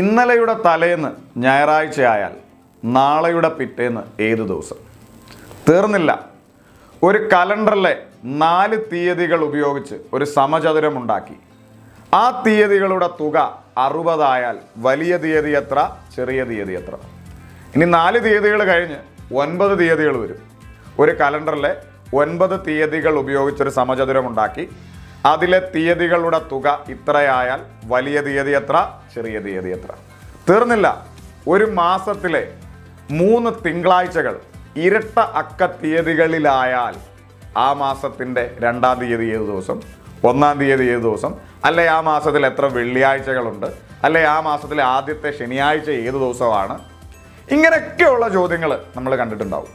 ഇന്നലെയുടെ തലേന്ന് ഞായറാഴ്ചയായാൽ നാളെയുടെ പിറ്റേന്ന് ഏതു ദിവസം തീർന്നില്ല ഒരു കലണ്ടറിലെ നാല് തീയതികൾ ഉപയോഗിച്ച് ഒരു സമചതുരമുണ്ടാക്കി ആ തീയതികളുടെ തുക അറുപതായാൽ വലിയ തീയതി എത്ര ചെറിയ തീയതി എത്ര ഇനി നാല് തീയതികൾ കഴിഞ്ഞ് ഒൻപത് തീയതികൾ വരും ഒരു കലണ്ടറിലെ ഒൻപത് തീയതികൾ ഉപയോഗിച്ചൊരു സമചതുരമുണ്ടാക്കി അതിലെ തീയതികളുടെ തുക ഇത്രയായാൽ വലിയ തീയതി എത്ര ചെറിയ തീയതി എത്ര തീർന്നില്ല ഒരു മാസത്തിലെ മൂന്ന് തിങ്കളാഴ്ചകൾ ഇരട്ട അക്ക തീയതികളിലായാൽ ആ മാസത്തിൻ്റെ രണ്ടാം തീയതി ഏത് ദിവസം ഒന്നാം തീയതി ഏത് ദിവസം അല്ലെ ആ മാസത്തിൽ എത്ര വെള്ളിയാഴ്ചകളുണ്ട് അല്ലെ ആ മാസത്തിലെ ആദ്യത്തെ ശനിയാഴ്ച ഏത് ദിവസമാണ് ഇങ്ങനെയൊക്കെയുള്ള ചോദ്യങ്ങൾ നമ്മൾ കണ്ടിട്ടുണ്ടാവും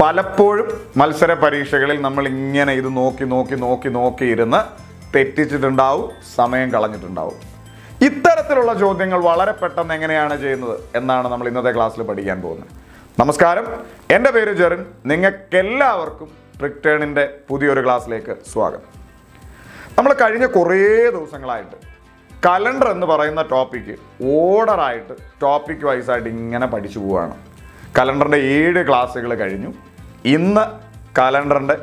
പലപ്പോഴും മത്സര പരീക്ഷകളിൽ നമ്മൾ ഇങ്ങനെ ഇത് നോക്കി നോക്കി നോക്കി നോക്കി ഇരുന്ന് തെറ്റിച്ചിട്ടുണ്ടാവും സമയം കളഞ്ഞിട്ടുണ്ടാവും ഇത്തരത്തിലുള്ള ചോദ്യങ്ങൾ വളരെ പെട്ടെന്ന് എങ്ങനെയാണ് ചെയ്യുന്നത് എന്നാണ് നമ്മൾ ഇന്നത്തെ ക്ലാസ്സിൽ പഠിക്കാൻ പോകുന്നത് നമസ്കാരം എൻ്റെ പേര് ജെറിൻ നിങ്ങൾക്കെല്ലാവർക്കും റിട്ടേണിൻ്റെ പുതിയൊരു ക്ലാസ്സിലേക്ക് സ്വാഗതം നമ്മൾ കഴിഞ്ഞ കുറേ ദിവസങ്ങളായിട്ട് കലണ്ടർ എന്ന് പറയുന്ന ടോപ്പിക്ക് ഓർഡറായിട്ട് ടോപ്പിക് വൈസായിട്ട് ഇങ്ങനെ പഠിച്ചു പോവുകയാണ് കലണ്ടറിൻ്റെ ഏഴ് ക്ലാസ്സുകൾ കഴിഞ്ഞു ഇന്ന് കലണ്ടറിൻ്റെ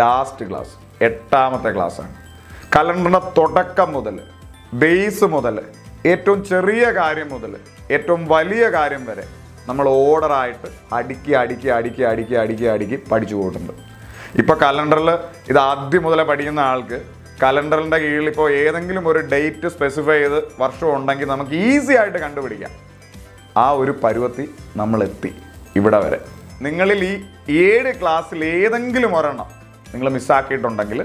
ലാസ്റ്റ് ക്ലാസ് എട്ടാമത്തെ ക്ലാസ്സാണ് കലണ്ടറിൻ്റെ തുടക്കം മുതൽ ബേസ് മുതൽ ഏറ്റവും ചെറിയ കാര്യം മുതൽ ഏറ്റവും വലിയ കാര്യം വരെ നമ്മൾ ഓർഡറായിട്ട് അടുക്കി അടുക്കി അടുക്കി അടുക്കി അടുക്കി അടുക്കി പഠിച്ചു പോയിട്ടുണ്ട് ഇപ്പോൾ കലണ്ടറിൽ ഇത് ആദ്യം മുതലേ പഠിക്കുന്ന ആൾക്ക് കലണ്ടറിൻ്റെ കീഴിൽ ഇപ്പോൾ ഏതെങ്കിലും ഒരു ഡേറ്റ് സ്പെസിഫൈ ചെയ്ത് വർഷം ഉണ്ടെങ്കിൽ നമുക്ക് ഈസി ആയിട്ട് കണ്ടുപിടിക്കാം ആ ഒരു പരുവത്തി നമ്മളെത്തി ഇവിടെ വരെ നിങ്ങളിൽ ഈ ഏഴ് ക്ലാസ്സിൽ ഏതെങ്കിലും ഒരെണ്ണം നിങ്ങൾ മിസ്സാക്കിയിട്ടുണ്ടെങ്കിൽ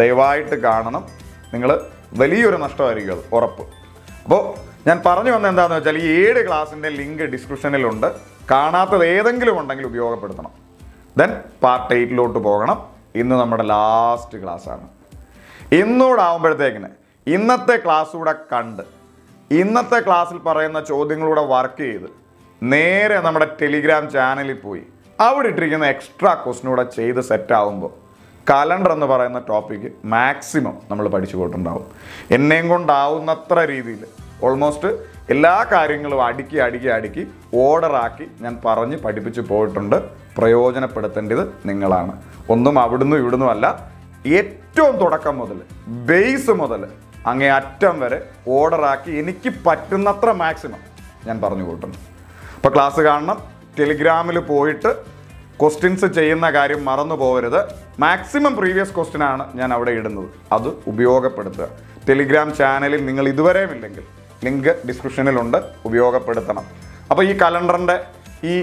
ദയവായിട്ട് കാണണം നിങ്ങൾ വലിയൊരു നഷ്ടമായിരിക്കും അത് ഉറപ്പ് അപ്പോൾ ഞാൻ പറഞ്ഞു വന്ന എന്താണെന്ന് വെച്ചാൽ ഈ ഏഴ് ക്ലാസ്സിൻ്റെ ലിങ്ക് ഡിസ്ക്രിപ്ഷനിലുണ്ട് കാണാത്തത് ഏതെങ്കിലും ഉണ്ടെങ്കിൽ ഉപയോഗപ്പെടുത്തണം ദെൻ പാർട്ട് എയ്റ്റിലോട്ട് പോകണം ഇന്ന് നമ്മുടെ ലാസ്റ്റ് ക്ലാസ്സാണ് ഇന്നോടാവുമ്പോഴത്തേക്കിന് ഇന്നത്തെ ക്ലാസ്സൂടെ കണ്ട് ഇന്നത്തെ ക്ലാസ്സിൽ പറയുന്ന ചോദ്യങ്ങളൂടെ വർക്ക് ചെയ്ത് നേരെ നമ്മുടെ ടെലിഗ്രാം ചാനലിൽ പോയി അവിടെ ഇട്ടിരിക്കുന്ന എക്സ്ട്രാ ക്വസ്റ്റിനും കൂടെ ചെയ്ത് സെറ്റാവുമ്പോൾ കലണ്ടർ എന്ന് പറയുന്ന ടോപ്പിക്ക് മാക്സിമം നമ്മൾ പഠിച്ചു പോയിട്ടുണ്ടാവും എന്നെയും കൊണ്ടാവുന്നത്ര രീതിയിൽ ഓൾമോസ്റ്റ് എല്ലാ കാര്യങ്ങളും അടുക്കി അടുക്കി അടുക്കി ഓർഡറാക്കി ഞാൻ പറഞ്ഞ് പഠിപ്പിച്ചു പോയിട്ടുണ്ട് പ്രയോജനപ്പെടുത്തേണ്ടത് നിങ്ങളാണ് ഒന്നും അവിടുന്ന് ഇവിടുന്നും അല്ല ഏറ്റവും തുടക്കം മുതൽ ബേസ് മുതൽ അങ്ങേ അറ്റം വരെ ഓർഡറാക്കി എനിക്ക് പറ്റുന്നത്ര മാക്സിമം ഞാൻ പറഞ്ഞു കൂട്ടുന്നു അപ്പോൾ ക്ലാസ് കാണണം ടെലിഗ്രാമിൽ പോയിട്ട് ക്വസ്റ്റ്യൻസ് ചെയ്യുന്ന കാര്യം മറന്നു പോകരുത് മാക്സിമം പ്രീവിയസ് ക്വസ്റ്റ്യനാണ് ഞാൻ അവിടെ ഇടുന്നത് അത് ഉപയോഗപ്പെടുത്തുക ടെലിഗ്രാം ചാനലിൽ നിങ്ങൾ ഇതുവരെയും ഇല്ലെങ്കിൽ ലിങ്ക് ഡിസ്ക്രിപ്ഷനിലുണ്ട് ഉപയോഗപ്പെടുത്തണം അപ്പോൾ ഈ കലണ്ടറിൻ്റെ ഈ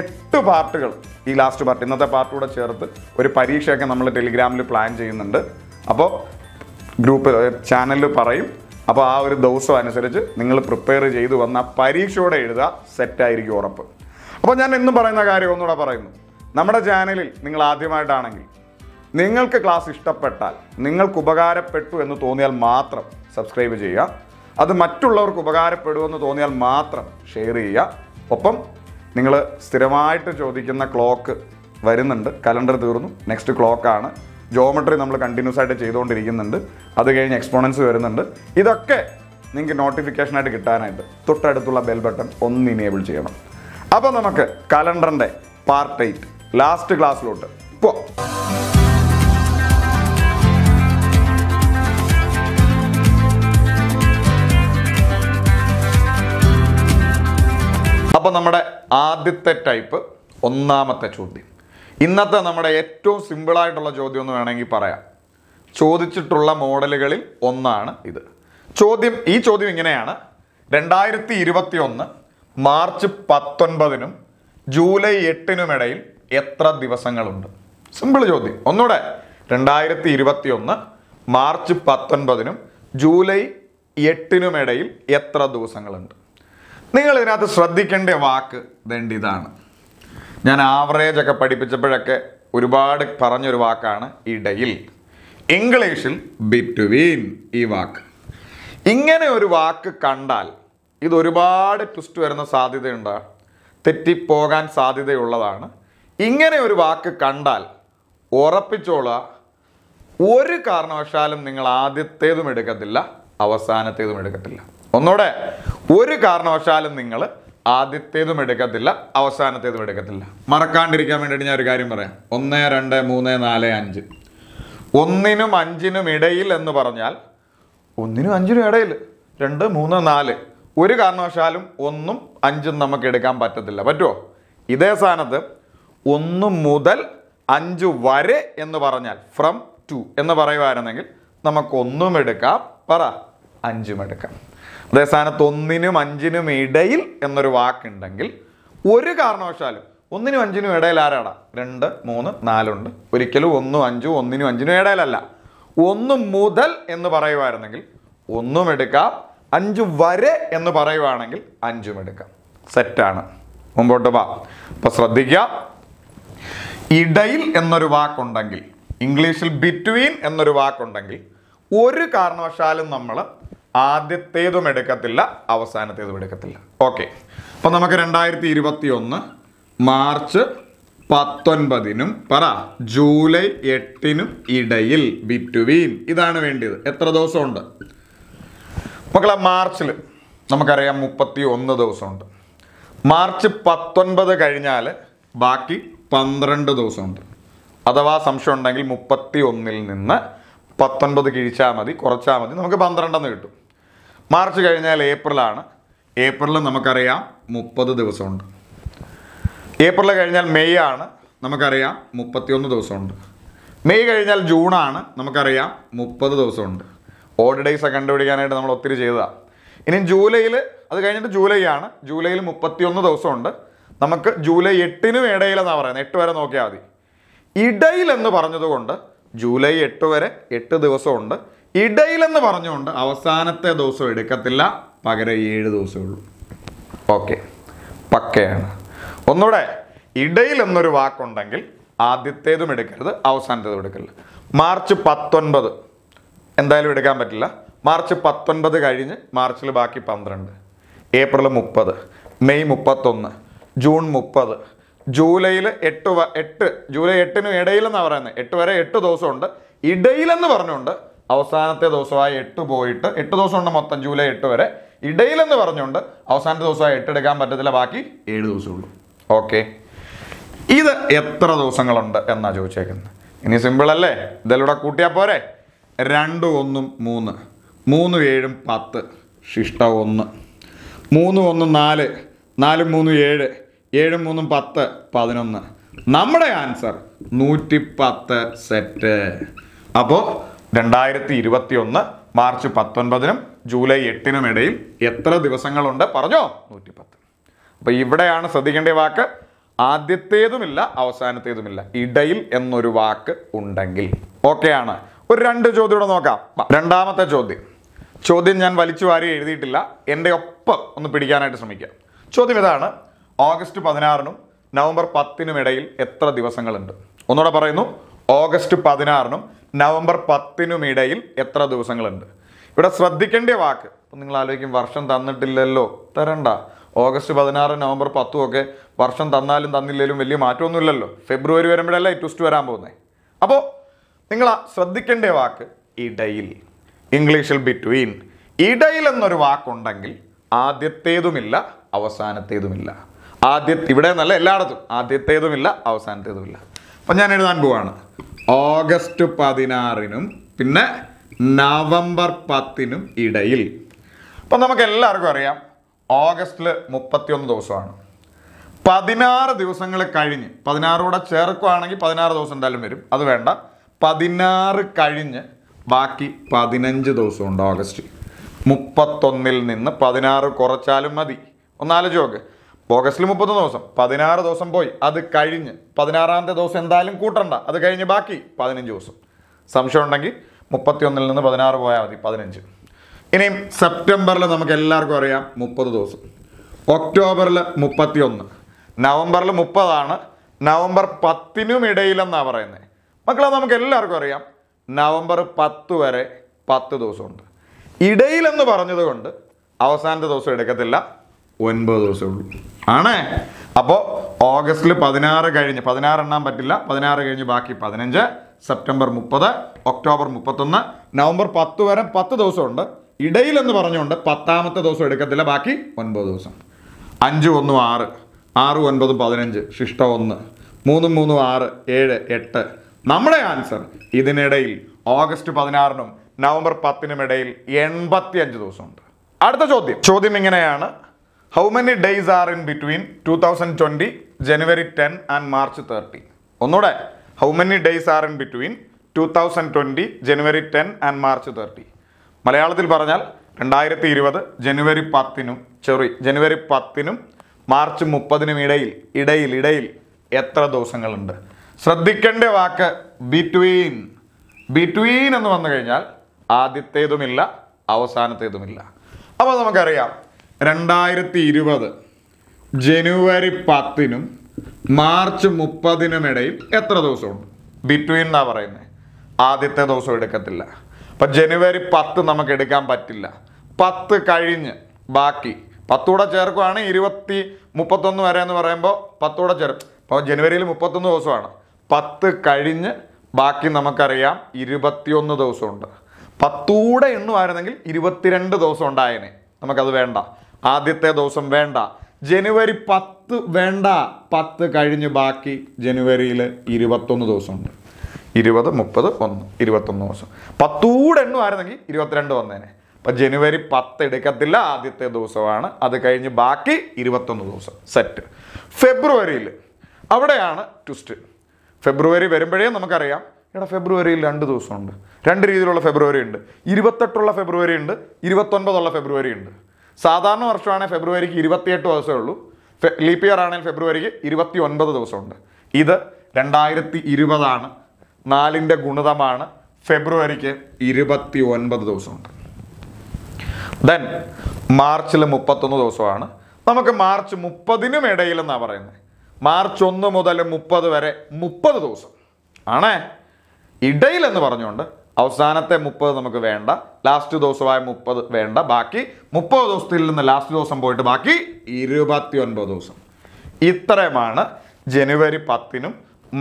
എട്ട് പാർട്ടുകൾ ഈ ലാസ്റ്റ് പാർട്ട് ഇന്നത്തെ പാർട്ടൂടെ ചേർത്ത് ഒരു പരീക്ഷയൊക്കെ നമ്മൾ ടെലിഗ്രാമിൽ പ്ലാൻ ചെയ്യുന്നുണ്ട് അപ്പോൾ ഗ്രൂപ്പ് ചാനലിൽ പറയും അപ്പോൾ ആ ഒരു ദിവസം അനുസരിച്ച് നിങ്ങൾ പ്രിപ്പയർ ചെയ്തു വന്ന പരീക്ഷയോടെ എഴുതുക സെറ്റായിരിക്കും ഉറപ്പ് അപ്പോൾ ഞാൻ എന്നും പറയുന്ന കാര്യം ഒന്നുകൂടെ പറയുന്നു നമ്മുടെ ചാനലിൽ നിങ്ങൾ ആദ്യമായിട്ടാണെങ്കിൽ നിങ്ങൾക്ക് ക്ലാസ് ഇഷ്ടപ്പെട്ടാൽ നിങ്ങൾക്ക് ഉപകാരപ്പെട്ടു എന്ന് തോന്നിയാൽ മാത്രം സബ്സ്ക്രൈബ് ചെയ്യുക അത് മറ്റുള്ളവർക്ക് ഉപകാരപ്പെടുമെന്ന് തോന്നിയാൽ മാത്രം ഷെയർ ചെയ്യുക ഒപ്പം നിങ്ങൾ സ്ഥിരമായിട്ട് ചോദിക്കുന്ന ക്ലോക്ക് വരുന്നുണ്ട് കലണ്ടർ തീർന്നു നെക്സ്റ്റ് ക്ലോക്കാണ് ജോമെട്രി നമ്മൾ കണ്ടിന്യൂസ് ആയിട്ട് ചെയ്തുകൊണ്ടിരിക്കുന്നുണ്ട് അത് കഴിഞ്ഞ് എക്സ്പോണൻസ് വരുന്നുണ്ട് ഇതൊക്കെ നിങ്ങൾക്ക് നോട്ടിഫിക്കേഷനായിട്ട് കിട്ടാനായിട്ട് തൊട്ടടുത്തുള്ള ബെൽ ബട്ടൺ ഒന്ന് ഇനേബിൾ ചെയ്യണം അപ്പോൾ നമുക്ക് കലണ്ടറിന്റെ പാർട്ട് എയ്റ്റ് ലാസ്റ്റ് ക്ലാസ്സിലോട്ട് പോ അപ്പോൾ നമ്മുടെ ആദ്യത്തെ ടൈപ്പ് ഒന്നാമത്തെ ചോദ്യം ഇന്നത്തെ നമ്മുടെ ഏറ്റവും സിമ്പിളായിട്ടുള്ള ചോദ്യം എന്ന് വേണമെങ്കിൽ പറയാം ചോദിച്ചിട്ടുള്ള മോഡലുകളിൽ ഒന്നാണ് ഇത് ചോദ്യം ഈ ചോദ്യം ഇങ്ങനെയാണ് രണ്ടായിരത്തി ഇരുപത്തി ഒന്ന് മാർച്ച് പത്തൊൻപതിനും ജൂലൈ എട്ടിനുമിടയിൽ എത്ര ദിവസങ്ങളുണ്ട് സിമ്പിൾ ചോദ്യം ഒന്നുകൂടെ രണ്ടായിരത്തി ഇരുപത്തി ഒന്ന് മാർച്ച് പത്തൊൻപതിനും ജൂലൈ എട്ടിനുമിടയിൽ എത്ര ദിവസങ്ങളുണ്ട് നിങ്ങൾ ഇതിനകത്ത് ശ്രദ്ധിക്കേണ്ട വാക്ക് ദണ്ട് ഇതാണ് ഞാൻ ആവറേജ് ഒക്കെ പഠിപ്പിച്ചപ്പോഴൊക്കെ ഒരുപാട് പറഞ്ഞൊരു വാക്കാണ് ഇടയിൽ ഇംഗ്ലീഷിൽ ബിറ്റ്വീൻ ഈ വാക്ക് ഇങ്ങനെ ഒരു വാക്ക് കണ്ടാൽ ഇതൊരുപാട് ട്വിസ്റ്റ് വരുന്ന സാധ്യതയുണ്ട് തെറ്റിപ്പോകാൻ സാധ്യതയുള്ളതാണ് ഇങ്ങനെ ഒരു വാക്ക് കണ്ടാൽ ഉറപ്പിച്ചോളുക ഒരു കാരണവശാലും നിങ്ങൾ ആദ്യത്തേതും എടുക്കത്തില്ല അവസാനത്തേതും എടുക്കത്തില്ല ഒന്നുകൂടെ ഒരു കാരണവശാലും നിങ്ങൾ ആദ്യത്തേതും എടുക്കത്തില്ല അവസാനത്തേതും എടുക്കത്തില്ല മറക്കാണ്ടിരിക്കാൻ വേണ്ടിയിട്ട് ഞാൻ ഒരു കാര്യം പറയാം ഒന്ന് രണ്ട് മൂന്ന് നാല് അഞ്ച് ഒന്നിനും അഞ്ചിനും ഇടയിൽ എന്ന് പറഞ്ഞാൽ ഒന്നിനും അഞ്ചിനും ഇടയിൽ രണ്ട് മൂന്ന് നാല് ഒരു കാരണവശാലും ഒന്നും അഞ്ചും നമുക്ക് എടുക്കാൻ പറ്റത്തില്ല പറ്റുമോ ഇതേ സ്ഥാനത്ത് ഒന്ന് മുതൽ അഞ്ച് വരെ എന്ന് പറഞ്ഞാൽ ഫ്രം ടു എന്ന് പറയുമായിരുന്നെങ്കിൽ നമുക്കൊന്നും എടുക്കാം പറ അഞ്ചും എടുക്കാം അതേ സ്ഥാനത്ത് ഒന്നിനും അഞ്ചിനും ഇടയിൽ എന്നൊരു വാക്കുണ്ടെങ്കിൽ ഒരു കാരണവശാലും ഒന്നിനും അഞ്ചിനും ഇടയിൽ ആരാടാ രണ്ട് മൂന്ന് നാലുണ്ട് ഒരിക്കലും ഒന്നും അഞ്ചും ഒന്നിനും അഞ്ചിനും ഇടയിലല്ല ഒന്ന് മുതൽ എന്ന് പറയുമായിരുന്നെങ്കിൽ ഒന്നും എടുക്കാം അഞ്ച് വരെ എന്ന് പറയുവാണെങ്കിൽ അഞ്ചും എടുക്കാം സെറ്റാണ് മുമ്പോട്ട് വാ അപ്പൊ ശ്രദ്ധിക്ക ഇടയിൽ എന്നൊരു വാക്കുണ്ടെങ്കിൽ ഇംഗ്ലീഷിൽ ബിറ്റ്വീൻ എന്നൊരു വാക്കുണ്ടെങ്കിൽ ഒരു കാരണവശാലും നമ്മൾ ആദ്യത്തേതും എടുക്കത്തില്ല അവസാനത്തേതും എടുക്കത്തില്ല ഓക്കെ അപ്പൊ നമുക്ക് രണ്ടായിരത്തി ഇരുപത്തി ഒന്ന് മാർച്ച് പത്തൊൻപതിനും പറ ജൂലൈ എട്ടിനും ഇടയിൽ ബിറ്റ്വീൻ ഇതാണ് വേണ്ടിയത് എത്ര ദിവസമുണ്ട് മക്കളെ മാർച്ചിൽ നമുക്കറിയാം മുപ്പത്തി ഒന്ന് ദിവസമുണ്ട് മാർച്ച് പത്തൊൻപത് കഴിഞ്ഞാൽ ബാക്കി പന്ത്രണ്ട് ദിവസമുണ്ട് അഥവാ സംശയം ഉണ്ടെങ്കിൽ മുപ്പത്തി ഒന്നിൽ നിന്ന് പത്തൊൻപത് കിഴിച്ചാൽ മതി കുറച്ചാൽ മതി നമുക്ക് പന്ത്രണ്ടെന്ന് കിട്ടും മാർച്ച് കഴിഞ്ഞാൽ ഏപ്രിലാണ് ഏപ്രിൽ നമുക്കറിയാം മുപ്പത് ദിവസമുണ്ട് ഏപ്രിൽ കഴിഞ്ഞാൽ മെയ് ആണ് നമുക്കറിയാം ഒന്ന് ദിവസമുണ്ട് മെയ് കഴിഞ്ഞാൽ ജൂണാണ് നമുക്കറിയാം മുപ്പത് ദിവസമുണ്ട് ഓഡ് ഡേയ്സ് ഒക്കെ കണ്ടുപിടിക്കാനായിട്ട് നമ്മൾ ഒത്തിരി ചെയ്തതാണ് ഇനി ജൂലൈയിൽ അത് കഴിഞ്ഞിട്ട് ജൂലൈ ആണ് ജൂലൈയിൽ മുപ്പത്തിയൊന്ന് ദിവസമുണ്ട് നമുക്ക് ജൂലൈ എട്ടിനും ഇടയിലെന്നാണ് പറയുന്നത് എട്ട് വരെ നോക്കിയാൽ മതി ഇടയിലെന്ന് പറഞ്ഞതുകൊണ്ട് ജൂലൈ എട്ട് വരെ എട്ട് ദിവസമുണ്ട് ഇടയിലെന്ന് പറഞ്ഞുകൊണ്ട് അവസാനത്തെ ദിവസം എടുക്കത്തില്ല പകരം ഏഴ് ദിവസമേ ഉള്ളൂ ഓക്കെ പക്കയാണ് ഒന്നുകൂടെ ഇടയിൽ എന്നൊരു വാക്കുണ്ടെങ്കിൽ ആദ്യത്തേതും എടുക്കരുത് അവസാനത്തേതും എടുക്കരുത് മാർച്ച് പത്തൊൻപത് എന്തായാലും എടുക്കാൻ പറ്റില്ല മാർച്ച് പത്തൊൻപത് കഴിഞ്ഞ് മാർച്ചിൽ ബാക്കി പന്ത്രണ്ട് ഏപ്രിൽ മുപ്പത് മെയ് മുപ്പത്തൊന്ന് ജൂൺ മുപ്പത് ജൂലൈയിൽ എട്ട് എട്ട് ജൂലൈ എട്ടിനും ഇടയിലെന്നാണ് പറയുന്നത് എട്ട് വരെ എട്ട് ദിവസമുണ്ട് ഇടയിലെന്ന് പറഞ്ഞുകൊണ്ട് അവസാനത്തെ ദിവസമായ എട്ട് പോയിട്ട് എട്ട് ദിവസമുണ്ട് മൊത്തം ജൂലൈ എട്ട് വരെ ഇടയിലെന്ന് പറഞ്ഞുകൊണ്ട് അവസാനത്തെ ദിവസമായി എട്ട് എടുക്കാൻ പറ്റത്തില്ല ബാക്കി ഏഴ് ദിവസമുള്ളു ഓക്കെ ഇത് എത്ര ദിവസങ്ങളുണ്ട് എന്നാണ് ചോദിച്ചേക്കുന്നത് ഇനി സിമ്പിൾ അല്ലേ ഇതിലൂടെ കൂട്ടിയാൽ പോരെ രണ്ട് ഒന്നും മൂന്ന് മൂന്ന് ഏഴും പത്ത് ശിഷ്ട ഒന്ന് മൂന്ന് ഒന്ന് നാല് നാല് മൂന്ന് ഏഴ് ഏഴ് മൂന്നും പത്ത് പതിനൊന്ന് നമ്മുടെ ആൻസർ നൂറ്റി പത്ത് സെറ്റ് അപ്പോൾ രണ്ടായിരത്തി ഇരുപത്തി ഒന്ന് മാർച്ച് പത്തൊൻപതിനും ജൂലൈ എട്ടിനും ഇടയിൽ എത്ര ദിവസങ്ങളുണ്ട് പറഞ്ഞോ നൂറ്റി പത്ത് അപ്പോൾ ഇവിടെയാണ് ശ്രദ്ധിക്കേണ്ട വാക്ക് ആദ്യത്തേതുമില്ല അവസാനത്തേതുമില്ല ഇടയിൽ എന്നൊരു വാക്ക് ഉണ്ടെങ്കിൽ ഓക്കെയാണ് ഒരു രണ്ട് ചോദ്യം കൂടെ നോക്കാം രണ്ടാമത്തെ ചോദ്യം ചോദ്യം ഞാൻ വലിച്ചു വാരി എഴുതിയിട്ടില്ല എൻ്റെ ഒപ്പം ഒന്ന് പിടിക്കാനായിട്ട് ശ്രമിക്കാം ചോദ്യം ഇതാണ് ഓഗസ്റ്റ് പതിനാറിനും നവംബർ പത്തിനും ഇടയിൽ എത്ര ദിവസങ്ങളുണ്ട് ഒന്നുകൂടെ പറയുന്നു ഓഗസ്റ്റ് പതിനാറിനും നവംബർ പത്തിനും ഇടയിൽ എത്ര ദിവസങ്ങളുണ്ട് ഇവിടെ ശ്രദ്ധിക്കേണ്ട വാക്ക് ഇപ്പം നിങ്ങൾ ആലോചിക്കും വർഷം തന്നിട്ടില്ലല്ലോ തരണ്ട ഓഗസ്റ്റ് പതിനാറ് നവംബർ പത്തും ഒക്കെ വർഷം തന്നാലും തന്നില്ലെങ്കിലും വലിയ മാറ്റമൊന്നുമില്ലല്ലോ ഫെബ്രുവരി വരുമ്പോഴല്ല ട്വിസ്റ്റ് വരാൻ പോകുന്നത് അപ്പോൾ നിങ്ങൾ ശ്രദ്ധിക്കേണ്ട വാക്ക് ഇടയിൽ ഇംഗ്ലീഷിൽ ബിറ്റ്വീൻ ഇടയിൽ എന്നൊരു വാക്കുണ്ടെങ്കിൽ ആദ്യത്തേതുമില്ല അവസാനത്തേതുമില്ല ആദ്യ ഇവിടെ നല്ല എല്ലായിടത്തും ആദ്യത്തേതുമില്ല അവസാനത്തേതുമില്ല അപ്പം ഞാൻ എഴുതാൻ പോവാണ് ഓഗസ്റ്റ് പതിനാറിനും പിന്നെ നവംബർ പത്തിനും ഇടയിൽ അപ്പം നമുക്ക് എല്ലാവർക്കും അറിയാം ഓഗസ്റ്റിൽ മുപ്പത്തിയൊന്ന് ദിവസമാണ് പതിനാറ് ദിവസങ്ങൾ കഴിഞ്ഞ് പതിനാറൂടെ ചേർക്കുകയാണെങ്കിൽ പതിനാറ് ദിവസം എന്തായാലും വരും അത് വേണ്ട പതിനാറ് കഴിഞ്ഞ് ബാക്കി പതിനഞ്ച് ദിവസമുണ്ട് ഓഗസ്റ്റ് മുപ്പത്തൊന്നിൽ നിന്ന് പതിനാറ് കുറച്ചാലും മതി ഒന്നാലോചിച്ച് നോക്ക് ഓഗസ്റ്റിൽ മുപ്പത്തൊന്ന് ദിവസം പതിനാറ് ദിവസം പോയി അത് കഴിഞ്ഞ് പതിനാറാമത്തെ ദിവസം എന്തായാലും കൂട്ടണ്ട അത് കഴിഞ്ഞ് ബാക്കി പതിനഞ്ച് ദിവസം സംശയം ഉണ്ടെങ്കിൽ മുപ്പത്തിയൊന്നിൽ നിന്ന് പതിനാറ് പോയാൽ മതി പതിനഞ്ച് ഇനിയും സെപ്റ്റംബറിൽ നമുക്ക് എല്ലാവർക്കും അറിയാം മുപ്പത് ദിവസം ഒക്ടോബറിൽ മുപ്പത്തിയൊന്ന് നവംബറിൽ മുപ്പതാണ് നവംബർ പത്തിനും ഇടയിലെന്നാണ് പറയുന്നത് മക്കളെ നമുക്ക് എല്ലാവർക്കും അറിയാം നവംബർ പത്ത് വരെ പത്ത് ദിവസമുണ്ട് ഇടയിലെന്ന് പറഞ്ഞതുകൊണ്ട് അവസാനത്തെ ദിവസം എടുക്കത്തില്ല ഒൻപത് ദിവസമേ ഉള്ളൂ ആണേ അപ്പോൾ ഓഗസ്റ്റിൽ പതിനാറ് കഴിഞ്ഞ് പതിനാറെണ്ണാൻ പറ്റില്ല പതിനാറ് കഴിഞ്ഞ് ബാക്കി പതിനഞ്ച് സെപ്റ്റംബർ മുപ്പത് ഒക്ടോബർ മുപ്പത്തൊന്ന് നവംബർ പത്ത് വരെ പത്ത് ദിവസമുണ്ട് ഇടയിലെന്ന് പറഞ്ഞുകൊണ്ട് പത്താമത്തെ ദിവസം എടുക്കത്തില്ല ബാക്കി ഒൻപത് ദിവസം അഞ്ച് ഒന്നും ആറ് ആറ് ഒൻപതും പതിനഞ്ച് ശിഷ്ട ഒന്ന് മൂന്നും മൂന്നും ആറ് ഏഴ് എട്ട് നമ്മുടെ ആൻസർ ഇതിനിടയിൽ ഓഗസ്റ്റ് പതിനാറിനും നവംബർ പത്തിനും ഇടയിൽ എൺപത്തി അഞ്ച് ദിവസമുണ്ട് അടുത്ത ചോദ്യം ചോദ്യം ഇങ്ങനെയാണ് how many days are in between two thousand twenty January ten and March thirty ഒന്നുകൂടെ how many days are in between two thousand twenty January ten and March thirty മലയാളത്തിൽ പറഞ്ഞാൽ രണ്ടായിരത്തി ഇരുപത് ജനുവരി പത്തിനും സോറി ജനുവരി പത്തിനും മാർച്ച് മുപ്പതിനും ഇടയിൽ ഇടയിൽ ഇടയിൽ എത്ര ദിവസങ്ങളുണ്ട് ശ്രദ്ധിക്കേണ്ട വാക്ക് ബിറ്റ്വീൻ ബിറ്റ്വീൻ എന്ന് വന്നു കഴിഞ്ഞാൽ ആദ്യത്തേതുമില്ല അവസാനത്തേതുമില്ല അപ്പോൾ നമുക്കറിയാം രണ്ടായിരത്തി ഇരുപത് ജനുവരി പത്തിനും മാർച്ച് മുപ്പതിനും ഇടയിൽ എത്ര ദിവസമുണ്ട് ബിറ്റ്വീൻ എന്നാണ് പറയുന്നത് ആദ്യത്തെ ദിവസം എടുക്കത്തില്ല അപ്പം ജനുവരി പത്ത് നമുക്ക് എടുക്കാൻ പറ്റില്ല പത്ത് കഴിഞ്ഞ് ബാക്കി പത്തുകൂടെ ചേർക്കുവാണ് ഇരുപത്തി മുപ്പത്തൊന്ന് വരെ എന്ന് പറയുമ്പോൾ പത്തുകൂടെ ചേർക്കും അപ്പോൾ ജനുവരിയിൽ മുപ്പത്തൊന്ന് ദിവസമാണ് പത്ത് കഴിഞ്ഞ് ബാക്കി നമുക്കറിയാം ഇരുപത്തിയൊന്ന് ദിവസമുണ്ട് പത്തൂടെ എണ്ണുമായിരുന്നെങ്കിൽ ഇരുപത്തിരണ്ട് ദിവസം ഉണ്ടായേനെ നമുക്കത് വേണ്ട ആദ്യത്തെ ദിവസം വേണ്ട ജനുവരി പത്ത് വേണ്ട പത്ത് കഴിഞ്ഞ് ബാക്കി ജനുവരിയിൽ ഇരുപത്തൊന്ന് ദിവസമുണ്ട് ഇരുപത് മുപ്പത് ഒന്ന് ഇരുപത്തൊന്ന് ദിവസം പത്തൂടെ എണ്ണുമായിരുന്നെങ്കിൽ ഇരുപത്തിരണ്ട് വന്നേനെ അപ്പം ജനുവരി പത്ത് എടുക്കത്തില്ല ആദ്യത്തെ ദിവസമാണ് അത് കഴിഞ്ഞ് ബാക്കി ഇരുപത്തൊന്ന് ദിവസം സെറ്റ് ഫെബ്രുവരിയിൽ അവിടെയാണ് ട്വിസ്റ്റ് ഫെബ്രുവരി വരുമ്പോഴേ നമുക്കറിയാം എടാ ഫെബ്രുവരിയിൽ രണ്ട് ദിവസമുണ്ട് രണ്ട് രീതിയിലുള്ള ഫെബ്രുവരി ഉണ്ട് ഇരുപത്തെട്ടുള്ള ഫെബ്രുവരി ഉണ്ട് ഇരുപത്തൊൻപതുള്ള ഫെബ്രുവരി ഉണ്ട് സാധാരണ വർഷമാണെങ്കിൽ ഫെബ്രുവരിക്ക് ഇരുപത്തിയെട്ട് ദിവസമേ ഉള്ളൂ ലീപ്പ് ഇയർ ആണെങ്കിൽ ഫെബ്രുവരിക്ക് ഇരുപത്തി ഒൻപത് ദിവസമുണ്ട് ഇത് രണ്ടായിരത്തി ഇരുപതാണ് നാലിൻ്റെ ഗുണിതമാണ് ഫെബ്രുവരിക്ക് ഇരുപത്തി ഒൻപത് ദിവസമുണ്ട് ദെൻ മാർച്ചിൽ മുപ്പത്തൊന്ന് ദിവസമാണ് നമുക്ക് മാർച്ച് മുപ്പതിനും ഇടയിലെന്നാണ് പറയുന്നത് മാർച്ച് ഒന്ന് മുതൽ മുപ്പത് വരെ മുപ്പത് ദിവസം ആണേ ഇടയിൽ എന്ന് പറഞ്ഞുകൊണ്ട് അവസാനത്തെ മുപ്പത് നമുക്ക് വേണ്ട ലാസ്റ്റ് ദിവസമായ മുപ്പത് വേണ്ട ബാക്കി മുപ്പത് ദിവസത്തിൽ നിന്ന് ലാസ്റ്റ് ദിവസം പോയിട്ട് ബാക്കി ഇരുപത്തി ഒൻപത് ദിവസം ഇത്രയുമാണ് ജനുവരി പത്തിനും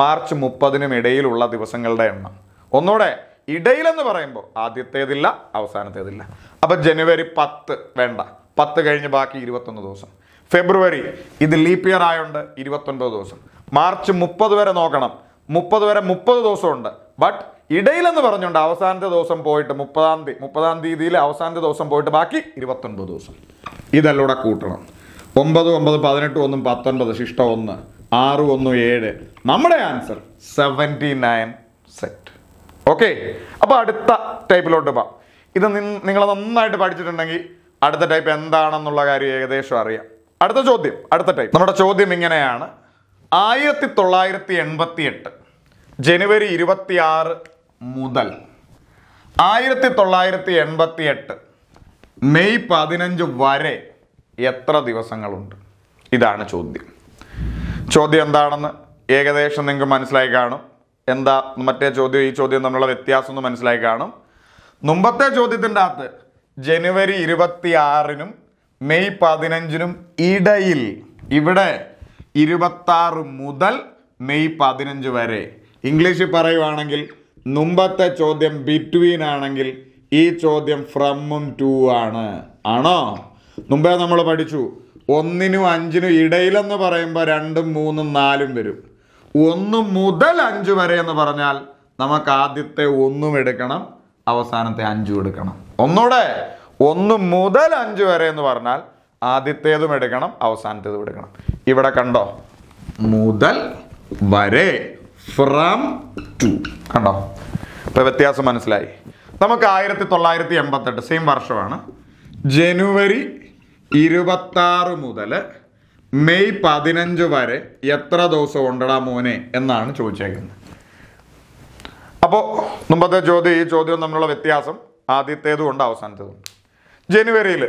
മാർച്ച് മുപ്പതിനും ഇടയിലുള്ള ദിവസങ്ങളുടെ എണ്ണം ഒന്നുകൂടെ ഇടയിലെന്ന് പറയുമ്പോൾ ആദ്യത്തേതില്ല അവസാനത്തേതില്ല അപ്പം ജനുവരി പത്ത് വേണ്ട പത്ത് കഴിഞ്ഞ് ബാക്കി ഇരുപത്തൊന്ന് ദിവസം ഫെബ്രുവരി ഇത് ലീപ്പ് ഇയർ ആയതുകൊണ്ട് ഇരുപത്തൊൻപത് ദിവസം മാർച്ച് മുപ്പത് വരെ നോക്കണം മുപ്പത് വരെ മുപ്പത് ദിവസമുണ്ട് ബട്ട് ഇടയിലെന്ന് പറഞ്ഞുകൊണ്ട് അവസാനത്തെ ദിവസം പോയിട്ട് മുപ്പതാം തീയതി മുപ്പതാം തീയതിയിൽ അവസാനത്തെ ദിവസം പോയിട്ട് ബാക്കി ഇരുപത്തൊൻപത് ദിവസം ഇതെല്ലൂടെ കൂട്ടണം ഒമ്പത് ഒമ്പത് പതിനെട്ട് ഒന്നും പത്തൊൻപത് ശിഷ്ട ഒന്ന് ആറ് ഒന്ന് ഏഴ് നമ്മുടെ answer seventy nine set okay അപ്പോൾ അടുത്ത ടൈപ്പിലോട്ട് പോകാം ഇത് നിങ്ങൾ നന്നായിട്ട് പഠിച്ചിട്ടുണ്ടെങ്കിൽ അടുത്ത ടൈപ്പ് എന്താണെന്നുള്ള കാര്യം ഏകദേശം അറിയാം അടുത്ത ചോദ്യം അടുത്ത ടൈം നമ്മുടെ ചോദ്യം ഇങ്ങനെയാണ് ആയിരത്തി തൊള്ളായിരത്തി എൺപത്തി എട്ട് ജനുവരി ഇരുപത്തിയാറ് മുതൽ ആയിരത്തി തൊള്ളായിരത്തി എൺപത്തി എട്ട് മെയ് പതിനഞ്ച് വരെ എത്ര ദിവസങ്ങളുണ്ട് ഇതാണ് ചോദ്യം ചോദ്യം എന്താണെന്ന് ഏകദേശം നിങ്ങൾക്ക് മനസ്സിലായി കാണും എന്താ മറ്റേ ചോദ്യം ഈ ചോദ്യം തമ്മിലുള്ള വ്യത്യാസം ഒന്ന് മനസ്സിലായി കാണും മുമ്പത്തെ ചോദ്യത്തിൻ്റെ അകത്ത് ജനുവരി ഇരുപത്തിയാറിനും മെയ് പതിനഞ്ചിനും ഇടയിൽ ഇവിടെ ഇരുപത്താറ് മുതൽ മെയ് പതിനഞ്ച് വരെ ഇംഗ്ലീഷിൽ പറയുവാണെങ്കിൽ മുമ്പത്തെ ചോദ്യം ബിറ്റ്വീൻ ആണെങ്കിൽ ഈ ചോദ്യം ഫ്രമും ടു ആണ് ആണോ മുമ്പേ നമ്മൾ പഠിച്ചു ഒന്നിനും അഞ്ചിനും ഇടയിലെന്ന് പറയുമ്പോൾ രണ്ടും മൂന്നും നാലും വരും ഒന്ന് മുതൽ അഞ്ച് വരെ എന്ന് പറഞ്ഞാൽ നമുക്ക് ആദ്യത്തെ ഒന്നും എടുക്കണം അവസാനത്തെ അഞ്ചും എടുക്കണം ഒന്നുകൂടെ ഒന്ന് മുതൽ അഞ്ച് വരെ എന്ന് പറഞ്ഞാൽ ആദ്യത്തേതും എടുക്കണം അവസാനത്തേതും എടുക്കണം ഇവിടെ കണ്ടോ മുതൽ വരെ ഫ്രം ടു കണ്ടോ ഇപ്പൊ വ്യത്യാസം മനസ്സിലായി നമുക്ക് ആയിരത്തി തൊള്ളായിരത്തി എൺപത്തെട്ട് സെയിം വർഷമാണ് ജനുവരി ഇരുപത്താറ് മുതൽ മെയ് പതിനഞ്ച് വരെ എത്ര ദിവസം ഉണ്ടടാ മോനെ എന്നാണ് ചോദിച്ചേക്കുന്നത് അപ്പോൾ മുമ്പത്തെ ചോദ്യം ഈ ചോദ്യം തമ്മിലുള്ള വ്യത്യാസം ആദ്യത്തേതും ഉണ്ട് അവസാനത്തേതും ജനുവരിയിൽ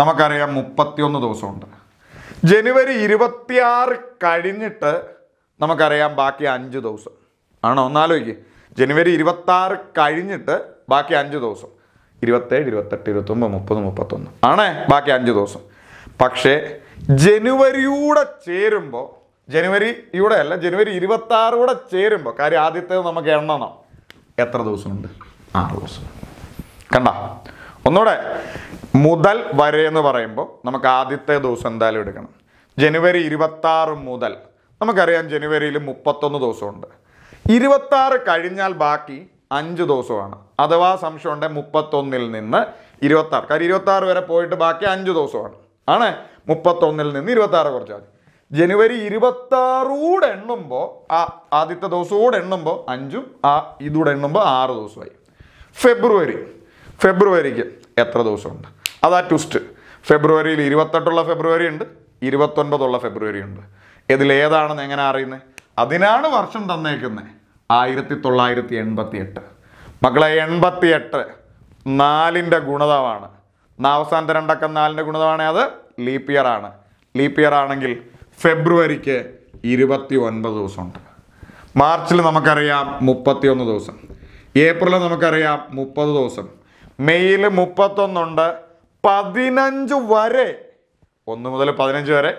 നമുക്കറിയാം മുപ്പത്തിയൊന്ന് ദിവസമുണ്ട് ജനുവരി ഇരുപത്തിയാറ് കഴിഞ്ഞിട്ട് നമുക്കറിയാം ബാക്കി അഞ്ച് ദിവസം ആണോ ഒന്നാലോചിക്കുക ജനുവരി ഇരുപത്താറ് കഴിഞ്ഞിട്ട് ബാക്കി അഞ്ച് ദിവസം ഇരുപത്തേഴ് ഇരുപത്തെട്ട് ഇരുപത്തൊമ്പത് മുപ്പത് മുപ്പത്തൊന്ന് ആണേ ബാക്കി അഞ്ച് ദിവസം പക്ഷേ ജനുവരിയൂടെ ചേരുമ്പോൾ ജനുവരിയുടെ അല്ല ജനുവരി ഇരുപത്താറൂടെ ചേരുമ്പോൾ കാര്യം ആദ്യത്തേത് നമുക്ക് എണ്ണണം എത്ര ദിവസമുണ്ട് ആറ് ദിവസം കണ്ട ഒന്നുകൂടെ മുതൽ വരെ എന്ന് പറയുമ്പോൾ നമുക്ക് ആദ്യത്തെ ദിവസം എന്തായാലും എടുക്കണം ജനുവരി ഇരുപത്താറ് മുതൽ നമുക്കറിയാം ജനുവരിയിൽ മുപ്പത്തൊന്ന് ദിവസമുണ്ട് ഇരുപത്താറ് കഴിഞ്ഞാൽ ബാക്കി അഞ്ച് ദിവസമാണ് അഥവാ സംശയം ഉണ്ടെങ്കിൽ മുപ്പത്തൊന്നിൽ നിന്ന് ഇരുപത്താറ് കാര്യം ഇരുപത്താറ് വരെ പോയിട്ട് ബാക്കി അഞ്ച് ദിവസമാണ് ആണ് മുപ്പത്തൊന്നിൽ നിന്ന് ഇരുപത്താറ് കുറച്ചാൽ മതി ജനുവരി ഇരുപത്താറൂടെ എണ്ണുമ്പോൾ ആ ആദ്യത്തെ ദിവസവും എണ്ണുമ്പോൾ അഞ്ചും ആ ഇതൂടെ എണ്ണുമ്പോൾ ആറ് ദിവസമായി ഫെബ്രുവരി ഫെബ്രുവരിക്ക് എത്ര ദിവസമുണ്ട് അതാ ട്വിസ്റ്റ് ഫെബ്രുവരിയിൽ ഇരുപത്തെട്ടുള്ള ഫെബ്രുവരി ഉണ്ട് ഇരുപത്തൊൻപതുള്ള ഫെബ്രുവരി ഉണ്ട് ഇതിലേതാണെന്ന് എങ്ങനെ അറിയുന്നത് അതിനാണ് വർഷം തന്നേക്കുന്നത് ആയിരത്തി തൊള്ളായിരത്തി എൺപത്തി എട്ട് മക്കളെ എൺപത്തി എട്ട് നാലിൻ്റെ ഗുണതമാണ് അവസാനത്തെ രണ്ടക്കം നാലിൻ്റെ ഗുണിതമാണ് അത് ലീപ് ഇയർ ആണ് ലീപ് ഇയർ ആണെങ്കിൽ ഫെബ്രുവരിക്ക് ഇരുപത്തി ഒൻപത് ദിവസമുണ്ട് മാർച്ചിൽ നമുക്കറിയാം ഒന്ന് ദിവസം ഏപ്രിൽ നമുക്കറിയാം മുപ്പത് ദിവസം മെയ്യിൽ മുപ്പത്തൊന്നുണ്ട് പതിനഞ്ച് വരെ ഒന്ന് മുതൽ പതിനഞ്ച് വരെ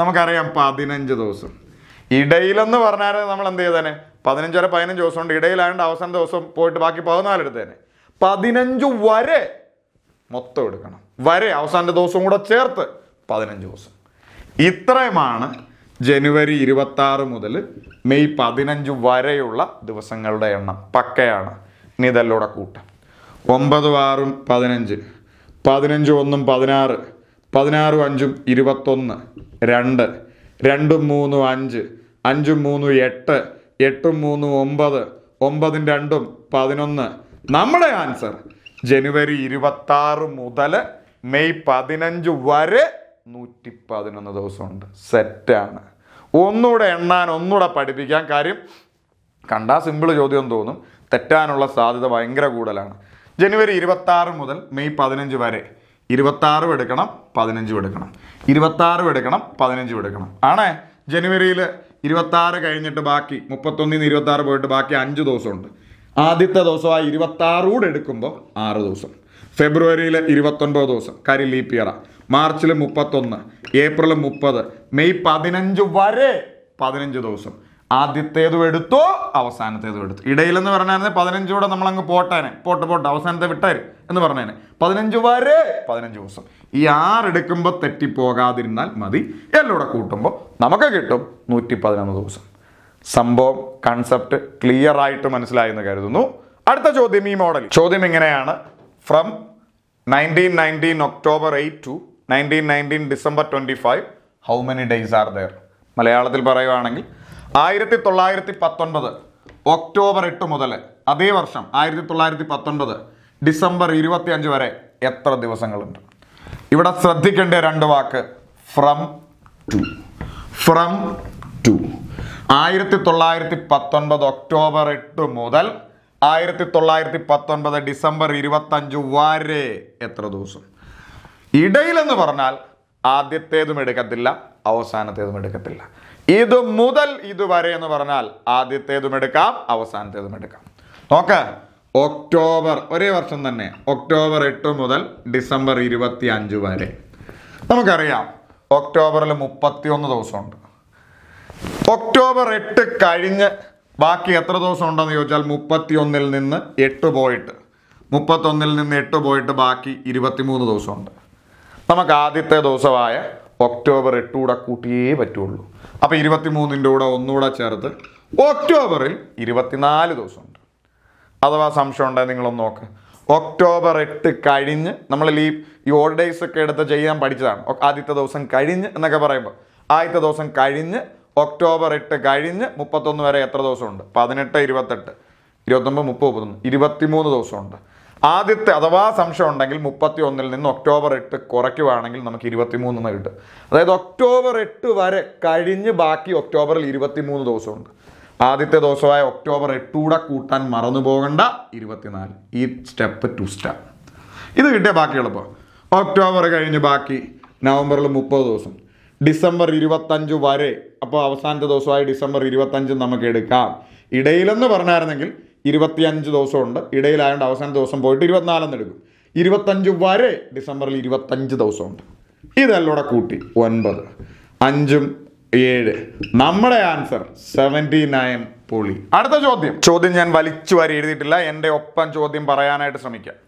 നമുക്കറിയാം പതിനഞ്ച് ദിവസം ഇടയിലെന്ന് പറഞ്ഞാൽ നമ്മൾ എന്ത് ചെയ്തേനെ പതിനഞ്ച് വരെ പതിനഞ്ച് ദിവസം ഉണ്ട് ഇടയിലായതുകൊണ്ട് അവസാന ദിവസം പോയിട്ട് ബാക്കി പതിനാലെടുത്തേനെ പതിനഞ്ച് വരെ മൊത്തം എടുക്കണം വരെ അവസാന ദിവസം കൂടെ ചേർത്ത് പതിനഞ്ച് ദിവസം ഇത്രയുമാണ് ജനുവരി ആറ് മുതൽ മെയ് പതിനഞ്ച് വരെയുള്ള ദിവസങ്ങളുടെ എണ്ണം പക്കയാണ് ഇനി ഇതെല്ലാം ഒമ്പതും ആറും പതിനഞ്ച് പതിനഞ്ച് ഒന്നും പതിനാറ് പതിനാറും അഞ്ചും ഇരുപത്തൊന്ന് രണ്ട് രണ്ടും മൂന്നും അഞ്ച് അഞ്ചും മൂന്നും എട്ട് എട്ടും മൂന്നും ഒമ്പത് ഒമ്പതും രണ്ടും പതിനൊന്ന് നമ്മുടെ ആൻസർ ജനുവരി ഇരുപത്താറ് മുതൽ മെയ് പതിനഞ്ച് വരെ നൂറ്റി പതിനൊന്ന് ദിവസമുണ്ട് സെറ്റാണ് ഒന്നുകൂടെ എണ്ണാൻ ഒന്നുകൂടെ പഠിപ്പിക്കാൻ കാര്യം കണ്ടാൽ സിമ്പിൾ ചോദ്യം തോന്നും തെറ്റാനുള്ള സാധ്യത ഭയങ്കര കൂടുതലാണ് ജനുവരി ഇരുപത്താറ് മുതൽ മെയ് പതിനഞ്ച് വരെ ഇരുപത്താറും എടുക്കണം പതിനഞ്ചും എടുക്കണം ഇരുപത്താറും എടുക്കണം പതിനഞ്ചും എടുക്കണം ആണേ ജനുവരിയിൽ ഇരുപത്താറ് കഴിഞ്ഞിട്ട് ബാക്കി മുപ്പത്തൊന്നിൽ നിന്ന് ഇരുപത്താറ് പോയിട്ട് ബാക്കി അഞ്ച് ദിവസമുണ്ട് ആദ്യത്തെ ദിവസം ആ ഇരുപത്താറൂടെ എടുക്കുമ്പോൾ ആറ് ദിവസം ഫെബ്രുവരിയിൽ ഇരുപത്തൊൻപത് ദിവസം കരി ലീപ്പ് ഇയറ മാർച്ചിൽ മുപ്പത്തൊന്ന് ഏപ്രിൽ മുപ്പത് മെയ് പതിനഞ്ച് വരെ പതിനഞ്ച് ദിവസം ആദ്യത്തേതും എടുത്തു അവസാനത്തേതും എടുത്തു ഇടയിലെന്ന് പറഞ്ഞാൽ പതിനഞ്ചൂടെ നമ്മൾ അങ്ങ് പോട്ടാനെ പോട്ട് പോട്ട് അവസാനത്തെ വിട്ടാര് എന്ന് പറഞ്ഞേനെ പതിനഞ്ച് വരെ പതിനഞ്ച് ദിവസം ഈ ആറെടുക്കുമ്പോൾ തെറ്റിപ്പോകാതിരുന്നാൽ മതി എല്ലൂടെ കൂട്ടുമ്പോൾ നമുക്ക് കിട്ടും നൂറ്റി പതിനൊന്ന് ദിവസം സംഭവം കൺസെപ്റ്റ് ക്ലിയർ ആയിട്ട് മനസ്സിലായെന്ന് കരുതുന്നു അടുത്ത ചോദ്യം ഈ മോഡൽ ചോദ്യം ഇങ്ങനെയാണ് from nineteen nineteen October eight to nineteen nineteen December twenty five how many days are there മലയാളത്തിൽ പറയുകയാണെങ്കിൽ ആയിരത്തി തൊള്ളായിരത്തി പത്തൊൻപത് ഒക്ടോബർ എട്ട് മുതൽ അതേ വർഷം ആയിരത്തി തൊള്ളായിരത്തി പത്തൊൻപത് ഡിസംബർ ഇരുപത്തി അഞ്ച് വരെ എത്ര ദിവസങ്ങളുണ്ട് ഇവിടെ ശ്രദ്ധിക്കേണ്ട രണ്ട് വാക്ക് ഫ്രം ടു ഫ്രം ടു ആയിരത്തി തൊള്ളായിരത്തി പത്തൊൻപത് ഒക്ടോബർ എട്ട് മുതൽ ആയിരത്തി തൊള്ളായിരത്തി പത്തൊൻപത് ഡിസംബർ ഇരുപത്തഞ്ച് വരെ എത്ര ദിവസം ഇടയിലെന്ന് പറഞ്ഞാൽ ആദ്യത്തേതും എടുക്കത്തില്ല അവസാനത്തേതും എടുക്കത്തില്ല ഇത് മുതൽ ഇതുവരെ എന്ന് പറഞ്ഞാൽ ആദ്യത്തേതും എടുക്കാം അവസാനത്തേതും എടുക്കാം നോക്ക ഒക്ടോബർ ഒരേ വർഷം തന്നെ ഒക്ടോബർ എട്ട് മുതൽ ഡിസംബർ ഇരുപത്തി അഞ്ച് വരെ നമുക്കറിയാം ഒക്ടോബറിൽ ഒന്ന് ദിവസമുണ്ട് ഒക്ടോബർ എട്ട് കഴിഞ്ഞ് ബാക്കി എത്ര ദിവസം ഉണ്ടെന്ന് ചോദിച്ചാൽ ഒന്നിൽ നിന്ന് എട്ട് പോയിട്ട് മുപ്പത്തൊന്നിൽ നിന്ന് എട്ട് പോയിട്ട് ബാക്കി മൂന്ന് ദിവസമുണ്ട് നമുക്ക് ആദ്യത്തെ ദിവസമായ ഒക്ടോബർ എട്ടുകൂടെ കൂട്ടിയേ പറ്റുള്ളൂ അപ്പോൾ ഇരുപത്തിമൂന്നിൻ്റെ കൂടെ ഒന്നുകൂടെ ചേർത്ത് ഒക്ടോബറിൽ ഇരുപത്തിനാല് ദിവസമുണ്ട് അഥവാ സംശയം ഉണ്ടായി നിങ്ങളൊന്ന് നോക്ക് ഒക്ടോബർ എട്ട് കഴിഞ്ഞ് നമ്മൾ ലീവ് ഈ ഹോളിഡേയ്സ് ഒക്കെ എടുത്ത് ചെയ്യാൻ പഠിച്ചതാണ് ആദ്യത്തെ ദിവസം കഴിഞ്ഞ് എന്നൊക്കെ പറയുമ്പോൾ ആദ്യത്തെ ദിവസം കഴിഞ്ഞ് ഒക്ടോബർ എട്ട് കഴിഞ്ഞ് മുപ്പത്തൊന്ന് വരെ എത്ര ദിവസമുണ്ട് പതിനെട്ട് ഇരുപത്തെട്ട് ഇരുപത്തൊമ്പത് മുപ്പത് മുപ്പത്തൊന്ന് ഇരുപത്തിമൂന്ന് ദിവസമുണ്ട് ആദ്യത്തെ അഥവാ സംശയം ഉണ്ടെങ്കിൽ മുപ്പത്തി ഒന്നിൽ നിന്ന് ഒക്ടോബർ എട്ട് കുറയ്ക്കുവാണെങ്കിൽ നമുക്ക് ഇരുപത്തിമൂന്നിന് കിട്ടും അതായത് ഒക്ടോബർ എട്ട് വരെ കഴിഞ്ഞ് ബാക്കി ഒക്ടോബറിൽ ഇരുപത്തിമൂന്ന് ദിവസമുണ്ട് ആദ്യത്തെ ദിവസമായ ഒക്ടോബർ എട്ടൂടെ കൂട്ടാൻ മറന്നു പോകണ്ട ഇരുപത്തിനാല് ഈ സ്റ്റെപ്പ് ടു സ്റ്റെപ്പ് ഇത് കിട്ടിയ ബാക്കി എളുപ്പം ഒക്ടോബർ കഴിഞ്ഞ് ബാക്കി നവംബറിൽ മുപ്പത് ദിവസം ഡിസംബർ ഇരുപത്തഞ്ച് വരെ അപ്പോൾ അവസാനത്തെ ദിവസമായ ഡിസംബർ ഇരുപത്തഞ്ച് നമുക്ക് എടുക്കാം ഇടയിലെന്ന് പറഞ്ഞായിരുന്നെങ്കിൽ ഇരുപത്തിയഞ്ച് ദിവസമുണ്ട് ഇടയിലായതുകൊണ്ട് അവസാന ദിവസം പോയിട്ട് ഇരുപത്തിനാലെന്ന് എടുക്കും ഇരുപത്തഞ്ച് വരെ ഡിസംബറിൽ ഇരുപത്തഞ്ച് ദിവസമുണ്ട് ഇതെല്ലാം കൂട്ടി ഒൻപത് അഞ്ചും ഏഴ് നമ്മുടെ ആൻസർ സെവൻറ്റി നയൻ പുളി അടുത്ത ചോദ്യം ചോദ്യം ഞാൻ വലിച്ചു വാരി എഴുതിയിട്ടില്ല എൻ്റെ ഒപ്പം ചോദ്യം പറയാനായിട്ട് ശ്രമിക്കാം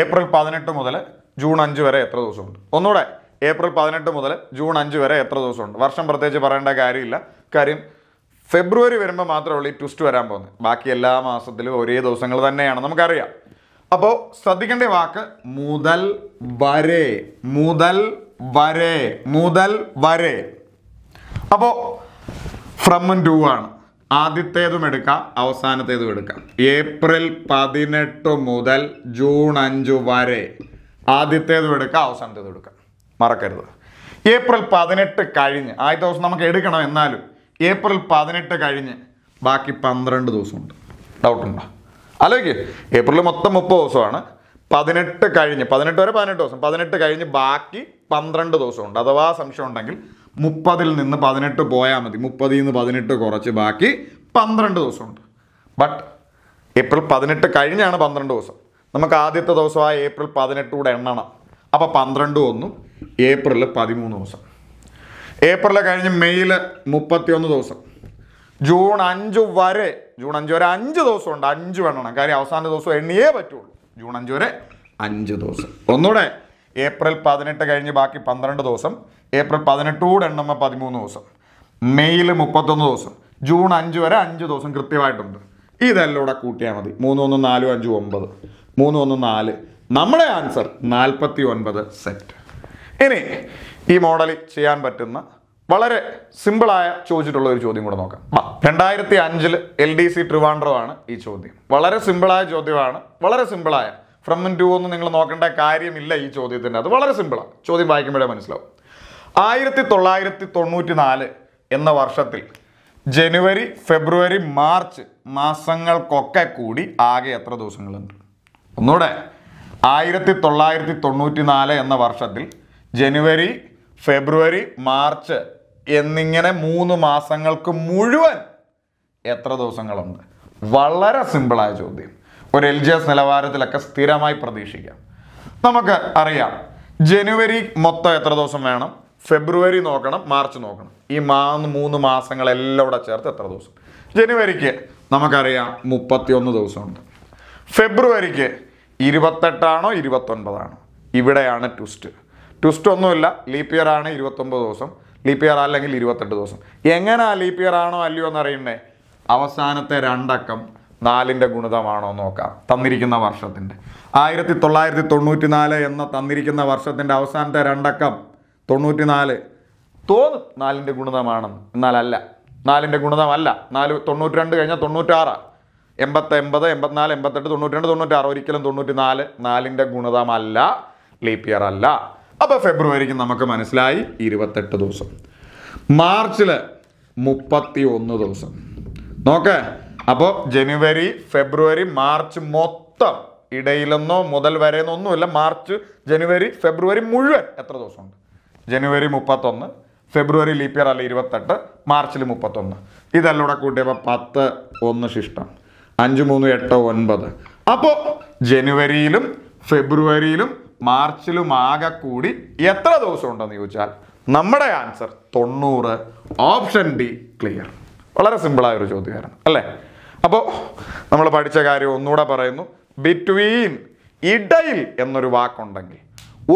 ഏപ്രിൽ പതിനെട്ട് മുതൽ ജൂൺ അഞ്ച് വരെ എത്ര ദിവസമുണ്ട് ഒന്നുകൂടെ ഏപ്രിൽ പതിനെട്ട് മുതൽ ജൂൺ അഞ്ച് വരെ എത്ര ദിവസമുണ്ട് വർഷം പ്രത്യേകിച്ച് പറയേണ്ട കാര്യമില്ല കാര്യം ഫെബ്രുവരി വരുമ്പോൾ മാത്രമേ ഉള്ളൂ ഈ ട്വിസ്റ്റ് വരാൻ പോകുന്നത് ബാക്കി എല്ലാ മാസത്തിലും ഒരേ ദിവസങ്ങൾ തന്നെയാണ് നമുക്കറിയാം അപ്പോൾ ശ്രദ്ധിക്കേണ്ട വാക്ക് മുതൽ വരെ മുതൽ വരെ മുതൽ വരെ അപ്പോൾ ഫ്രം ടു ആണ് ആദ്യത്തേതും എടുക്കാം അവസാനത്തേതും എടുക്കാം ഏപ്രിൽ പതിനെട്ട് മുതൽ ജൂൺ അഞ്ച് വരെ ആദ്യത്തേതും എടുക്കാം അവസാനത്തേതും എടുക്കാം മറക്കരുത് ഏപ്രിൽ പതിനെട്ട് കഴിഞ്ഞ് ആദ്യത്തെ ദിവസം നമുക്ക് എടുക്കണം എന്നാലും ഏപ്രിൽ പതിനെട്ട് കഴിഞ്ഞ് ബാക്കി പന്ത്രണ്ട് ദിവസമുണ്ട് ഡൗട്ടുണ്ടോ ആലോചിക്കുക ഏപ്രിൽ മൊത്തം മുപ്പത് ദിവസമാണ് പതിനെട്ട് കഴിഞ്ഞ് പതിനെട്ട് വരെ പതിനെട്ട് ദിവസം പതിനെട്ട് കഴിഞ്ഞ് ബാക്കി പന്ത്രണ്ട് ദിവസമുണ്ട് അഥവാ സംശയം ഉണ്ടെങ്കിൽ മുപ്പതിൽ നിന്ന് പതിനെട്ട് പോയാൽ മതി മുപ്പതിൽ നിന്ന് പതിനെട്ട് കുറച്ച് ബാക്കി പന്ത്രണ്ട് ദിവസമുണ്ട് ബട്ട് ഏപ്രിൽ പതിനെട്ട് കഴിഞ്ഞാണ് പന്ത്രണ്ട് ദിവസം നമുക്ക് ആദ്യത്തെ ദിവസമായ ഏപ്രിൽ പതിനെട്ട് കൂടെ എണ്ണണം അപ്പോൾ പന്ത്രണ്ട് ഒന്നും ഏപ്രിൽ പതിമൂന്ന് ദിവസം ഏപ്രിൽ കഴിഞ്ഞ് മെയ്യിൽ മുപ്പത്തിയൊന്ന് ദിവസം ജൂൺ അഞ്ച് വരെ ജൂൺ അഞ്ച് വരെ അഞ്ച് ദിവസം ഉണ്ട് അഞ്ച് വേണം കാര്യം അവസാന ദിവസം എണ്ണിയേ പറ്റുള്ളൂ ജൂൺ അഞ്ച് വരെ അഞ്ച് ദിവസം ഒന്നുകൂടെ ഏപ്രിൽ പതിനെട്ട് കഴിഞ്ഞ് ബാക്കി പന്ത്രണ്ട് ദിവസം ഏപ്രിൽ പതിനെട്ടൂടെ എണ്ണുമ്പോൾ പതിമൂന്ന് ദിവസം മെയ്യിൽ മുപ്പത്തൊന്ന് ദിവസം ജൂൺ അഞ്ച് വരെ അഞ്ച് ദിവസം കൃത്യമായിട്ടുണ്ട് ഇതെല്ലാം കൂടെ കൂട്ടിയാൽ മതി മൂന്ന് ഒന്ന് നാലും അഞ്ചും ഒമ്പത് മൂന്ന് ഒന്ന് നാല് നമ്മുടെ ആൻസർ നാൽപ്പത്തി ഒൻപത് സെറ്റ് ഇനി ഈ മോഡൽ ചെയ്യാൻ പറ്റുന്ന വളരെ സിമ്പിളായ ചോദിച്ചിട്ടുള്ള ഒരു ചോദ്യം കൂടെ നോക്കാം രണ്ടായിരത്തി അഞ്ചിൽ എൽ ഡി സി ട്രിവാൻഡ്രമാണ് ഈ ചോദ്യം വളരെ സിമ്പിളായ ചോദ്യമാണ് വളരെ സിമ്പിളായ ഫ്രം ഇൻ ടു ഒന്നും നിങ്ങൾ നോക്കേണ്ട കാര്യമില്ല ഈ ചോദ്യത്തിൻ്റെ അത് വളരെ സിമ്പിളാണ് ചോദ്യം വായിക്കുമ്പോഴേ മനസ്സിലാവും ആയിരത്തി തൊള്ളായിരത്തി തൊണ്ണൂറ്റി നാല് എന്ന വർഷത്തിൽ ജനുവരി ഫെബ്രുവരി മാർച്ച് മാസങ്ങൾക്കൊക്കെ കൂടി ആകെ എത്ര ദിവസങ്ങളുണ്ട് ഒന്നുകൂടെ ആയിരത്തി തൊള്ളായിരത്തി തൊണ്ണൂറ്റി നാല് എന്ന വർഷത്തിൽ ജനുവരി ഫെബ്രുവരി മാർച്ച് എന്നിങ്ങനെ മൂന്ന് മാസങ്ങൾക്ക് മുഴുവൻ എത്ര ദിവസങ്ങളുണ്ട് വളരെ സിമ്പിളായ ചോദ്യം ഒരു എൽ ജി എസ് നിലവാരത്തിലൊക്കെ സ്ഥിരമായി പ്രതീക്ഷിക്കാം നമുക്ക് അറിയാം ജനുവരി മൊത്തം എത്ര ദിവസം വേണം ഫെബ്രുവരി നോക്കണം മാർച്ച് നോക്കണം ഈ മാന്ന് മൂന്ന് മാസങ്ങളെല്ലാം കൂടെ ചേർത്ത് എത്ര ദിവസം ജനുവരിക്ക് നമുക്കറിയാം മുപ്പത്തിയൊന്ന് ദിവസമുണ്ട് ഫെബ്രുവരിക്ക് ഇരുപത്തെട്ടാണോ ഇരുപത്തൊൻപതാണോ ഇവിടെയാണ് ട്വിസ്റ്റ് ട്വിസ്റ്റ് ഒന്നുമില്ല ലീപ്പ് ഇയർ ആണ് ഇരുപത്തൊമ്പത് ദിവസം ലീപ്പ് ഇയർ അല്ലെങ്കിൽ ഇരുപത്തെട്ട് ദിവസം എങ്ങനെയാ ലീപ്പ് ഇയർ ആണോ അല്ലയോ എന്ന് അറിയണ്ടേ അവസാനത്തെ രണ്ടക്കം നാലിൻ്റെ ഗുണിതമാണോ നോക്കാം തന്നിരിക്കുന്ന വർഷത്തിൻ്റെ ആയിരത്തി തൊള്ളായിരത്തി തൊണ്ണൂറ്റി നാല് എന്ന തന്നിരിക്കുന്ന വർഷത്തിൻ്റെ അവസാനത്തെ രണ്ടക്കം തൊണ്ണൂറ്റി നാല് തോന്നും നാലിൻ്റെ ഗുണിതമാണെന്ന് എന്നാലല്ല നാലിൻ്റെ ഗുണിതമല്ല നാല് തൊണ്ണൂറ്റി രണ്ട് കഴിഞ്ഞാൽ തൊണ്ണൂറ്റാറാണ് എൺപത്തി എൺപത് എൺപത്തിനാല് എൺപത്തെട്ട് തൊണ്ണൂറ്റി രണ്ട് തൊണ്ണൂറ്റാറ് ഒരിക്കലും തൊണ്ണൂറ്റി നാല് നാലിൻ്റെ ഗുണിതമല്ല ഇയർ അല്ല അപ്പോൾ ഫെബ്രുവരിക്ക് നമുക്ക് മനസ്സിലായി ഇരുപത്തെട്ട് ദിവസം മാർച്ചിൽ മുപ്പത്തി ഒന്ന് ദിവസം നോക്കേ അപ്പോൾ ജനുവരി ഫെബ്രുവരി മാർച്ച് മൊത്തം ഇടയിലെന്നോ മുതൽ വരെയെന്നോ ഒന്നുമില്ല മാർച്ച് ജനുവരി ഫെബ്രുവരി മുഴുവൻ എത്ര ദിവസമുണ്ട് ജനുവരി മുപ്പത്തൊന്ന് ഫെബ്രുവരി ലീപ്പ് അല്ല ഇരുപത്തെട്ട് മാർച്ചിൽ മുപ്പത്തൊന്ന് ഇതെല്ലാം കൂടെ കൂട്ടിയപ്പോൾ പത്ത് ഒന്ന് ശിഷ്ടം അഞ്ച് മൂന്ന് എട്ട് ഒൻപത് അപ്പോൾ ജനുവരിയിലും ഫെബ്രുവരിയിലും മാർച്ചിലും ആകെ കൂടി എത്ര ദിവസം ഉണ്ടെന്ന് ചോദിച്ചാൽ നമ്മുടെ ആൻസർ തൊണ്ണൂറ് ഓപ്ഷൻ ഡി ക്ലിയർ വളരെ സിമ്പിളായ ഒരു ചോദ്യമായിരുന്നു അല്ലേ അപ്പോൾ നമ്മൾ പഠിച്ച കാര്യം ഒന്നുകൂടെ പറയുന്നു ബിറ്റ്വീൻ ഇടയിൽ എന്നൊരു വാക്കുണ്ടെങ്കിൽ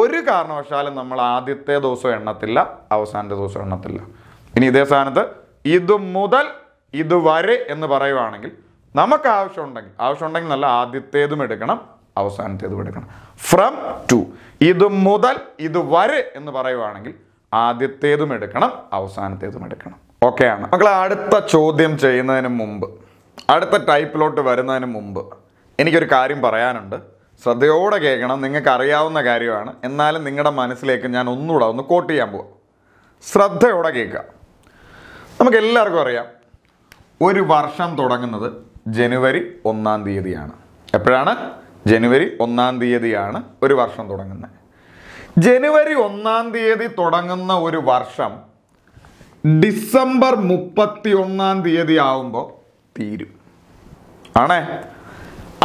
ഒരു കാരണവശാലും നമ്മൾ ആദ്യത്തെ ദിവസം എണ്ണത്തില്ല അവസാനത്തെ ദിവസം എണ്ണത്തില്ല ഇനി ഇതേ സ്ഥാനത്ത് ഇതു മുതൽ ഇതുവരെ എന്ന് പറയുവാണെങ്കിൽ നമുക്ക് ആവശ്യമുണ്ടെങ്കിൽ ആവശ്യമുണ്ടെങ്കിൽ നല്ല ആദ്യത്തേതും എടുക്കണം അവസാനത്തേത് എടുക്കണം ഫ്രം ടു ഇത് മുതൽ ഇത് വരെ എന്ന് പറയുവാണെങ്കിൽ ആദ്യത്തേതും എടുക്കണം അവസാനത്തേതും എടുക്കണം ആണ് മക്കളെ അടുത്ത ചോദ്യം ചെയ്യുന്നതിന് മുമ്പ് അടുത്ത ടൈപ്പിലോട്ട് വരുന്നതിന് മുമ്പ് എനിക്കൊരു കാര്യം പറയാനുണ്ട് ശ്രദ്ധയോടെ കേൾക്കണം നിങ്ങൾക്ക് അറിയാവുന്ന കാര്യമാണ് എന്നാലും നിങ്ങളുടെ മനസ്സിലേക്ക് ഞാൻ ഒന്നുകൂടെ ഒന്ന് കോട്ട് ചെയ്യാൻ പോവാം ശ്രദ്ധയോടെ കേൾക്കുക നമുക്ക് എല്ലാവർക്കും അറിയാം ഒരു വർഷം തുടങ്ങുന്നത് ജനുവരി ഒന്നാം തീയതിയാണ് എപ്പോഴാണ് ജനുവരി ഒന്നാം തീയതിയാണ് ഒരു വർഷം തുടങ്ങുന്നത് ജനുവരി ഒന്നാം തീയതി തുടങ്ങുന്ന ഒരു വർഷം ഡിസംബർ മുപ്പത്തി ഒന്നാം തീയതി ആവുമ്പോൾ തീരും ആണേ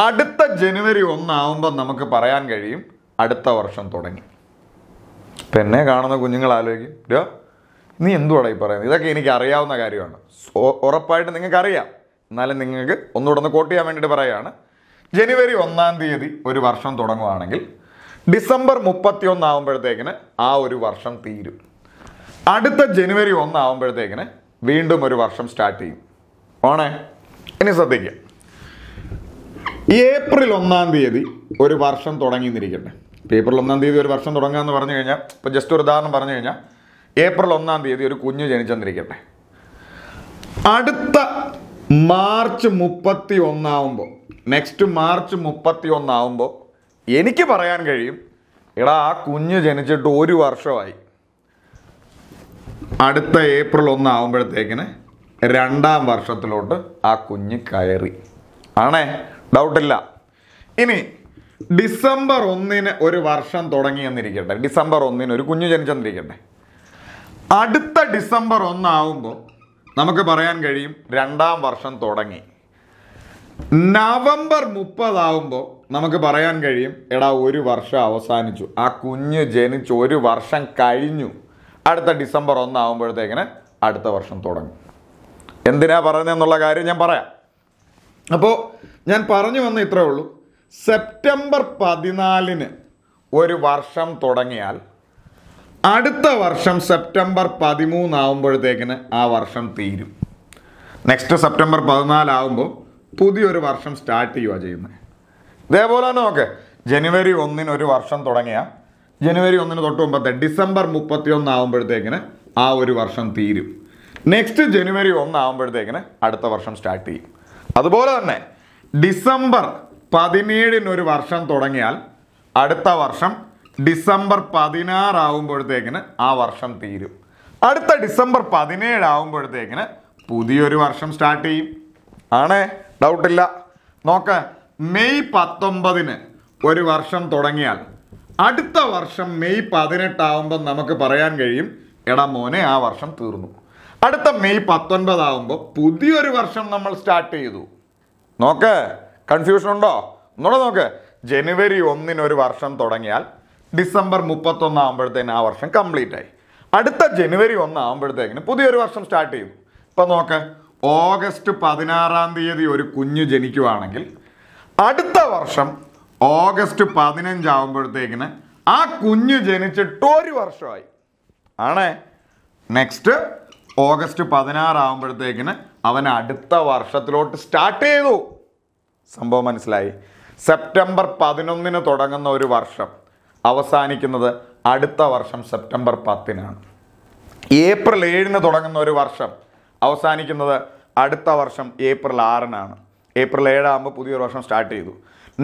അടുത്ത ജനുവരി ഒന്നാവുമ്പോൾ നമുക്ക് പറയാൻ കഴിയും അടുത്ത വർഷം തുടങ്ങി പെണ്ണെ കാണുന്ന കുഞ്ഞുങ്ങൾ ആലോചിക്കും രോ നീ എന്തുവാണ് ഈ പറയുന്നത് ഇതൊക്കെ എനിക്ക് അറിയാവുന്ന കാര്യമാണ് ഉറപ്പായിട്ട് നിങ്ങൾക്കറിയാം എന്നാലും നിങ്ങൾക്ക് ഒന്നുകൂടെ ഒന്ന് കോട്ട് ചെയ്യാൻ വേണ്ടിയിട്ട് പറയുകയാണ് ജനുവരി ഒന്നാം തീയതി ഒരു വർഷം തുടങ്ങുകയാണെങ്കിൽ ഡിസംബർ മുപ്പത്തിയൊന്നാവുമ്പോഴത്തേക്കിന് ആ ഒരു വർഷം തീരും അടുത്ത ജനുവരി ഒന്നാവുമ്പോഴത്തേക്കിന് വീണ്ടും ഒരു വർഷം സ്റ്റാർട്ട് ചെയ്യും ഓണേ ഇനി ശ്രദ്ധിക്കുക ഏപ്രിൽ ഒന്നാം തീയതി ഒരു വർഷം തുടങ്ങി ഏപ്രിൽ ഒന്നാം തീയതി ഒരു വർഷം തുടങ്ങുക എന്ന് പറഞ്ഞു കഴിഞ്ഞാൽ ഇപ്പോൾ ജസ്റ്റ് ഒരു ഉദാഹരണം പറഞ്ഞു കഴിഞ്ഞാൽ ഏപ്രിൽ ഒന്നാം തീയതി ഒരു കുഞ്ഞ് ജനിച്ചെന്നിരിക്കട്ടെ അടുത്ത മാർച്ച് മുപ്പത്തി ഒന്നാവുമ്പോൾ നെക്സ്റ്റ് മാർച്ച് മുപ്പത്തി ഒന്നാവുമ്പോൾ എനിക്ക് പറയാൻ കഴിയും എടാ ആ കുഞ്ഞ് ജനിച്ചിട്ട് ഒരു വർഷമായി അടുത്ത ഏപ്രിൽ ഒന്നാവുമ്പോഴത്തേക്കിന് രണ്ടാം വർഷത്തിലോട്ട് ആ കുഞ്ഞ് കയറി ആണേ ഡൗട്ടില്ല ഇനി ഡിസംബർ ഒന്നിന് ഒരു വർഷം തുടങ്ങി എന്നിരിക്കട്ടെ ഡിസംബർ ഒന്നിന് ഒരു കുഞ്ഞ് ജനിച്ചെന്നിരിക്കട്ടെ അടുത്ത ഡിസംബർ ഒന്നാവുമ്പോൾ നമുക്ക് പറയാൻ കഴിയും രണ്ടാം വർഷം തുടങ്ങി നവംബർ മുപ്പതാവുമ്പോൾ നമുക്ക് പറയാൻ കഴിയും എടാ ഒരു വർഷം അവസാനിച്ചു ആ കുഞ്ഞ് ജനിച്ചു ഒരു വർഷം കഴിഞ്ഞു അടുത്ത ഡിസംബർ ഒന്നാവുമ്പോഴത്തേക്കിന് അടുത്ത വർഷം തുടങ്ങും എന്തിനാ പറയുന്നതെന്നുള്ള കാര്യം ഞാൻ പറയാം അപ്പോൾ ഞാൻ പറഞ്ഞു വന്ന ഇത്രേ ഉള്ളൂ സെപ്റ്റംബർ പതിനാലിന് ഒരു വർഷം തുടങ്ങിയാൽ അടുത്ത വർഷം സെപ്റ്റംബർ പതിമൂന്നാവുമ്പോഴത്തേക്കിന് ആ വർഷം തീരും നെക്സ്റ്റ് സെപ്റ്റംബർ പതിനാലാവുമ്പോൾ പുതിയൊരു വർഷം സ്റ്റാർട്ട് ചെയ്യുക ചെയ്യുന്നത് ഇതേപോലെ തന്നെ നോക്കെ ജനുവരി ഒന്നിന് ഒരു വർഷം തുടങ്ങിയ ജനുവരി ഒന്നിന് തൊട്ട് മുമ്പത്തെ ഡിസംബർ മുപ്പത്തി ഒന്ന് ആകുമ്പോഴത്തേക്കിന് ആ ഒരു വർഷം തീരും നെക്സ്റ്റ് ജനുവരി ഒന്ന് ആകുമ്പോഴത്തേക്കിന് അടുത്ത വർഷം സ്റ്റാർട്ട് ചെയ്യും അതുപോലെ തന്നെ ഡിസംബർ പതിനേഴിന് ഒരു വർഷം തുടങ്ങിയാൽ അടുത്ത വർഷം ഡിസംബർ പതിനാറാവുമ്പോഴത്തേക്കിന് ആ വർഷം തീരും അടുത്ത ഡിസംബർ പതിനേഴാവുമ്പോഴത്തേക്കിന് പുതിയൊരു വർഷം സ്റ്റാർട്ട് ചെയ്യും ആണേ ഡൗട്ടില്ല നോക്ക് മെയ് പത്തൊമ്പതിന് ഒരു വർഷം തുടങ്ങിയാൽ അടുത്ത വർഷം മെയ് പതിനെട്ടാവുമ്പം നമുക്ക് പറയാൻ കഴിയും എടാ മോനെ ആ വർഷം തീർന്നു അടുത്ത മെയ് പത്തൊൻപതാവുമ്പോൾ പുതിയൊരു വർഷം നമ്മൾ സ്റ്റാർട്ട് ചെയ്തു നോക്ക് കൺഫ്യൂഷൻ ഉണ്ടോ ഒന്നുകൂടെ നോക്ക് ജനുവരി ഒന്നിന് ഒരു വർഷം തുടങ്ങിയാൽ ഡിസംബർ മുപ്പത്തൊന്നാകുമ്പോഴത്തേന് ആ വർഷം കംപ്ലീറ്റ് ആയി അടുത്ത ജനുവരി ഒന്നാകുമ്പോഴത്തേക്കിന് പുതിയൊരു വർഷം സ്റ്റാർട്ട് ചെയ്തു ഇപ്പം നോക്ക് ഓഗസ്റ്റ് പതിനാറാം തീയതി ഒരു കുഞ്ഞ് ജനിക്കുവാണെങ്കിൽ അടുത്ത വർഷം ഓഗസ്റ്റ് പതിനഞ്ചാവുമ്പോഴത്തേക്കിന് ആ കുഞ്ഞ് ജനിച്ചിട്ട് ഒരു വർഷമായി ആണേ നെക്സ്റ്റ് ഓഗസ്റ്റ് പതിനാറാവുമ്പോഴത്തേക്കിന് അവൻ അടുത്ത വർഷത്തിലോട്ട് സ്റ്റാർട്ട് ചെയ്തു സംഭവം മനസ്സിലായി സെപ്റ്റംബർ പതിനൊന്നിന് തുടങ്ങുന്ന ഒരു വർഷം അവസാനിക്കുന്നത് അടുത്ത വർഷം സെപ്റ്റംബർ പത്തിനാണ് ഏപ്രിൽ ഏഴിന് തുടങ്ങുന്ന ഒരു വർഷം അവസാനിക്കുന്നത് അടുത്ത വർഷം ഏപ്രിൽ ആറിനാണ് ഏപ്രിൽ ഏഴാകുമ്പോൾ പുതിയൊരു വർഷം സ്റ്റാർട്ട് ചെയ്തു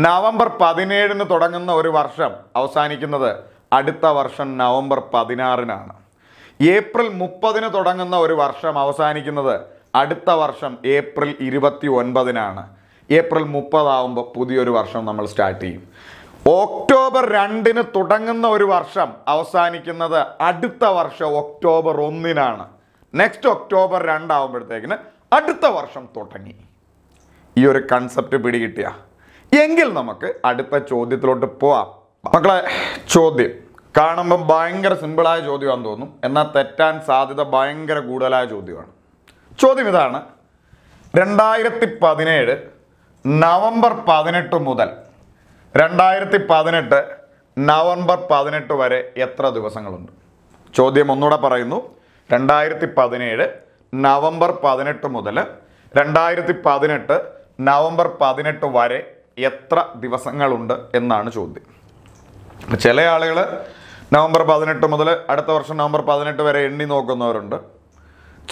നവംബർ പതിനേഴിന് തുടങ്ങുന്ന ഒരു വർഷം അവസാനിക്കുന്നത് അടുത്ത വർഷം നവംബർ പതിനാറിനാണ് ഏപ്രിൽ മുപ്പതിന് തുടങ്ങുന്ന ഒരു വർഷം അവസാനിക്കുന്നത് അടുത്ത വർഷം ഏപ്രിൽ ഇരുപത്തി ഒൻപതിനാണ് ഏപ്രിൽ മുപ്പതാവുമ്പോൾ പുതിയൊരു വർഷം നമ്മൾ സ്റ്റാർട്ട് ചെയ്യും ഒക്ടോബർ രണ്ടിന് തുടങ്ങുന്ന ഒരു വർഷം അവസാനിക്കുന്നത് അടുത്ത വർഷം ഒക്ടോബർ ഒന്നിനാണ് നെക്സ്റ്റ് ഒക്ടോബർ രണ്ടാവുമ്പോഴത്തേക്കിന് അടുത്ത വർഷം തുടങ്ങി ഈ ഒരു കൺസെപ്റ്റ് പിടികിട്ടിയ എങ്കിൽ നമുക്ക് അടുത്ത ചോദ്യത്തിലോട്ട് പോവാം മക്കളെ ചോദ്യം കാണുമ്പോൾ ഭയങ്കര സിമ്പിളായ ചോദ്യമാണെന്ന് തോന്നും എന്നാൽ തെറ്റാൻ സാധ്യത ഭയങ്കര കൂടുതലായ ചോദ്യമാണ് ചോദ്യം ഇതാണ് രണ്ടായിരത്തി പതിനേഴ് നവംബർ പതിനെട്ട് മുതൽ രണ്ടായിരത്തി പതിനെട്ട് നവംബർ പതിനെട്ട് വരെ എത്ര ദിവസങ്ങളുണ്ട് ചോദ്യം ഒന്നുകൂടെ പറയുന്നു രണ്ടായിരത്തി പതിനേഴ് നവംബർ പതിനെട്ട് മുതൽ രണ്ടായിരത്തി പതിനെട്ട് നവംബർ പതിനെട്ട് വരെ എത്ര ദിവസങ്ങളുണ്ട് എന്നാണ് ചോദ്യം ചില ആളുകൾ നവംബർ പതിനെട്ട് മുതൽ അടുത്ത വർഷം നവംബർ പതിനെട്ട് വരെ എണ്ണി നോക്കുന്നവരുണ്ട്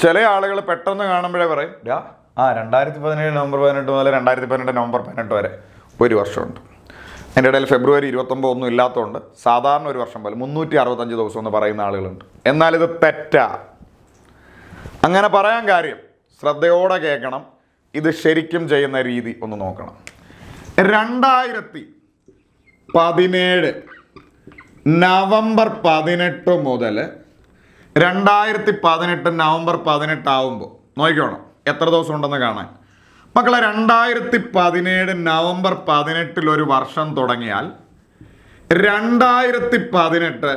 ചില ആളുകൾ പെട്ടെന്ന് കാണുമ്പോഴേ പറയും രാ ആ രണ്ടായിരത്തി പതിനേഴ് നവംബർ പതിനെട്ട് മുതൽ രണ്ടായിരത്തി പതിനെട്ട് നവംബർ പതിനെട്ട് വരെ ഒരു വർഷമുണ്ട് അതിൻ്റെ ഇടയിൽ ഫെബ്രുവരി ഇരുപത്തൊമ്പത് ഒന്നും ഇല്ലാത്തതുകൊണ്ട് സാധാരണ ഒരു വർഷം പോലെ മുന്നൂറ്റി അറുപത്തഞ്ച് ദിവസം എന്ന് പറയുന്ന ആളുകളുണ്ട് എന്നാൽ ഇത് തെറ്റാ അങ്ങനെ പറയാൻ കാര്യം ശ്രദ്ധയോടെ കേൾക്കണം ഇത് ശരിക്കും ചെയ്യുന്ന രീതി ഒന്ന് നോക്കണം രണ്ടായിരത്തി പതിനേഴ് നവംബർ പതിനെട്ട് മുതൽ രണ്ടായിരത്തി പതിനെട്ട് നവംബർ പതിനെട്ടാവുമ്പോൾ നോക്കിക്കോണം എത്ര ദിവസം ഉണ്ടെന്ന് കാണാൻ മക്കളെ രണ്ടായിരത്തി പതിനേഴ് നവംബർ പതിനെട്ടിൽ ഒരു വർഷം തുടങ്ങിയാൽ രണ്ടായിരത്തി പതിനെട്ട്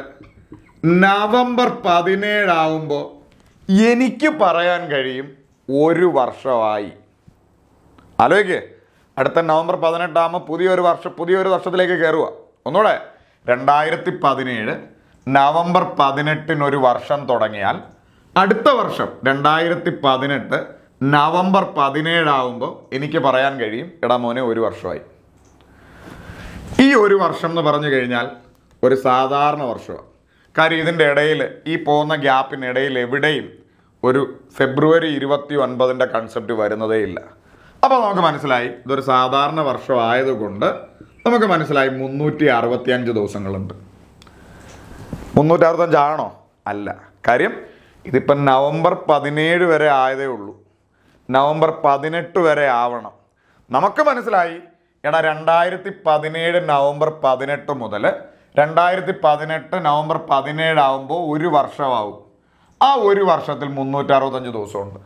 നവംബർ പതിനേഴാവുമ്പോൾ എനിക്ക് പറയാൻ കഴിയും ഒരു വർഷമായി ആലോചിക്ക് അടുത്ത നവംബർ പതിനെട്ടാകുമ്പോൾ പുതിയൊരു വർഷം പുതിയൊരു വർഷത്തിലേക്ക് കയറുക ഒന്നുകൂടെ രണ്ടായിരത്തി പതിനേഴ് നവംബർ പതിനെട്ടിനൊരു വർഷം തുടങ്ങിയാൽ അടുത്ത വർഷം രണ്ടായിരത്തി പതിനെട്ട് നവംബർ പതിനേഴാവുമ്പോൾ എനിക്ക് പറയാൻ കഴിയും ഇടമോനെ ഒരു വർഷമായി ഈ ഒരു വർഷം എന്ന് പറഞ്ഞു കഴിഞ്ഞാൽ ഒരു സാധാരണ വർഷമാണ് കാര്യം ഇതിൻ്റെ ഇടയിൽ ഈ പോകുന്ന ഗ്യാപ്പിനിടയിൽ എവിടെയും ഒരു ഫെബ്രുവരി ഇരുപത്തി ഒൻപതിൻ്റെ കൺസെപ്റ്റ് വരുന്നതേ ഇല്ല അപ്പോൾ നമുക്ക് മനസ്സിലായി ഇതൊരു സാധാരണ വർഷമായതുകൊണ്ട് നമുക്ക് മനസ്സിലായി മുന്നൂറ്റി അറുപത്തി അഞ്ച് ദിവസങ്ങളുണ്ട് മുന്നൂറ്റി അറുപത്തഞ്ചാണോ അല്ല കാര്യം ഇതിപ്പം നവംബർ പതിനേഴ് വരെ ആയതേ ഉള്ളൂ നവംബർ പതിനെട്ട് വരെ ആവണം നമുക്ക് മനസ്സിലായി എടാ രണ്ടായിരത്തി പതിനേഴ് നവംബർ പതിനെട്ട് മുതൽ രണ്ടായിരത്തി പതിനെട്ട് നവംബർ പതിനേഴാവുമ്പോൾ ഒരു വർഷമാവും ആ ഒരു വർഷത്തിൽ അറുപത്തഞ്ച് ദിവസമുണ്ട്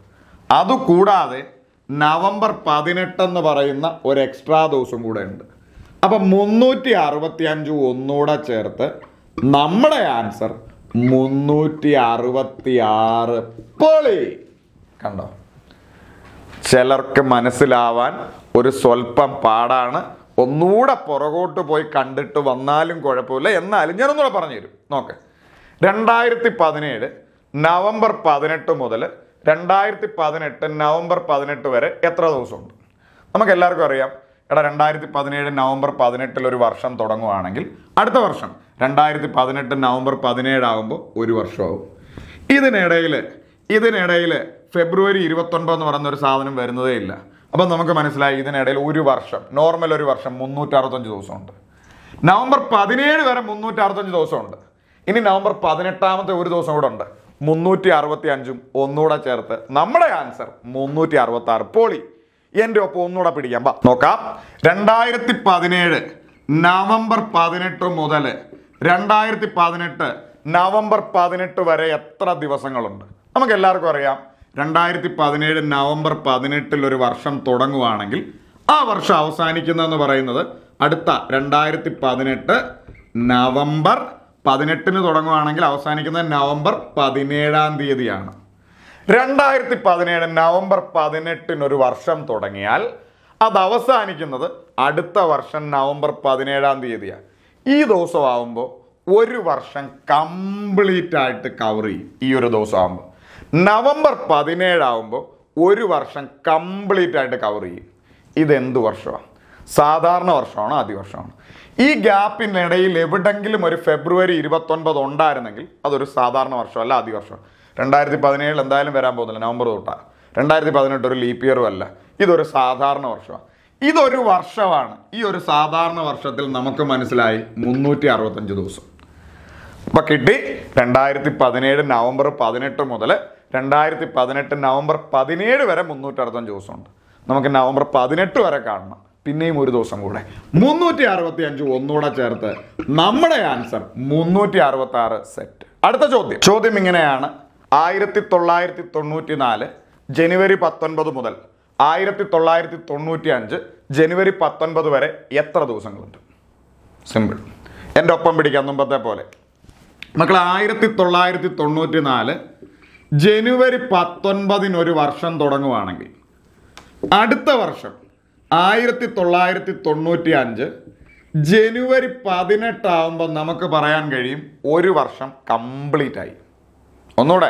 അതുകൂടാതെ നവംബർ പതിനെട്ടെന്ന് പറയുന്ന ഒരു എക്സ്ട്രാ ദിവസം കൂടെ ഉണ്ട് അപ്പം മുന്നൂറ്റി അറുപത്തി അഞ്ച് ഒന്നുകൂടെ ചേർത്ത് നമ്മുടെ ആൻസർ മുന്നൂറ്റി അറുപത്തി ആറ് പൊളി കണ്ടോ ചിലർക്ക് മനസ്സിലാവാൻ ഒരു സ്വല്പം പാടാണ് ഒന്നുകൂടെ പുറകോട്ട് പോയി കണ്ടിട്ട് വന്നാലും കുഴപ്പമില്ല എന്നാലും ഞാനൊന്നുകൂടെ പറഞ്ഞുതരും നോക്കെ രണ്ടായിരത്തി പതിനേഴ് നവംബർ പതിനെട്ട് മുതൽ രണ്ടായിരത്തി പതിനെട്ട് നവംബർ പതിനെട്ട് വരെ എത്ര ദിവസമുണ്ട് നമുക്ക് എല്ലാവർക്കും അറിയാം എടാ രണ്ടായിരത്തി പതിനേഴ് നവംബർ പതിനെട്ടിൽ ഒരു വർഷം തുടങ്ങുകയാണെങ്കിൽ അടുത്ത വർഷം രണ്ടായിരത്തി പതിനെട്ട് നവംബർ പതിനേഴാകുമ്പോൾ ഒരു വർഷമാവും ഇതിനിടയിൽ ഇതിനിടയിൽ ഫെബ്രുവരി എന്ന് പറയുന്നൊരു സാധനം വരുന്നതേ ഇല്ല അപ്പം നമുക്ക് മനസ്സിലായി ഇതിനിടയിൽ ഒരു വർഷം നോർമൽ ഒരു വർഷം മുന്നൂറ്ററുപത്തഞ്ച് ദിവസമുണ്ട് നവംബർ പതിനേഴ് വരെ മുന്നൂറ്ററുപത്തഞ്ച് ദിവസമുണ്ട് ഇനി നവംബർ പതിനെട്ടാമത്തെ ഒരു ദിവസം കൂടെ ഉണ്ട് മുന്നൂറ്റി അറുപത്തി അഞ്ചും ഒന്നുകൂടെ ചേർത്ത് നമ്മുടെ ആൻസർ മുന്നൂറ്റി അറുപത്തി ആറ് പോളി എൻ്റെ ഒപ്പം ഒന്നുകൂടെ പിടിക്കാം ബാ നോക്കാം രണ്ടായിരത്തി പതിനേഴ് നവംബർ പതിനെട്ട് മുതൽ രണ്ടായിരത്തി പതിനെട്ട് നവംബർ പതിനെട്ട് വരെ എത്ര ദിവസങ്ങളുണ്ട് നമുക്ക് എല്ലാവർക്കും അറിയാം രണ്ടായിരത്തി പതിനേഴ് നവംബർ പതിനെട്ടിൽ ഒരു വർഷം തുടങ്ങുവാണെങ്കിൽ ആ വർഷം അവസാനിക്കുന്നതെന്ന് പറയുന്നത് അടുത്ത രണ്ടായിരത്തി പതിനെട്ട് നവംബർ പതിനെട്ടിന് തുടങ്ങുകയാണെങ്കിൽ അവസാനിക്കുന്നത് നവംബർ പതിനേഴാം തീയതിയാണ് രണ്ടായിരത്തി പതിനേഴ് നവംബർ പതിനെട്ടിനൊരു വർഷം തുടങ്ങിയാൽ അത് അവസാനിക്കുന്നത് അടുത്ത വർഷം നവംബർ പതിനേഴാം തീയതിയാണ് ഈ ദിവസമാകുമ്പോൾ ഒരു വർഷം കംപ്ലീറ്റ് ആയിട്ട് കവർ ചെയ്യും ഈ ഒരു ദിവസമാകുമ്പോൾ നവംബർ പതിനേഴാവുമ്പോൾ ഒരു വർഷം കംപ്ലീറ്റ് ആയിട്ട് കവർ ചെയ്യും ഇതെന്ത് വർഷമാണ് സാധാരണ വർഷമാണോ വർഷമാണോ ഈ ഗ്യാപ്പിനിടയിൽ എവിടെങ്കിലും ഒരു ഫെബ്രുവരി ഇരുപത്തൊൻപത് ഉണ്ടായിരുന്നെങ്കിൽ അതൊരു സാധാരണ വർഷം അല്ല ആദ്യ വർഷം രണ്ടായിരത്തി പതിനേഴിൽ എന്തായാലും വരാൻ പോകുന്നില്ല നവംബർ തൊട്ടാണ് രണ്ടായിരത്തി പതിനെട്ട് ഒരു ലീപ് ഇയറും അല്ല ഇതൊരു സാധാരണ വർഷമാണ് ഇതൊരു വർഷമാണ് ഈ ഒരു സാധാരണ വർഷത്തിൽ നമുക്ക് മനസ്സിലായി മുന്നൂറ്റി അറുപത്തഞ്ച് ദിവസം അപ്പം കിട്ടി രണ്ടായിരത്തി പതിനേഴ് നവംബർ പതിനെട്ട് മുതൽ രണ്ടായിരത്തി പതിനെട്ട് നവംബർ പതിനേഴ് വരെ മുന്നൂറ്റി അറുപത്തഞ്ച് ദിവസമുണ്ട് നമുക്ക് നവംബർ പതിനെട്ട് വരെ കാണണം പിന്നെയും ഒരു ദിവസം കൂടെ മുന്നൂറ്റി അറുപത്തി അഞ്ച് ഒന്നുകൂടെ ചേർത്ത് നമ്മുടെ ആൻസർ മുന്നൂറ്റി അറുപത്തി ആറ് സെറ്റ് അടുത്ത ചോദ്യം ചോദ്യം ഇങ്ങനെയാണ് ആയിരത്തി തൊള്ളായിരത്തി തൊണ്ണൂറ്റി നാല് ജനുവരി പത്തൊൻപത് മുതൽ ആയിരത്തി തൊള്ളായിരത്തി തൊണ്ണൂറ്റി അഞ്ച് ജനുവരി പത്തൊൻപത് വരെ എത്ര ദിവസങ്ങളുണ്ട് സിമ്പിൾ എൻ്റെ ഒപ്പം പിടിക്കാൻ മുമ്പത്തെ പോലെ മക്കൾ ആയിരത്തി തൊള്ളായിരത്തി തൊണ്ണൂറ്റി നാല് ജനുവരി പത്തൊൻപതിനൊരു വർഷം തുടങ്ങുവാണെങ്കിൽ അടുത്ത വർഷം ആയിരത്തി തൊള്ളായിരത്തി തൊണ്ണൂറ്റി അഞ്ച് ജനുവരി പതിനെട്ടാവുമ്പോൾ നമുക്ക് പറയാൻ കഴിയും ഒരു വർഷം കംപ്ലീറ്റ് ആയി ഒന്നുകൂടെ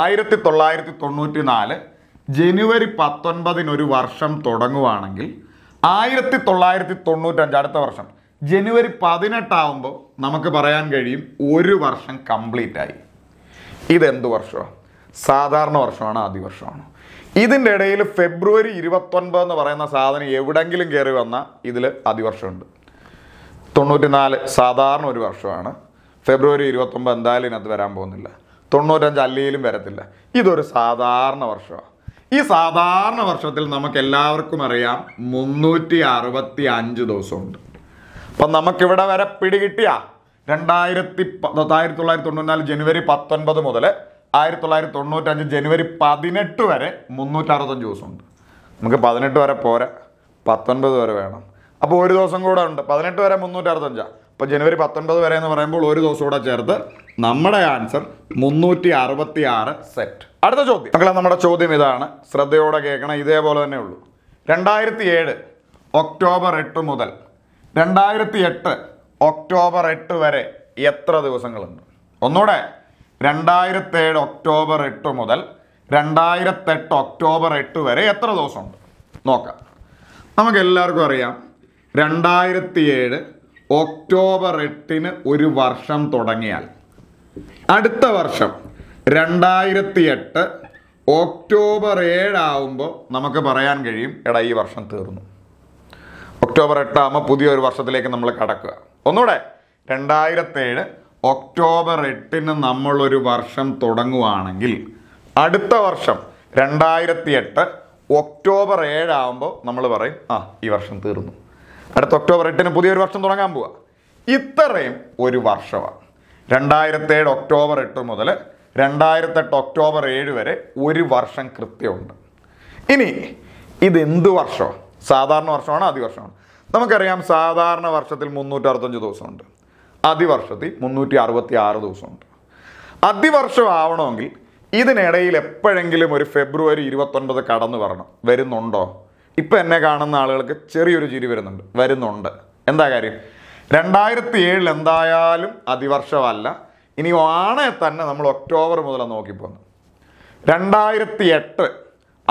ആയിരത്തി തൊള്ളായിരത്തി തൊണ്ണൂറ്റി നാല് ജനുവരി പത്തൊൻപതിനൊരു വർഷം തുടങ്ങുവാണെങ്കിൽ ആയിരത്തി തൊള്ളായിരത്തി തൊണ്ണൂറ്റഞ്ച് അടുത്ത വർഷം ജനുവരി പതിനെട്ടാവുമ്പോൾ നമുക്ക് പറയാൻ കഴിയും ഒരു വർഷം കംപ്ലീറ്റ് ആയി ഇതെന്ത് വർഷമാണ് സാധാരണ വർഷമാണോ ആദ്യ വർഷമാണോ ഇതിൻ്റെ ഇടയിൽ ഫെബ്രുവരി ഇരുപത്തൊൻപത് എന്ന് പറയുന്ന സാധനം എവിടെങ്കിലും കയറി വന്ന ഇതിൽ അതിവർഷമുണ്ട് തൊണ്ണൂറ്റിനാല് സാധാരണ ഒരു വർഷമാണ് ഫെബ്രുവരി ഇരുപത്തൊമ്പത് എന്തായാലും ഇതിനകത്ത് വരാൻ പോകുന്നില്ല തൊണ്ണൂറ്റഞ്ച് അല്ലെങ്കിലും വരത്തില്ല ഇതൊരു സാധാരണ വർഷമാണ് ഈ സാധാരണ വർഷത്തിൽ നമുക്ക് എല്ലാവർക്കും അറിയാം മുന്നൂറ്റി അറുപത്തി അഞ്ച് ദിവസമുണ്ട് അപ്പം നമുക്കിവിടെ വരെ പിടികിട്ടിയ രണ്ടായിരത്തി പത്തായിരത്തി തൊള്ളായിരത്തി തൊണ്ണൂറ്റി ജനുവരി പത്തൊൻപത് മുതൽ ആയിരത്തി തൊള്ളായിരത്തി തൊണ്ണൂറ്റഞ്ച് ജനുവരി പതിനെട്ട് വരെ മുന്നൂറ്ററുപത്തഞ്ച് ദിവസമുണ്ട് നമുക്ക് പതിനെട്ട് വരെ പോരാ പത്തൊൻപത് വരെ വേണം അപ്പോൾ ഒരു ദിവസം കൂടെ ഉണ്ട് പതിനെട്ട് വരെ മുന്നൂറ്ററുപത്തഞ്ചാണ് അപ്പോൾ ജനുവരി പത്തൊൻപത് വരെ എന്ന് പറയുമ്പോൾ ഒരു ദിവസം കൂടെ ചേർത്ത് നമ്മുടെ ആൻസർ മുന്നൂറ്റി അറുപത്തി ആറ് സെറ്റ് അടുത്ത ചോദ്യം മക്കളെ നമ്മുടെ ചോദ്യം ഇതാണ് ശ്രദ്ധയോടെ കേൾക്കണം ഇതേപോലെ തന്നെ ഉള്ളൂ രണ്ടായിരത്തി ഏഴ് ഒക്ടോബർ എട്ട് മുതൽ രണ്ടായിരത്തി എട്ട് ഒക്ടോബർ എട്ട് വരെ എത്ര ദിവസങ്ങളുണ്ട് ഒന്നുകൂടെ രണ്ടായിരത്തേഴ് ഒക്ടോബർ എട്ട് മുതൽ രണ്ടായിരത്തെട്ട് ഒക്ടോബർ എട്ട് വരെ എത്ര ദിവസമുണ്ട് നോക്കാം നമുക്ക് എല്ലാവർക്കും അറിയാം രണ്ടായിരത്തി ഏഴ് ഒക്ടോബർ എട്ടിന് ഒരു വർഷം തുടങ്ങിയാൽ അടുത്ത വർഷം രണ്ടായിരത്തി എട്ട് ഒക്ടോബർ ഏഴാവുമ്പോൾ നമുക്ക് പറയാൻ കഴിയും എടാ ഈ വർഷം തീർന്നു ഒക്ടോബർ എട്ടാകുമ്പോൾ പുതിയൊരു വർഷത്തിലേക്ക് നമ്മൾ കടക്കുക ഒന്നുകൂടെ രണ്ടായിരത്തേഴ് ഒക്ടോബർ എട്ടിന് നമ്മളൊരു വർഷം തുടങ്ങുകയാണെങ്കിൽ അടുത്ത വർഷം രണ്ടായിരത്തി എട്ട് ഒക്ടോബർ ഏഴാകുമ്പോൾ നമ്മൾ പറയും ആ ഈ വർഷം തീർന്നു അടുത്ത ഒക്ടോബർ എട്ടിന് പുതിയൊരു വർഷം തുടങ്ങാൻ പോവുക ഇത്രയും ഒരു വർഷമാണ് രണ്ടായിരത്തേഴ് ഒക്ടോബർ എട്ട് മുതൽ രണ്ടായിരത്തെട്ട് ഒക്ടോബർ ഏഴ് വരെ ഒരു വർഷം കൃത്യമുണ്ട് ഇനി ഇതെന്ത് വർഷമാണ് സാധാരണ വർഷമാണോ അധിവർഷമാണ് നമുക്കറിയാം സാധാരണ വർഷത്തിൽ മുന്നൂറ്ററുപത്തഞ്ച് ദിവസമുണ്ട് അതിവർഷത്തിൽ മുന്നൂറ്റി അറുപത്തി ആറ് ദിവസമുണ്ട് അതിവർഷം ആവണമെങ്കിൽ ഇതിനിടയിൽ എപ്പോഴെങ്കിലും ഒരു ഫെബ്രുവരി ഇരുപത്തൊൻപത് കടന്നു വരണം വരുന്നുണ്ടോ ഇപ്പം എന്നെ കാണുന്ന ആളുകൾക്ക് ചെറിയൊരു ചിരി വരുന്നുണ്ട് വരുന്നുണ്ട് എന്താ കാര്യം രണ്ടായിരത്തി ഏഴിൽ എന്തായാലും അതിവർഷമല്ല ഇനി ആണേ തന്നെ നമ്മൾ ഒക്ടോബർ മുതൽ നോക്കിപ്പോന്നു രണ്ടായിരത്തി എട്ട്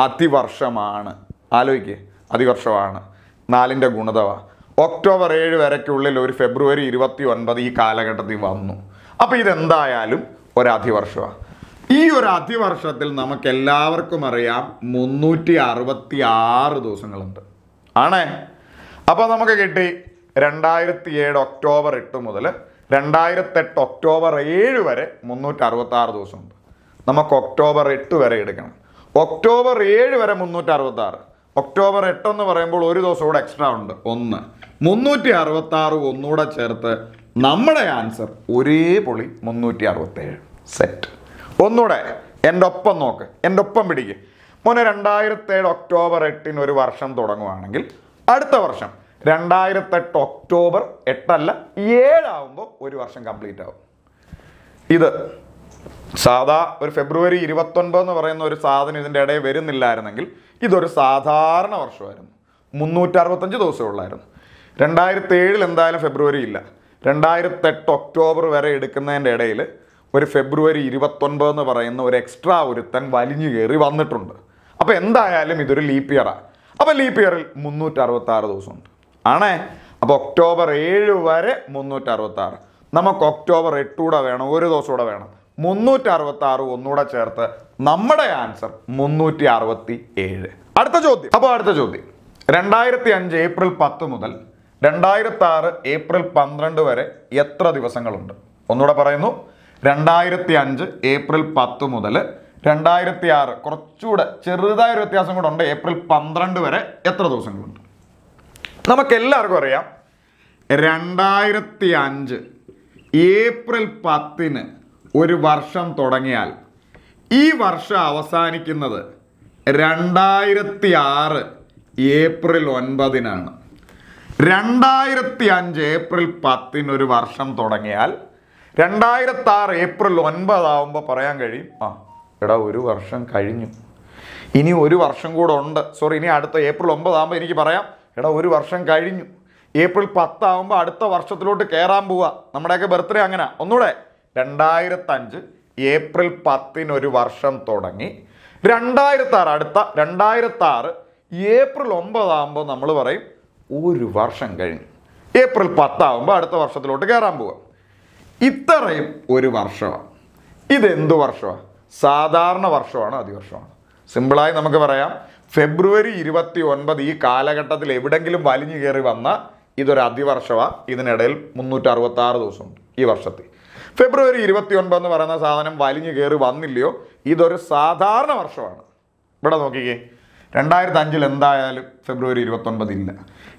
അതിവർഷമാണ് ആലോചിക്കുക അതിവർഷമാണ് നാലിൻ്റെ ഗുണതവാ ഒക്ടോബർ ഏഴ് വരയ്ക്കുള്ളിൽ ഒരു ഫെബ്രുവരി ഇരുപത്തി ഒൻപത് ഈ കാലഘട്ടത്തിൽ വന്നു അപ്പോൾ ഇതെന്തായാലും ഒരധിവർഷമാണ് ഈ ഒരു അധിവർഷത്തിൽ നമുക്ക് എല്ലാവർക്കും അറിയാം മുന്നൂറ്റി അറുപത്തി ആറ് ദിവസങ്ങളുണ്ട് ആണേ അപ്പോൾ നമുക്ക് കിട്ടി രണ്ടായിരത്തി ഏഴ് ഒക്ടോബർ എട്ട് മുതൽ രണ്ടായിരത്തെട്ട് ഒക്ടോബർ ഏഴ് വരെ മുന്നൂറ്റി അറുപത്തി ആറ് ദിവസമുണ്ട് നമുക്ക് ഒക്ടോബർ എട്ട് വരെ എടുക്കണം ഒക്ടോബർ ഏഴ് വരെ മുന്നൂറ്റി അറുപത്തി ആറ് ഒക്ടോബർ എട്ടെന്ന് പറയുമ്പോൾ ഒരു ദിവസം കൂടെ എക്സ്ട്രാ ഉണ്ട് ഒന്ന് മുന്നൂറ്റി അറുപത്തി ആറ് ഒന്നുകൂടെ ചേർത്ത് നമ്മുടെ ആൻസർ ഒരേ പൊളി മുന്നൂറ്റി അറുപത്തേഴ് സെറ്റ് ഒന്നുകൂടെ എൻ്റെ ഒപ്പം നോക്ക് എൻ്റെ ഒപ്പം പിടിക്ക് മോനെ രണ്ടായിരത്തേഴ് ഒക്ടോബർ എട്ടിന് ഒരു വർഷം തുടങ്ങുവാണെങ്കിൽ അടുത്ത വർഷം രണ്ടായിരത്തെട്ട് ഒക്ടോബർ എട്ടല്ല ഏഴാവുമ്പോൾ ഒരു വർഷം കംപ്ലീറ്റ് ആവും ഇത് സാധാ ഒരു ഫെബ്രുവരി ഇരുപത്തൊൻപത് എന്ന് പറയുന്ന ഒരു സാധനം ഇതിൻ്റെ ഇടയിൽ വരുന്നില്ലായിരുന്നെങ്കിൽ ഇതൊരു സാധാരണ വർഷമായിരുന്നു മുന്നൂറ്ററുപത്തഞ്ച് ദിവസമേ ഉള്ളായിരുന്നു രണ്ടായിരത്തി ഏഴിൽ എന്തായാലും ഫെബ്രുവരി ഇല്ല രണ്ടായിരത്തെട്ട് ഒക്ടോബർ വരെ എടുക്കുന്നതിൻ്റെ ഇടയിൽ ഒരു ഫെബ്രുവരി ഇരുപത്തൊൻപത് എന്ന് പറയുന്ന ഒരു എക്സ്ട്രാ ഒരുത്തൻ വലിഞ്ഞു കയറി വന്നിട്ടുണ്ട് അപ്പോൾ എന്തായാലും ഇതൊരു ലീപ്പ് ഇയറാണ് അപ്പോൾ ലീപ്പ് ഇയറിൽ മുന്നൂറ്ററുപത്താറ് ദിവസമുണ്ട് ആണേ അപ്പോൾ ഒക്ടോബർ ഏഴ് വരെ മുന്നൂറ്ററുപത്താറ് നമുക്ക് ഒക്ടോബർ എട്ടുകൂടെ വേണം ഒരു ദിവസം കൂടെ വേണം മുന്നൂറ്ററുപത്താറ് ഒന്നുകൂടെ ചേർത്ത് നമ്മുടെ ആൻസർ മുന്നൂറ്റി അറുപത്തി ഏഴ് അടുത്ത ചോദ്യം അപ്പോൾ അടുത്ത ചോദ്യം രണ്ടായിരത്തി അഞ്ച് ഏപ്രിൽ പത്ത് മുതൽ രണ്ടായിരത്തി ആറ് ഏപ്രിൽ പന്ത്രണ്ട് വരെ എത്ര ദിവസങ്ങളുണ്ട് ഒന്നുകൂടെ പറയുന്നു രണ്ടായിരത്തി അഞ്ച് ഏപ്രിൽ പത്ത് മുതൽ രണ്ടായിരത്തി ആറ് കുറച്ചുകൂടെ ചെറുതായൊരു വ്യത്യാസം കൂടെ ഉണ്ട് ഏപ്രിൽ പന്ത്രണ്ട് വരെ എത്ര ദിവസങ്ങളുണ്ട് നമുക്കെല്ലാവർക്കും അറിയാം രണ്ടായിരത്തി അഞ്ച് ഏപ്രിൽ പത്തിന് ഒരു വർഷം തുടങ്ങിയാൽ ഈ വർഷം അവസാനിക്കുന്നത് രണ്ടായിരത്തി ആറ് ഏപ്രിൽ ഒൻപതിനാണ് രണ്ടായിരത്തി അഞ്ച് ഏപ്രിൽ പത്തിന് ഒരു വർഷം തുടങ്ങിയാൽ രണ്ടായിരത്തി ആറ് ഏപ്രിൽ ഒൻപതാവുമ്പോൾ പറയാൻ കഴിയും ആ എടാ ഒരു വർഷം കഴിഞ്ഞു ഇനി ഒരു വർഷം കൂടെ ഉണ്ട് സോറി ഇനി അടുത്ത ഏപ്രിൽ ഒമ്പതാകുമ്പോൾ എനിക്ക് പറയാം എടാ ഒരു വർഷം കഴിഞ്ഞു ഏപ്രിൽ പത്താവുമ്പോൾ അടുത്ത വർഷത്തിലോട്ട് കയറാൻ പോവുക നമ്മുടെയൊക്കെ ബർത്ത്ഡേ അങ്ങനെ ഒന്നുകൂടെ രണ്ടായിരത്തഞ്ച് ഏപ്രിൽ പത്തിന് ഒരു വർഷം തുടങ്ങി രണ്ടായിരത്താറ് അടുത്ത രണ്ടായിരത്താറ് ഏപ്രിൽ ഒമ്പതാകുമ്പോൾ നമ്മൾ പറയും ഒരു വർഷം കഴിഞ്ഞ് ഏപ്രിൽ പത്താവുമ്പോൾ അടുത്ത വർഷത്തിലോട്ട് കയറാൻ പോവാം ഇത്രയും ഒരു വർഷമാണ് ഇതെന്ത് വർഷമാണ് സാധാരണ വർഷമാണ് അതിവർഷമാണ് സിമ്പിളായി നമുക്ക് പറയാം ഫെബ്രുവരി ഇരുപത്തി ഒൻപത് ഈ കാലഘട്ടത്തിൽ എവിടെങ്കിലും വലിഞ്ഞു കയറി വന്ന ഇതൊരു അതിവർഷമാണ് ഇതിനിടയിൽ മുന്നൂറ്റി അറുപത്തി ആറ് ദിവസമുണ്ട് ഈ വർഷത്തിൽ ഫെബ്രുവരി ഇരുപത്തി ഒൻപത് എന്ന് പറയുന്ന സാധനം വലിഞ്ഞു കയറി വന്നില്ലയോ ഇതൊരു സാധാരണ വർഷമാണ് ഇവിടെ നോക്കിക്കേ രണ്ടായിരത്തി അഞ്ചിൽ എന്തായാലും ഫെബ്രുവരി ഇരുപത്തൊൻപത് ഇല്ല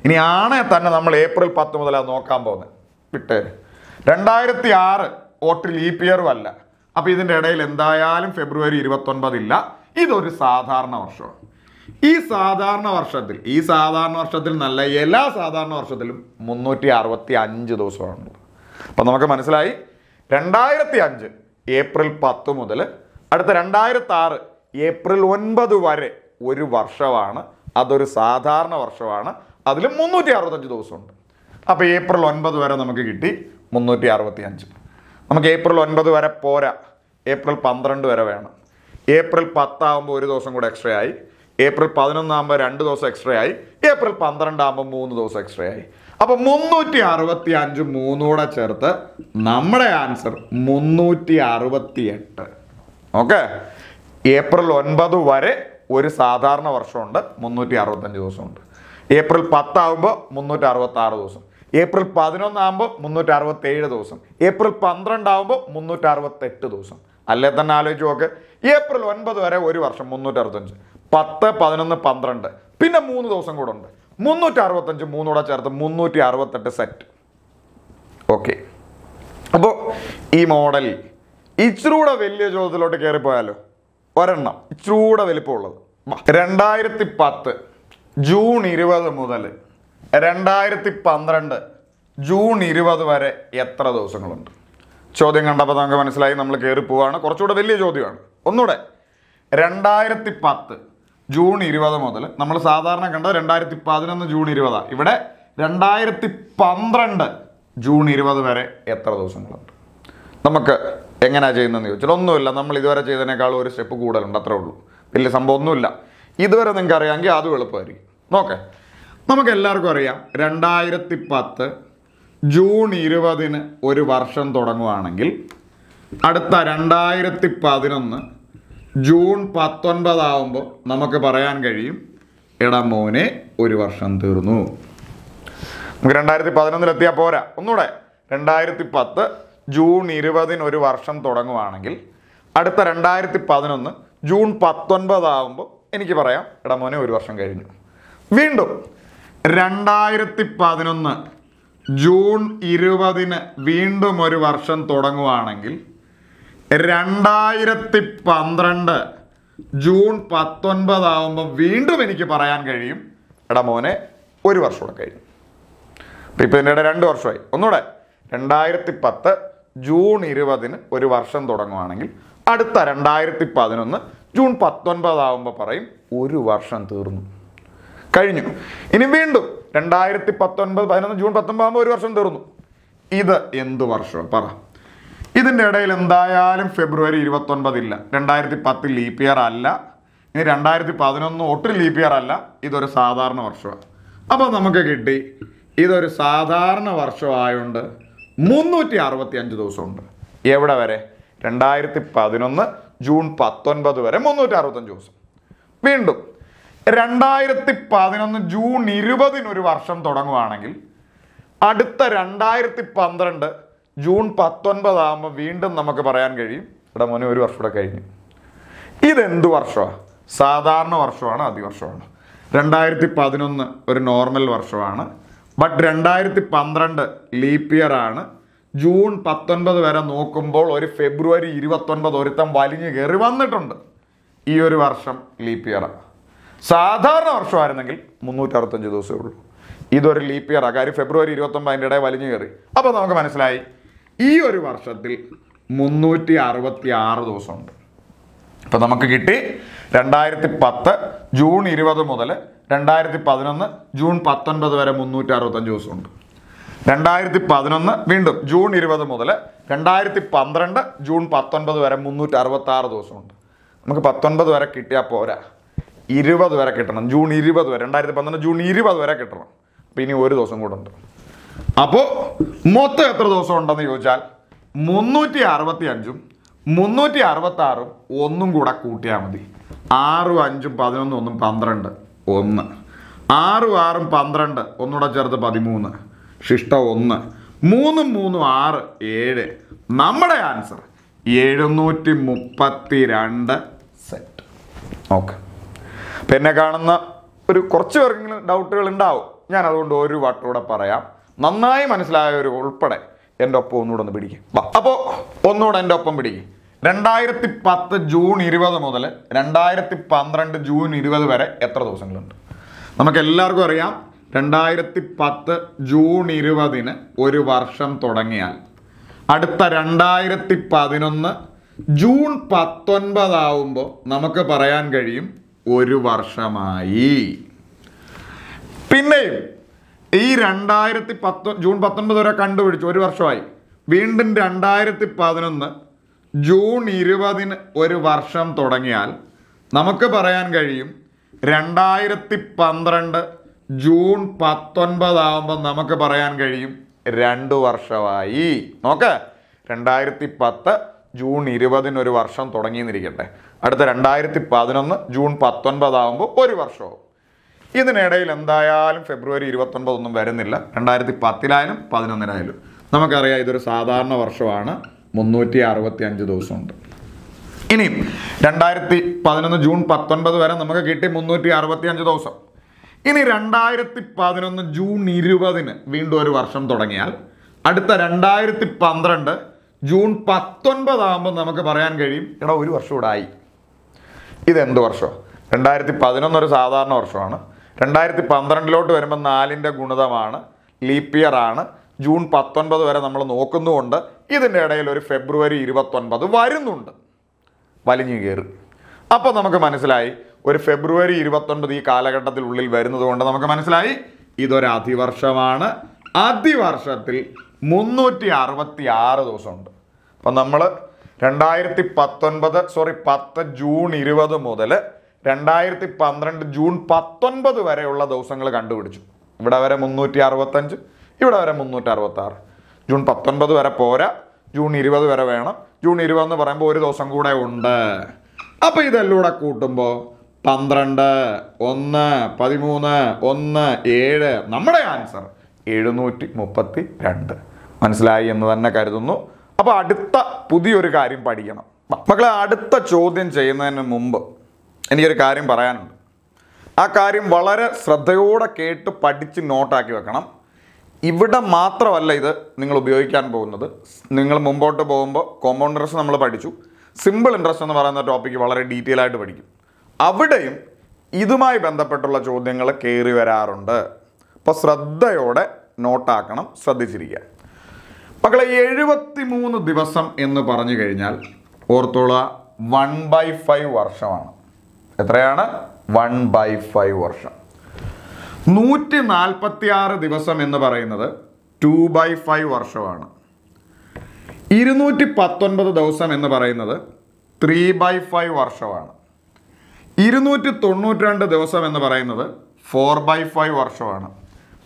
ഇനി ആണെ തന്നെ നമ്മൾ ഏപ്രിൽ പത്ത് മുതലാണ് നോക്കാൻ പോകുന്നത് വിട്ടേ രണ്ടായിരത്തി ആറ് വോട്ടിൽ ഈ പിയറും അല്ല അപ്പോൾ ഇതിൻ്റെ ഇടയിൽ എന്തായാലും ഫെബ്രുവരി ഇരുപത്തൊൻപത് ഇല്ല ഇതൊരു സാധാരണ വർഷമാണ് ഈ സാധാരണ വർഷത്തിൽ ഈ സാധാരണ വർഷത്തിൽ നല്ല എല്ലാ സാധാരണ വർഷത്തിലും മുന്നൂറ്റി അറുപത്തി അഞ്ച് ദിവസമാണുള്ളത് അപ്പം നമുക്ക് മനസ്സിലായി രണ്ടായിരത്തി അഞ്ച് ഏപ്രിൽ പത്ത് മുതൽ അടുത്ത രണ്ടായിരത്തി ആറ് ഏപ്രിൽ ഒൻപത് വരെ ഒരു വർഷമാണ് അതൊരു സാധാരണ വർഷമാണ് അതിൽ മുന്നൂറ്റി അറുപത്തഞ്ച് ദിവസമുണ്ട് അപ്പോൾ ഏപ്രിൽ ഒൻപത് വരെ നമുക്ക് കിട്ടി മുന്നൂറ്റി അറുപത്തി അഞ്ച് നമുക്ക് ഏപ്രിൽ ഒൻപത് വരെ പോരാ ഏപ്രിൽ പന്ത്രണ്ട് വരെ വേണം ഏപ്രിൽ പത്താകുമ്പോൾ ഒരു ദിവസം കൂടെ എക്സ്ട്രാ ആയി ഏപ്രിൽ പതിനൊന്നാകുമ്പോൾ രണ്ട് ദിവസം എക്സ്ട്രാ ആയി ഏപ്രിൽ പന്ത്രണ്ടാകുമ്പോൾ മൂന്ന് ദിവസം എക്സ്ട്രാ ആയി അപ്പോൾ മുന്നൂറ്റി അറുപത്തി അഞ്ച് മൂന്നൂടെ ചേർത്ത് നമ്മുടെ ആൻസർ മുന്നൂറ്റി അറുപത്തി എട്ട് ഓക്കെ ഏപ്രിൽ ഒൻപത് വരെ ഒരു സാധാരണ വർഷമുണ്ട് മുന്നൂറ്റി അറുപത്തഞ്ച് ദിവസമുണ്ട് ഏപ്രിൽ പത്താകുമ്പോൾ മുന്നൂറ്റി അറുപത്താറ് ദിവസം ഏപ്രിൽ പതിനൊന്നാകുമ്പോൾ മുന്നൂറ്റി അറുപത്തേഴ് ദിവസം ഏപ്രിൽ പന്ത്രണ്ടാകുമ്പോൾ മുന്നൂറ്റി അറുപത്തെട്ട് ദിവസം അല്ലേ തന്നെ ആലോചിച്ച് നോക്ക് ഏപ്രിൽ ഒൻപത് വരെ ഒരു വർഷം മുന്നൂറ്റി അറുപത്തഞ്ച് പത്ത് പതിനൊന്ന് പന്ത്രണ്ട് പിന്നെ മൂന്ന് ദിവസം കൂടെ ഉണ്ട് മുന്നൂറ്റി അറുപത്തഞ്ച് മൂന്നൂടെ ചേർത്ത് മുന്നൂറ്റി അറുപത്തെട്ട് സെറ്റ് ഓക്കെ അപ്പോൾ ഈ മോഡൽ ഇച്ചിരൂടെ വലിയ ചോദ്യത്തിലോട്ട് കയറിപ്പോയാലോ ഒരെണ്ണം ചൂട വലിപ്പമുള്ളത് രണ്ടായിരത്തി പത്ത് ജൂൺ ഇരുപത് മുതൽ രണ്ടായിരത്തി പന്ത്രണ്ട് ജൂൺ ഇരുപത് വരെ എത്ര ദിവസങ്ങളുണ്ട് ചോദ്യം കണ്ടപ്പോൾ നമുക്ക് മനസ്സിലായി നമ്മൾ കയറി പോവുകയാണ് കുറച്ചുകൂടെ വലിയ ചോദ്യമാണ് ഒന്നുകൂടെ രണ്ടായിരത്തി പത്ത് ജൂൺ ഇരുപത് മുതൽ നമ്മൾ സാധാരണ കണ്ടത് രണ്ടായിരത്തി പതിനൊന്ന് ജൂൺ ഇരുപതാണ് ഇവിടെ രണ്ടായിരത്തി പന്ത്രണ്ട് ജൂൺ ഇരുപത് വരെ എത്ര ദിവസങ്ങളുണ്ട് നമുക്ക് എങ്ങനെയാണ് ചെയ്യുന്നതെന്ന് ചോദിച്ചാൽ ഒന്നുമില്ല നമ്മൾ ഇതുവരെ ചെയ്തതിനേക്കാളും ഒരു സ്റ്റെപ്പ് കൂടുതലുണ്ട് അത്രേ ഉള്ളൂ വലിയ സംഭവം ഒന്നുമില്ല ഇതുവരെ നിങ്ങൾക്ക് അറിയാമെങ്കിൽ അതും എളുപ്പമായിരിക്കും നോക്കെ നമുക്ക് എല്ലാവർക്കും അറിയാം രണ്ടായിരത്തി പത്ത് ജൂൺ ഇരുപതിന് ഒരു വർഷം തുടങ്ങുകയാണെങ്കിൽ അടുത്ത രണ്ടായിരത്തി പതിനൊന്ന് ജൂൺ പത്തൊൻപതാവുമ്പോൾ നമുക്ക് പറയാൻ കഴിയും എടാ മോനെ ഒരു വർഷം തീർന്നു നമുക്ക് രണ്ടായിരത്തി പതിനൊന്നിലെത്തിയാൽ പോരാ ഒന്നുകൂടെ രണ്ടായിരത്തി പത്ത് ജൂൺ ഇരുപതിന് ഒരു വർഷം തുടങ്ങുവാണെങ്കിൽ അടുത്ത രണ്ടായിരത്തി പതിനൊന്ന് ജൂൺ പത്തൊൻപതാകുമ്പോൾ എനിക്ക് പറയാം ഇടമോനെ ഒരു വർഷം കഴിഞ്ഞു വീണ്ടും രണ്ടായിരത്തി പതിനൊന്ന് ജൂൺ ഇരുപതിന് വീണ്ടും ഒരു വർഷം തുടങ്ങുവാണെങ്കിൽ രണ്ടായിരത്തി പന്ത്രണ്ട് ജൂൺ പത്തൊൻപതാവുമ്പോൾ വീണ്ടും എനിക്ക് പറയാൻ കഴിയും ഇടമോനെ ഒരു വർഷം കൂടെ കഴിഞ്ഞു ഇപ്പം ഇതിൻ്റെ ഇടയിൽ രണ്ട് വർഷമായി ഒന്നുകൂടെ രണ്ടായിരത്തി പത്ത് ജൂൺ ഇരുപതിന് ഒരു വർഷം തുടങ്ങുവാണെങ്കിൽ അടുത്ത രണ്ടായിരത്തി പതിനൊന്ന് ജൂൺ പത്തൊൻപതാവുമ്പോൾ പറയും ഒരു വർഷം തീർന്നു കഴിഞ്ഞു ഇനി വീണ്ടും രണ്ടായിരത്തി പത്തൊൻപത് പതിനൊന്ന് ജൂൺ പത്തൊമ്പതാകുമ്പോൾ ഒരു വർഷം തീർന്നു ഇത് എന്ത് വർഷം പറ ഇതിൻ്റെ ഇടയിൽ എന്തായാലും ഫെബ്രുവരി ഇരുപത്തൊൻപതില്ല രണ്ടായിരത്തി പത്ത് ലീപ്പ് ഇയർ അല്ല ഇനി രണ്ടായിരത്തി പതിനൊന്ന് ഒട്ടും ലീപ്പ് ഇയർ അല്ല ഇതൊരു സാധാരണ വർഷമാണ് അപ്പോൾ നമുക്ക് കിട്ടി ഇതൊരു സാധാരണ വർഷമായതുകൊണ്ട് മുന്നൂറ്റി അറുപത്തി അഞ്ച് ദിവസമുണ്ട് എവിടെ വരെ രണ്ടായിരത്തി പതിനൊന്ന് ജൂൺ പത്തൊൻപത് വരെ മുന്നൂറ്റി അറുപത്തഞ്ച് ദിവസം വീണ്ടും രണ്ടായിരത്തി പതിനൊന്ന് ജൂൺ ഇരുപതിനൊരു വർഷം തുടങ്ങുവാണെങ്കിൽ അടുത്ത രണ്ടായിരത്തി പന്ത്രണ്ട് ജൂൺ പത്തൊൻപതാകുമ്പോൾ വീണ്ടും നമുക്ക് പറയാൻ കഴിയും ഇവിടെ മോനെ ഒരു വർഷം കൂടെ കഴിഞ്ഞു ഇതെന്ത് വർഷമാണ് സാധാരണ വർഷമാണ് അതിവർഷമാണ് രണ്ടായിരത്തി പതിനൊന്ന് ഒരു നോർമൽ വർഷമാണ് ബട്ട് രണ്ടായിരത്തി പന്ത്രണ്ട് ലീപ് ഇയർ ആണ് ജൂൺ പത്തൊൻപത് വരെ നോക്കുമ്പോൾ ഒരു ഫെബ്രുവരി ഇരുപത്തൊൻപത് ഒരുത്തം വലിഞ്ഞു കയറി വന്നിട്ടുണ്ട് ഈ ഒരു വർഷം ലീപ് ഇയർ സാധാരണ വർഷമായിരുന്നെങ്കിൽ മുന്നൂറ്റി അറുപത്തഞ്ച് ദിവസമേ ഉള്ളൂ ഇതൊരു ലീപ്പ് ഇയറാണ് കാര്യം ഫെബ്രുവരി ഇരുപത്തൊമ്പതിൻ്റെ ഇടയിൽ വലിഞ്ഞു കയറി അപ്പോൾ നമുക്ക് മനസ്സിലായി ഈ ഒരു വർഷത്തിൽ മുന്നൂറ്റി അറുപത്തി ആറ് ദിവസമുണ്ട് അപ്പോൾ നമുക്ക് കിട്ടി രണ്ടായിരത്തി പത്ത് ജൂൺ ഇരുപത് മുതൽ രണ്ടായിരത്തി പതിനൊന്ന് ജൂൺ പത്തൊൻപത് വരെ മുന്നൂറ്റി അറുപത്തഞ്ച് ദിവസമുണ്ട് രണ്ടായിരത്തി പതിനൊന്ന് വീണ്ടും ജൂൺ ഇരുപത് മുതൽ രണ്ടായിരത്തി പന്ത്രണ്ട് ജൂൺ പത്തൊൻപത് വരെ മുന്നൂറ്റി അറുപത്താറ് ദിവസമുണ്ട് നമുക്ക് പത്തൊൻപത് വരെ കിട്ടിയാൽ പോരാ ഇരുപത് വരെ കിട്ടണം ജൂൺ ഇരുപത് വരെ രണ്ടായിരത്തി പന്ത്രണ്ട് ജൂൺ ഇരുപത് വരെ കിട്ടണം അപ്പോൾ ഇനി ഒരു ദിവസം കൂടെ ഉണ്ട് അപ്പോൾ മൊത്തം എത്ര ദിവസം ഉണ്ടെന്ന് ചോദിച്ചാൽ മുന്നൂറ്റി അറുപത്തി അഞ്ചും മുന്നൂറ്റി അറുപത്താറും ഒന്നും കൂടെ കൂട്ടിയാൽ മതി ആറും അഞ്ചും പതിനൊന്നും ഒന്നും പന്ത്രണ്ട് ഒന്ന് ആറും ആറും പന്ത്രണ്ട് ഒന്നുകൂടെ ചേർത്ത് പതിമൂന്ന് ശിഷ്ട ഒന്ന് മൂന്നും മൂന്നും ആറ് ഏഴ് നമ്മുടെ ആൻസർ എഴുന്നൂറ്റി മുപ്പത്തി രണ്ട് സെറ്റ് ഓക്കെ പിന്നെ കാണുന്ന ഒരു കുറച്ച് പേർക്കെങ്കിലും ഡൗട്ടുകൾ ഉണ്ടാവും ഞാൻ അതുകൊണ്ട് ഒരു വട്ടൂടെ പറയാം നന്നായി മനസ്സിലായവർ ഉൾപ്പെടെ എൻ്റെ ഒപ്പം ഒന്നുകൂടെ ഒന്ന് പിടിക്കും അപ്പോൾ ഒന്നുകൂടെ എൻ്റെ ഒപ്പം പിടിക്കും രണ്ടായിരത്തി പത്ത് ജൂൺ ഇരുപത് മുതൽ രണ്ടായിരത്തി പന്ത്രണ്ട് ജൂൺ ഇരുപത് വരെ എത്ര ദിവസങ്ങളുണ്ട് നമുക്ക് എല്ലാവർക്കും അറിയാം രണ്ടായിരത്തി പത്ത് ജൂൺ ഇരുപതിന് ഒരു വർഷം തുടങ്ങിയാൽ അടുത്ത രണ്ടായിരത്തി പതിനൊന്ന് ജൂൺ പത്തൊൻപതാവുമ്പോൾ നമുക്ക് പറയാൻ കഴിയും ഒരു വർഷമായി പിന്നെയും ഈ രണ്ടായിരത്തി പത്ത് ജൂൺ പത്തൊൻപത് വരെ കണ്ടുപിടിച്ചു ഒരു വർഷമായി വീണ്ടും രണ്ടായിരത്തി പതിനൊന്ന് ജൂൺ ഇരുപതിന് ഒരു വർഷം തുടങ്ങിയാൽ നമുക്ക് പറയാൻ കഴിയും രണ്ടായിരത്തി പന്ത്രണ്ട് ജൂൺ പത്തൊൻപതാവുമ്പം നമുക്ക് പറയാൻ കഴിയും രണ്ട് വർഷമായി നോക്ക് രണ്ടായിരത്തി പത്ത് ജൂൺ ഇരുപതിന് ഒരു വർഷം തുടങ്ങിയെന്നിരിക്കട്ടെ അടുത്ത രണ്ടായിരത്തി പതിനൊന്ന് ജൂൺ പത്തൊൻപതാവുമ്പോൾ ഒരു വർഷമാവും ഇതിനിടയിൽ എന്തായാലും ഫെബ്രുവരി ഇരുപത്തൊൻപതൊന്നും വരുന്നില്ല രണ്ടായിരത്തി പത്തിലായാലും പതിനൊന്നിനായാലും നമുക്കറിയാം ഇതൊരു സാധാരണ വർഷമാണ് മുന്നൂറ്റി അറുപത്തി അഞ്ച് ദിവസമുണ്ട് ഇനിയും രണ്ടായിരത്തി പതിനൊന്ന് ജൂൺ പത്തൊൻപത് വരെ നമുക്ക് കിട്ടി മുന്നൂറ്റി അറുപത്തി അഞ്ച് ദിവസം ഇനി രണ്ടായിരത്തി പതിനൊന്ന് ജൂൺ ഇരുപതിന് വീണ്ടും ഒരു വർഷം തുടങ്ങിയാൽ അടുത്ത രണ്ടായിരത്തി പന്ത്രണ്ട് ജൂൺ പത്തൊൻപതാകുമ്പോൾ നമുക്ക് പറയാൻ കഴിയും എടാ ഒരു വർഷം കൂടെ ആയി ഇതെന്ത് വർഷമാണ് രണ്ടായിരത്തി പതിനൊന്ന് ഒരു സാധാരണ വർഷമാണ് രണ്ടായിരത്തി പന്ത്രണ്ടിലോട്ട് വരുമ്പോൾ നാലിൻ്റെ ഗുണിതമാണ് ലീപ്പിയറാണ് ജൂൺ പത്തൊൻപത് വരെ നമ്മൾ നോക്കുന്നുമുണ്ട് ഇതിൻ്റെ ഇടയിൽ ഒരു ഫെബ്രുവരി ഇരുപത്തൊൻപത് വരുന്നുണ്ട് വലിഞ്ഞു കയറി അപ്പോൾ നമുക്ക് മനസ്സിലായി ഒരു ഫെബ്രുവരി ഇരുപത്തൊൻപത് ഈ കാലഘട്ടത്തിലുള്ളിൽ വരുന്നത് കൊണ്ട് നമുക്ക് മനസ്സിലായി ഇതൊരു അതിവർഷമാണ് അതിവർഷത്തിൽ മുന്നൂറ്റി അറുപത്തി ആറ് ദിവസമുണ്ട് അപ്പം നമ്മൾ രണ്ടായിരത്തി പത്തൊൻപത് സോറി പത്ത് ജൂൺ ഇരുപത് മുതൽ രണ്ടായിരത്തി പന്ത്രണ്ട് ജൂൺ പത്തൊൻപത് വരെയുള്ള ദിവസങ്ങൾ കണ്ടുപിടിച്ചു ഇവിടെ വരെ മുന്നൂറ്റി അറുപത്തഞ്ച് ഇവിടെ വരെ മുന്നൂറ്റി അറുപത്താറ് ജൂൺ പത്തൊൻപത് വരെ പോരാ ജൂൺ ഇരുപത് വരെ വേണം ജൂൺ ഇരുപത് എന്ന് പറയുമ്പോൾ ഒരു ദിവസം കൂടെ ഉണ്ട് അപ്പോൾ ഇതെല്ലാം കൂട്ടുമ്പോൾ പന്ത്രണ്ട് ഒന്ന് പതിമൂന്ന് ഒന്ന് ഏഴ് നമ്മുടെ ആൻസർ എഴുന്നൂറ്റി മുപ്പത്തി രണ്ട് മനസ്സിലായി എന്ന് തന്നെ കരുതുന്നു അപ്പോൾ അടുത്ത പുതിയൊരു കാര്യം പഠിക്കണം മക്കളെ അടുത്ത ചോദ്യം ചെയ്യുന്നതിന് മുമ്പ് എനിക്കൊരു കാര്യം പറയാനുണ്ട് ആ കാര്യം വളരെ ശ്രദ്ധയോടെ കേട്ട് പഠിച്ച് നോട്ടാക്കി വെക്കണം ഇവിടെ മാത്രമല്ല ഇത് നിങ്ങൾ ഉപയോഗിക്കാൻ പോകുന്നത് നിങ്ങൾ മുമ്പോട്ട് പോകുമ്പോൾ കോമ്പൗണ്ട് ഇൻട്രസ്റ്റ് നമ്മൾ പഠിച്ചു സിമ്പിൾ ഇൻട്രസ്റ്റ് എന്ന് പറയുന്ന ടോപ്പിക്ക് വളരെ ഡീറ്റെയിൽ ആയിട്ട് പഠിക്കും അവിടെയും ഇതുമായി ബന്ധപ്പെട്ടുള്ള ചോദ്യങ്ങൾ കയറി വരാറുണ്ട് അപ്പോൾ ശ്രദ്ധയോടെ നോട്ടാക്കണം ശ്രദ്ധിച്ചിരിക്കുക മക്കളെ എഴുപത്തി മൂന്ന് ദിവസം എന്ന് പറഞ്ഞു കഴിഞ്ഞാൽ ഓർത്തോളുക വൺ ബൈ ഫൈവ് വർഷമാണ് എത്രയാണ് വൺ ബൈ ഫൈവ് വർഷം നൂറ്റി നാൽപ്പത്തി ആറ് ദിവസം എന്ന് പറയുന്നത് ടു ബൈ ഫൈവ് വർഷമാണ് ഇരുന്നൂറ്റി പത്തൊൻപത് ദിവസം എന്ന് പറയുന്നത് ത്രീ ബൈ ഫൈവ് വർഷമാണ് ഇരുന്നൂറ്റി തൊണ്ണൂറ്റി രണ്ട് ദിവസം എന്ന് പറയുന്നത് ഫോർ ബൈ ഫൈവ് വർഷമാണ്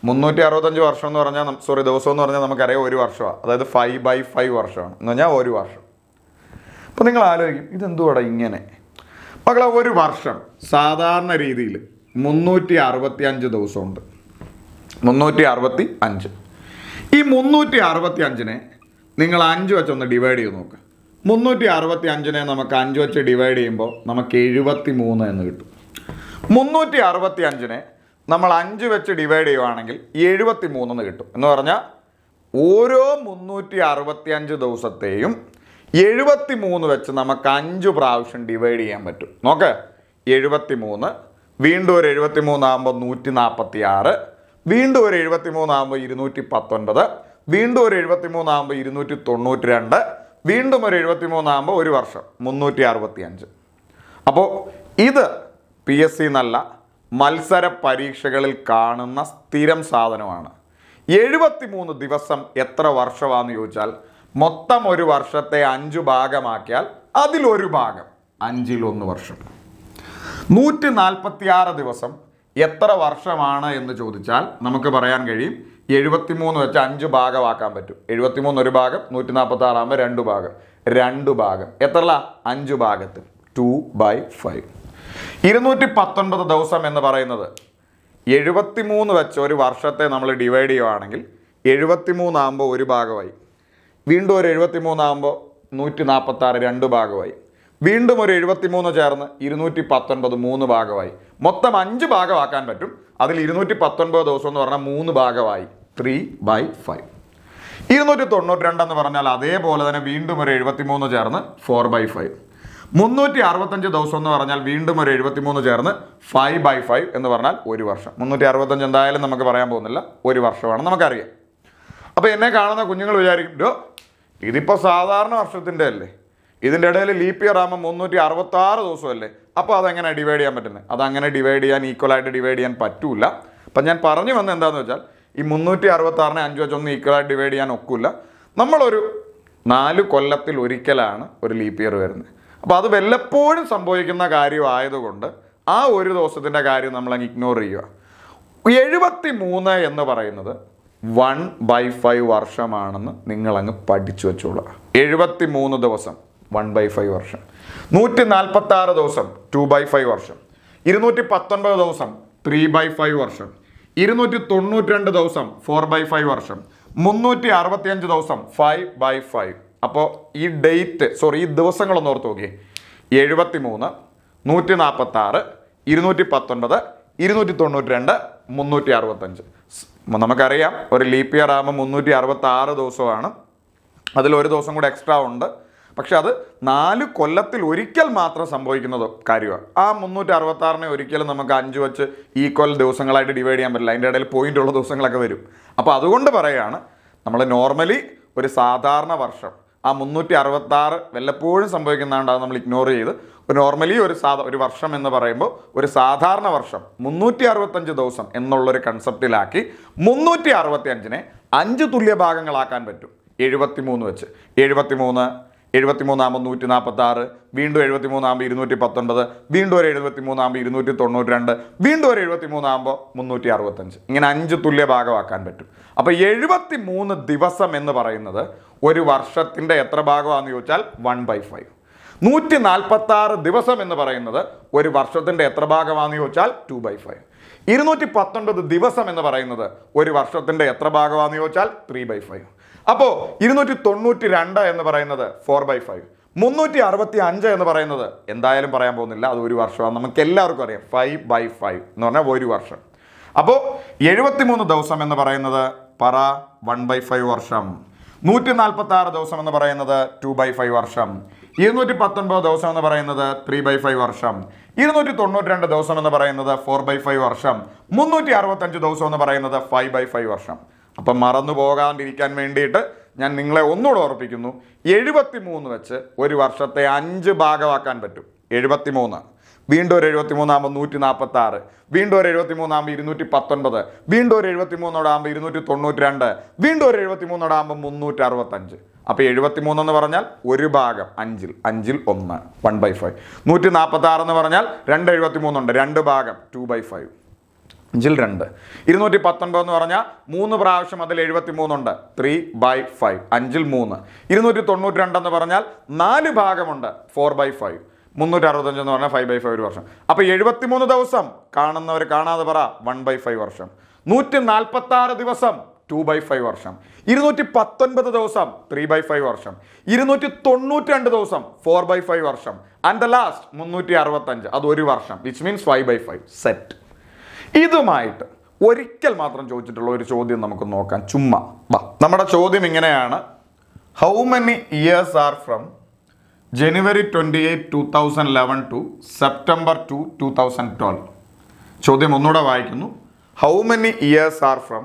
മുന്നൂറ്റി അറുപത്തഞ്ച് വർഷം എന്ന് പറഞ്ഞാൽ സോറി ദിവസം എന്ന് പറഞ്ഞാൽ നമുക്കറിയാം ഒരു വർഷമാണ് അതായത് ഫൈവ് ബൈ ഫൈവ് വർഷമാണ് എന്ന് പറഞ്ഞാൽ ഒരു വർഷം അപ്പം നിങ്ങൾ ആലോചിക്കും ഇതെന്തുവാടാ ഇങ്ങനെ മക്കളെ ഒരു വർഷം സാധാരണ രീതിയിൽ മുന്നൂറ്റി അറുപത്തി അഞ്ച് ദിവസമുണ്ട് മുന്നൂറ്റി അറുപത്തി അഞ്ച് ഈ മുന്നൂറ്റി അറുപത്തി അഞ്ചിനെ നിങ്ങൾ അഞ്ച് വെച്ചൊന്ന് ഡിവൈഡ് ചെയ്ത് നോക്കുക മുന്നൂറ്റി അറുപത്തി അഞ്ചിനെ നമുക്ക് അഞ്ച് വെച്ച് ഡിവൈഡ് ചെയ്യുമ്പോൾ നമുക്ക് എഴുപത്തി മൂന്ന് എന്ന് കിട്ടും മുന്നൂറ്റി അറുപത്തി അഞ്ചിനെ നമ്മൾ അഞ്ച് വെച്ച് ഡിവൈഡ് ചെയ്യുവാണെങ്കിൽ എഴുപത്തി മൂന്നെന്ന് കിട്ടും എന്ന് പറഞ്ഞാൽ ഓരോ മുന്നൂറ്റി അറുപത്തി അഞ്ച് ദിവസത്തെയും എഴുപത്തി മൂന്ന് വെച്ച് നമുക്ക് അഞ്ച് പ്രാവശ്യം ഡിവൈഡ് ചെയ്യാൻ പറ്റും നോക്ക് എഴുപത്തി മൂന്ന് വീണ്ടും ഒരു എഴുപത്തി മൂന്നാകുമ്പോൾ നൂറ്റി നാൽപ്പത്തി ആറ് വീണ്ടും ഒരു എഴുപത്തി മൂന്നാകുമ്പോൾ ഇരുന്നൂറ്റി പത്തൊൻപത് വീണ്ടും ഒരു എഴുപത്തി മൂന്നാകുമ്പോൾ ഇരുന്നൂറ്റി തൊണ്ണൂറ്റി രണ്ട് വീണ്ടും ഒരു എഴുപത്തി മൂന്നാകുമ്പോൾ ഒരു വർഷം മുന്നൂറ്റി അറുപത്തി അഞ്ച് അപ്പോൾ ഇത് പി എസ് സി എന്നല്ല മത്സര പരീക്ഷകളിൽ കാണുന്ന സ്ഥിരം സാധനമാണ് എഴുപത്തി മൂന്ന് ദിവസം എത്ര വർഷമാണെന്ന് ചോദിച്ചാൽ മൊത്തം ഒരു വർഷത്തെ അഞ്ചു ഭാഗമാക്കിയാൽ അതിലൊരു ഭാഗം അഞ്ചിലൊന്ന് വർഷം നൂറ്റി നാൽപ്പത്തി ആറ് ദിവസം എത്ര വർഷമാണ് എന്ന് ചോദിച്ചാൽ നമുക്ക് പറയാൻ കഴിയും എഴുപത്തി മൂന്ന് വെച്ച് അഞ്ച് ഭാഗമാക്കാൻ പറ്റും എഴുപത്തി മൂന്ന് ഒരു ഭാഗം നൂറ്റി നാൽപ്പത്തി ആറാകുമ്പോൾ രണ്ട് ഭാഗം രണ്ട് ഭാഗം എത്രല്ല അഞ്ച് ഭാഗത്ത് ടു ബൈ ഫൈവ് ഇരുന്നൂറ്റി പത്തൊൻപത് ദിവസം എന്ന് പറയുന്നത് എഴുപത്തി മൂന്ന് വെച്ച് ഒരു വർഷത്തെ നമ്മൾ ഡിവൈഡ് ചെയ്യുകയാണെങ്കിൽ എഴുപത്തി മൂന്നാകുമ്പോൾ ഒരു ഭാഗമായി വീണ്ടും ഒരു എഴുപത്തി മൂന്നാകുമ്പോൾ നൂറ്റി നാൽപ്പത്താറ് രണ്ട് ഭാഗമായി വീണ്ടും ഒരു എഴുപത്തിമൂന്ന് ചേർന്ന് ഇരുന്നൂറ്റി പത്തൊൻപത് മൂന്ന് ഭാഗമായി മൊത്തം അഞ്ച് ഭാഗമാക്കാൻ പറ്റും അതിൽ ഇരുന്നൂറ്റി പത്തൊൻപത് ദിവസം എന്ന് പറഞ്ഞാൽ മൂന്ന് ഭാഗമായി ത്രീ ബൈ ഫൈവ് ഇരുന്നൂറ്റി തൊണ്ണൂറ്റി രണ്ടെന്ന് പറഞ്ഞാൽ അതേപോലെ തന്നെ വീണ്ടും ഒരു എഴുപത്തിമൂന്ന് ചേർന്ന് ഫോർ ബൈ ഫൈവ് മുന്നൂറ്റി അറുപത്തഞ്ച് ദിവസം എന്ന് പറഞ്ഞാൽ വീണ്ടും ഒരു എഴുപത്തിമൂന്ന് ചേർന്ന് ഫൈവ് ബൈ ഫൈവ് എന്ന് പറഞ്ഞാൽ ഒരു വർഷം മുന്നൂറ്റി അറുപത്തഞ്ച് എന്തായാലും നമുക്ക് പറയാൻ പോകുന്നില്ല ഒരു വർഷമാണ് നമുക്കറിയാം അപ്പോൾ എന്നെ കാണുന്ന കുഞ്ഞുങ്ങൾ വിചാരിക്കുമ്പോൾ ഇതിപ്പോൾ സാധാരണ വർഷത്തിൻ്റെ അല്ലേ ഇതിൻ്റെ ഇടയിൽ ലീപ്പ് ഇയർ ആകുമ്പോൾ മുന്നൂറ്റി അറുപത്തി ആറ് ദിവസമല്ലേ അപ്പോൾ അതെങ്ങനെ ഡിവൈഡ് ചെയ്യാൻ പറ്റുന്നത് അതങ്ങനെ ഡിവൈഡ് ചെയ്യാൻ ഈക്വലായിട്ട് ഡിവൈഡ് ചെയ്യാൻ പറ്റൂല അപ്പം ഞാൻ പറഞ്ഞു വന്നത് എന്താണെന്ന് വെച്ചാൽ ഈ മുന്നൂറ്റി അറുപത്തി ആറിനെ അഞ്ച് വെച്ചൊന്നും ഈക്വലായിട്ട് ഡിവൈഡ് ചെയ്യാൻ ഒക്കില്ല നമ്മളൊരു നാല് കൊല്ലത്തിൽ ഒരിക്കലാണ് ഒരു ലീപ്പ് ഇയർ വരുന്നത് അപ്പോൾ അത് വല്ലപ്പോഴും സംഭവിക്കുന്ന കാര്യമായതുകൊണ്ട് ആ ഒരു ദിവസത്തിൻ്റെ കാര്യം നമ്മൾ അങ്ങ് ഇഗ്നോർ ചെയ്യുക എഴുപത്തി മൂന്ന് എന്ന് പറയുന്നത് വൺ ബൈ ഫൈവ് വർഷമാണെന്ന് നിങ്ങളങ്ങ് പഠിച്ചു വെച്ചോളുക എഴുപത്തി മൂന്ന് ദിവസം വൺ ബൈ ഫൈവ് വർഷം നൂറ്റി നാൽപ്പത്തി ആറ് ദിവസം ടു ബൈ ഫൈവ് വർഷം ഇരുന്നൂറ്റി പത്തൊൻപത് ദിവസം ത്രീ ബൈ ഫൈവ് വർഷം ഇരുന്നൂറ്റി തൊണ്ണൂറ്റി രണ്ട് ദിവസം ഫോർ ബൈ ഫൈവ് വർഷം മുന്നൂറ്റി അറുപത്തി അഞ്ച് ദിവസം ഫൈവ് ബൈ ഫൈവ് അപ്പോൾ ഈ ഡേറ്റ് സോറി ഈ ദിവസങ്ങളൊന്ന് ഓർത്ത് നോക്കി എഴുപത്തി മൂന്ന് നൂറ്റി നാൽപ്പത്തി ആറ് ഇരുന്നൂറ്റി പത്തൊൻപത് ഇരുന്നൂറ്റി തൊണ്ണൂറ്റി രണ്ട് മുന്നൂറ്റി അറുപത്തഞ്ച് നമുക്കറിയാം ഒരു ലീപ്പ് ഇയർ ആകുമ്പോൾ മുന്നൂറ്റി അറുപത്തി ആറ് ദിവസമാണ് അതിൽ ഒരു ദിവസം കൂടെ എക്സ്ട്രാ ഉണ്ട് പക്ഷെ അത് നാല് കൊല്ലത്തിൽ ഒരിക്കൽ മാത്രം സംഭവിക്കുന്നത് കാര്യമാണ് ആ മുന്നൂറ്റി അറുപത്താറിനെ ഒരിക്കലും നമുക്ക് അഞ്ച് വച്ച് ഈക്വൽ ദിവസങ്ങളായിട്ട് ഡിവൈഡ് ചെയ്യാൻ പറ്റില്ല അതിൻ്റെ ഇടയിൽ പോയിൻ്റ് ഉള്ള ദിവസങ്ങളൊക്കെ വരും അപ്പോൾ അതുകൊണ്ട് പറയുകയാണ് നമ്മൾ നോർമലി ഒരു സാധാരണ വർഷം ആ മുന്നൂറ്റി അറുപത്താറ് വല്ലപ്പോഴും സംഭവിക്കുന്നതുകൊണ്ട് അത് നമ്മൾ ഇഗ്നോർ ചെയ്ത് നോർമലി ഒരു സാധാ ഒരു വർഷം എന്ന് പറയുമ്പോൾ ഒരു സാധാരണ വർഷം മുന്നൂറ്റി അറുപത്തഞ്ച് ദിവസം എന്നുള്ളൊരു കൺസെപ്റ്റിലാക്കി മുന്നൂറ്റി അറുപത്തി അഞ്ചിനെ അഞ്ച് തുല്യ ഭാഗങ്ങളാക്കാൻ പറ്റും എഴുപത്തി മൂന്ന് വെച്ച് എഴുപത്തി മൂന്ന് എഴുപത്തിമൂന്നാകുമ്പോൾ നൂറ്റി നാൽപ്പത്തി ആറ് വീണ്ടും എഴുപത്തിമൂന്നാകുമ്പോൾ ഇരുന്നൂറ്റി പത്തൊൻപത് വീണ്ടും ഒരു എഴുപത്തിമൂന്നാകുമ്പോൾ ഇരുന്നൂറ്റി തൊണ്ണൂറ്റി രണ്ട് വീണ്ടും ഒരു എഴുപത്തിമൂന്നാകുമ്പോൾ മുന്നൂറ്റി അറുപത്തഞ്ച് ഇങ്ങനെ അഞ്ച് തുല്യ ഭാഗമാക്കാൻ പറ്റും അപ്പോൾ എഴുപത്തി മൂന്ന് ദിവസം എന്ന് പറയുന്നത് ഒരു വർഷത്തിൻ്റെ എത്ര ഭാഗമാണെന്ന് ചോദിച്ചാൽ വൺ ബൈ ഫൈവ് നൂറ്റി നാൽപ്പത്താറ് ദിവസം എന്ന് പറയുന്നത് ഒരു വർഷത്തിൻ്റെ എത്ര ഭാഗമാണെന്ന് ചോദിച്ചാൽ ടു ബൈ ഫൈവ് ഇരുന്നൂറ്റി പത്തൊൻപത് ദിവസം എന്ന് പറയുന്നത് ഒരു വർഷത്തിൻ്റെ എത്ര ഭാഗമാണെന്ന് ചോദിച്ചാൽ ത്രീ ബൈ ഫൈവ് അപ്പോൾ ഇരുന്നൂറ്റി തൊണ്ണൂറ്റി രണ്ട് എന്ന് പറയുന്നത് ഫോർ ബൈ ഫൈവ് മുന്നൂറ്റി അറുപത്തി അഞ്ച് എന്ന് പറയുന്നത് എന്തായാലും പറയാൻ പോകുന്നില്ല അത് ഒരു വർഷമാണ് നമുക്ക് എല്ലാവർക്കും അറിയാം ഫൈവ് ബൈ ഫൈവ് എന്ന് പറഞ്ഞാൽ ഒരു വർഷം അപ്പോൾ എഴുപത്തി മൂന്ന് ദിവസം എന്ന് പറയുന്നത് പറ വൺ ബൈ ഫൈവ് വർഷം നൂറ്റി നാൽപ്പത്തി ആറ് ദിവസം എന്ന് പറയുന്നത് ടു ബൈ ഫൈവ് വർഷം ഇരുന്നൂറ്റി പത്തൊൻപത് ദിവസം എന്ന് പറയുന്നത് ത്രീ ബൈ ഫൈവ് വർഷം ഇരുന്നൂറ്റി തൊണ്ണൂറ്റി രണ്ട് ദിവസം എന്ന് പറയുന്നത് ഫോർ ബൈ ഫൈവ് വർഷം മുന്നൂറ്റി അറുപത്തഞ്ച് ദിവസം എന്ന് പറയുന്നത് ഫൈവ് ബൈ ഫൈവ് വർഷം അപ്പം മറന്നു പോകാണ്ടിരിക്കാൻ വേണ്ടിയിട്ട് ഞാൻ നിങ്ങളെ ഒന്നുകൂടെ ഓർപ്പിക്കുന്നു എഴുപത്തി മൂന്ന് വെച്ച് ഒരു വർഷത്തെ അഞ്ച് ഭാഗമാക്കാൻ പറ്റും എഴുപത്തി മൂന്ന് വീണ്ടും ഒരു എഴുപത്തി മൂന്നാകുമ്പോൾ നൂറ്റി നാൽപ്പത്തി ആറ് വീണ്ടും ഒരു എഴുപത്തി മൂന്നാകുമ്പോൾ ഇരുന്നൂറ്റി പത്തൊൻപത് വീണ്ടും ഒരു എഴുപത്തി മൂന്നോടാകുമ്പോൾ ഇരുന്നൂറ്റി തൊണ്ണൂറ്റി രണ്ട് വീണ്ടും ഒരു എഴുപത്തി മൂന്നോടാകുമ്പോൾ മുന്നൂറ്റി അറുപത്തഞ്ച് അപ്പോൾ എഴുപത്തി മൂന്നെന്ന് പറഞ്ഞാൽ ഒരു ഭാഗം അഞ്ചിൽ അഞ്ചിൽ ഒന്ന് വൺ ബൈ ഫൈവ് നൂറ്റി നാൽപ്പത്തി ആറെന്ന് പറഞ്ഞാൽ രണ്ട് എഴുപത്തി മൂന്നുണ്ട് രണ്ട് ഭാഗം ടു ബൈ ഫൈവ് അഞ്ചിൽ രണ്ട് ഇരുന്നൂറ്റി പത്തൊൻപത് എന്ന് പറഞ്ഞാൽ മൂന്ന് പ്രാവശ്യം അതിൽ എഴുപത്തി മൂന്നുണ്ട് ത്രീ ബൈ ഫൈവ് അഞ്ചിൽ മൂന്ന് ഇരുന്നൂറ്റി തൊണ്ണൂറ്റി രണ്ടെന്ന് പറഞ്ഞാൽ നാല് ഭാഗമുണ്ട് ഫോർ ബൈ ഫൈവ് മുന്നൂറ്റി അറുപത്തഞ്ച് എന്ന് പറഞ്ഞാൽ ഫൈവ് ബൈ ഫൈവ് ഒരു വർഷം അപ്പോൾ മൂന്ന് ദിവസം കാണുന്നവർ കാണാതെ പറ വൺ ബൈ ഫൈവ് വർഷം നൂറ്റി നാൽപ്പത്താറ് ദിവസം ടു ബൈ ഫൈവ് വർഷം ഇരുന്നൂറ്റി പത്തൊൻപത് ദിവസം ത്രീ ബൈ ഫൈവ് വർഷം ഇരുന്നൂറ്റി തൊണ്ണൂറ്റി രണ്ട് ദിവസം ഫോർ ബൈ ഫൈവ് വർഷം ആൻഡ് ദ ലാസ്റ്റ് മുന്നൂറ്റി അറുപത്തഞ്ച് അത് ഒരു വർഷം which means five by five set ഇതുമായിട്ട് ഒരിക്കൽ മാത്രം ചോദിച്ചിട്ടുള്ള ഒരു ചോദ്യം നമുക്ക് നോക്കാം ചുമ്മാ വാ നമ്മുടെ ചോദ്യം ഇങ്ങനെയാണ് how many years are from January twenty eight two thousand eleven to September two two thousand twelve ചോദ്യം ഒന്നുകൂടെ വായിക്കുന്നു how many years are from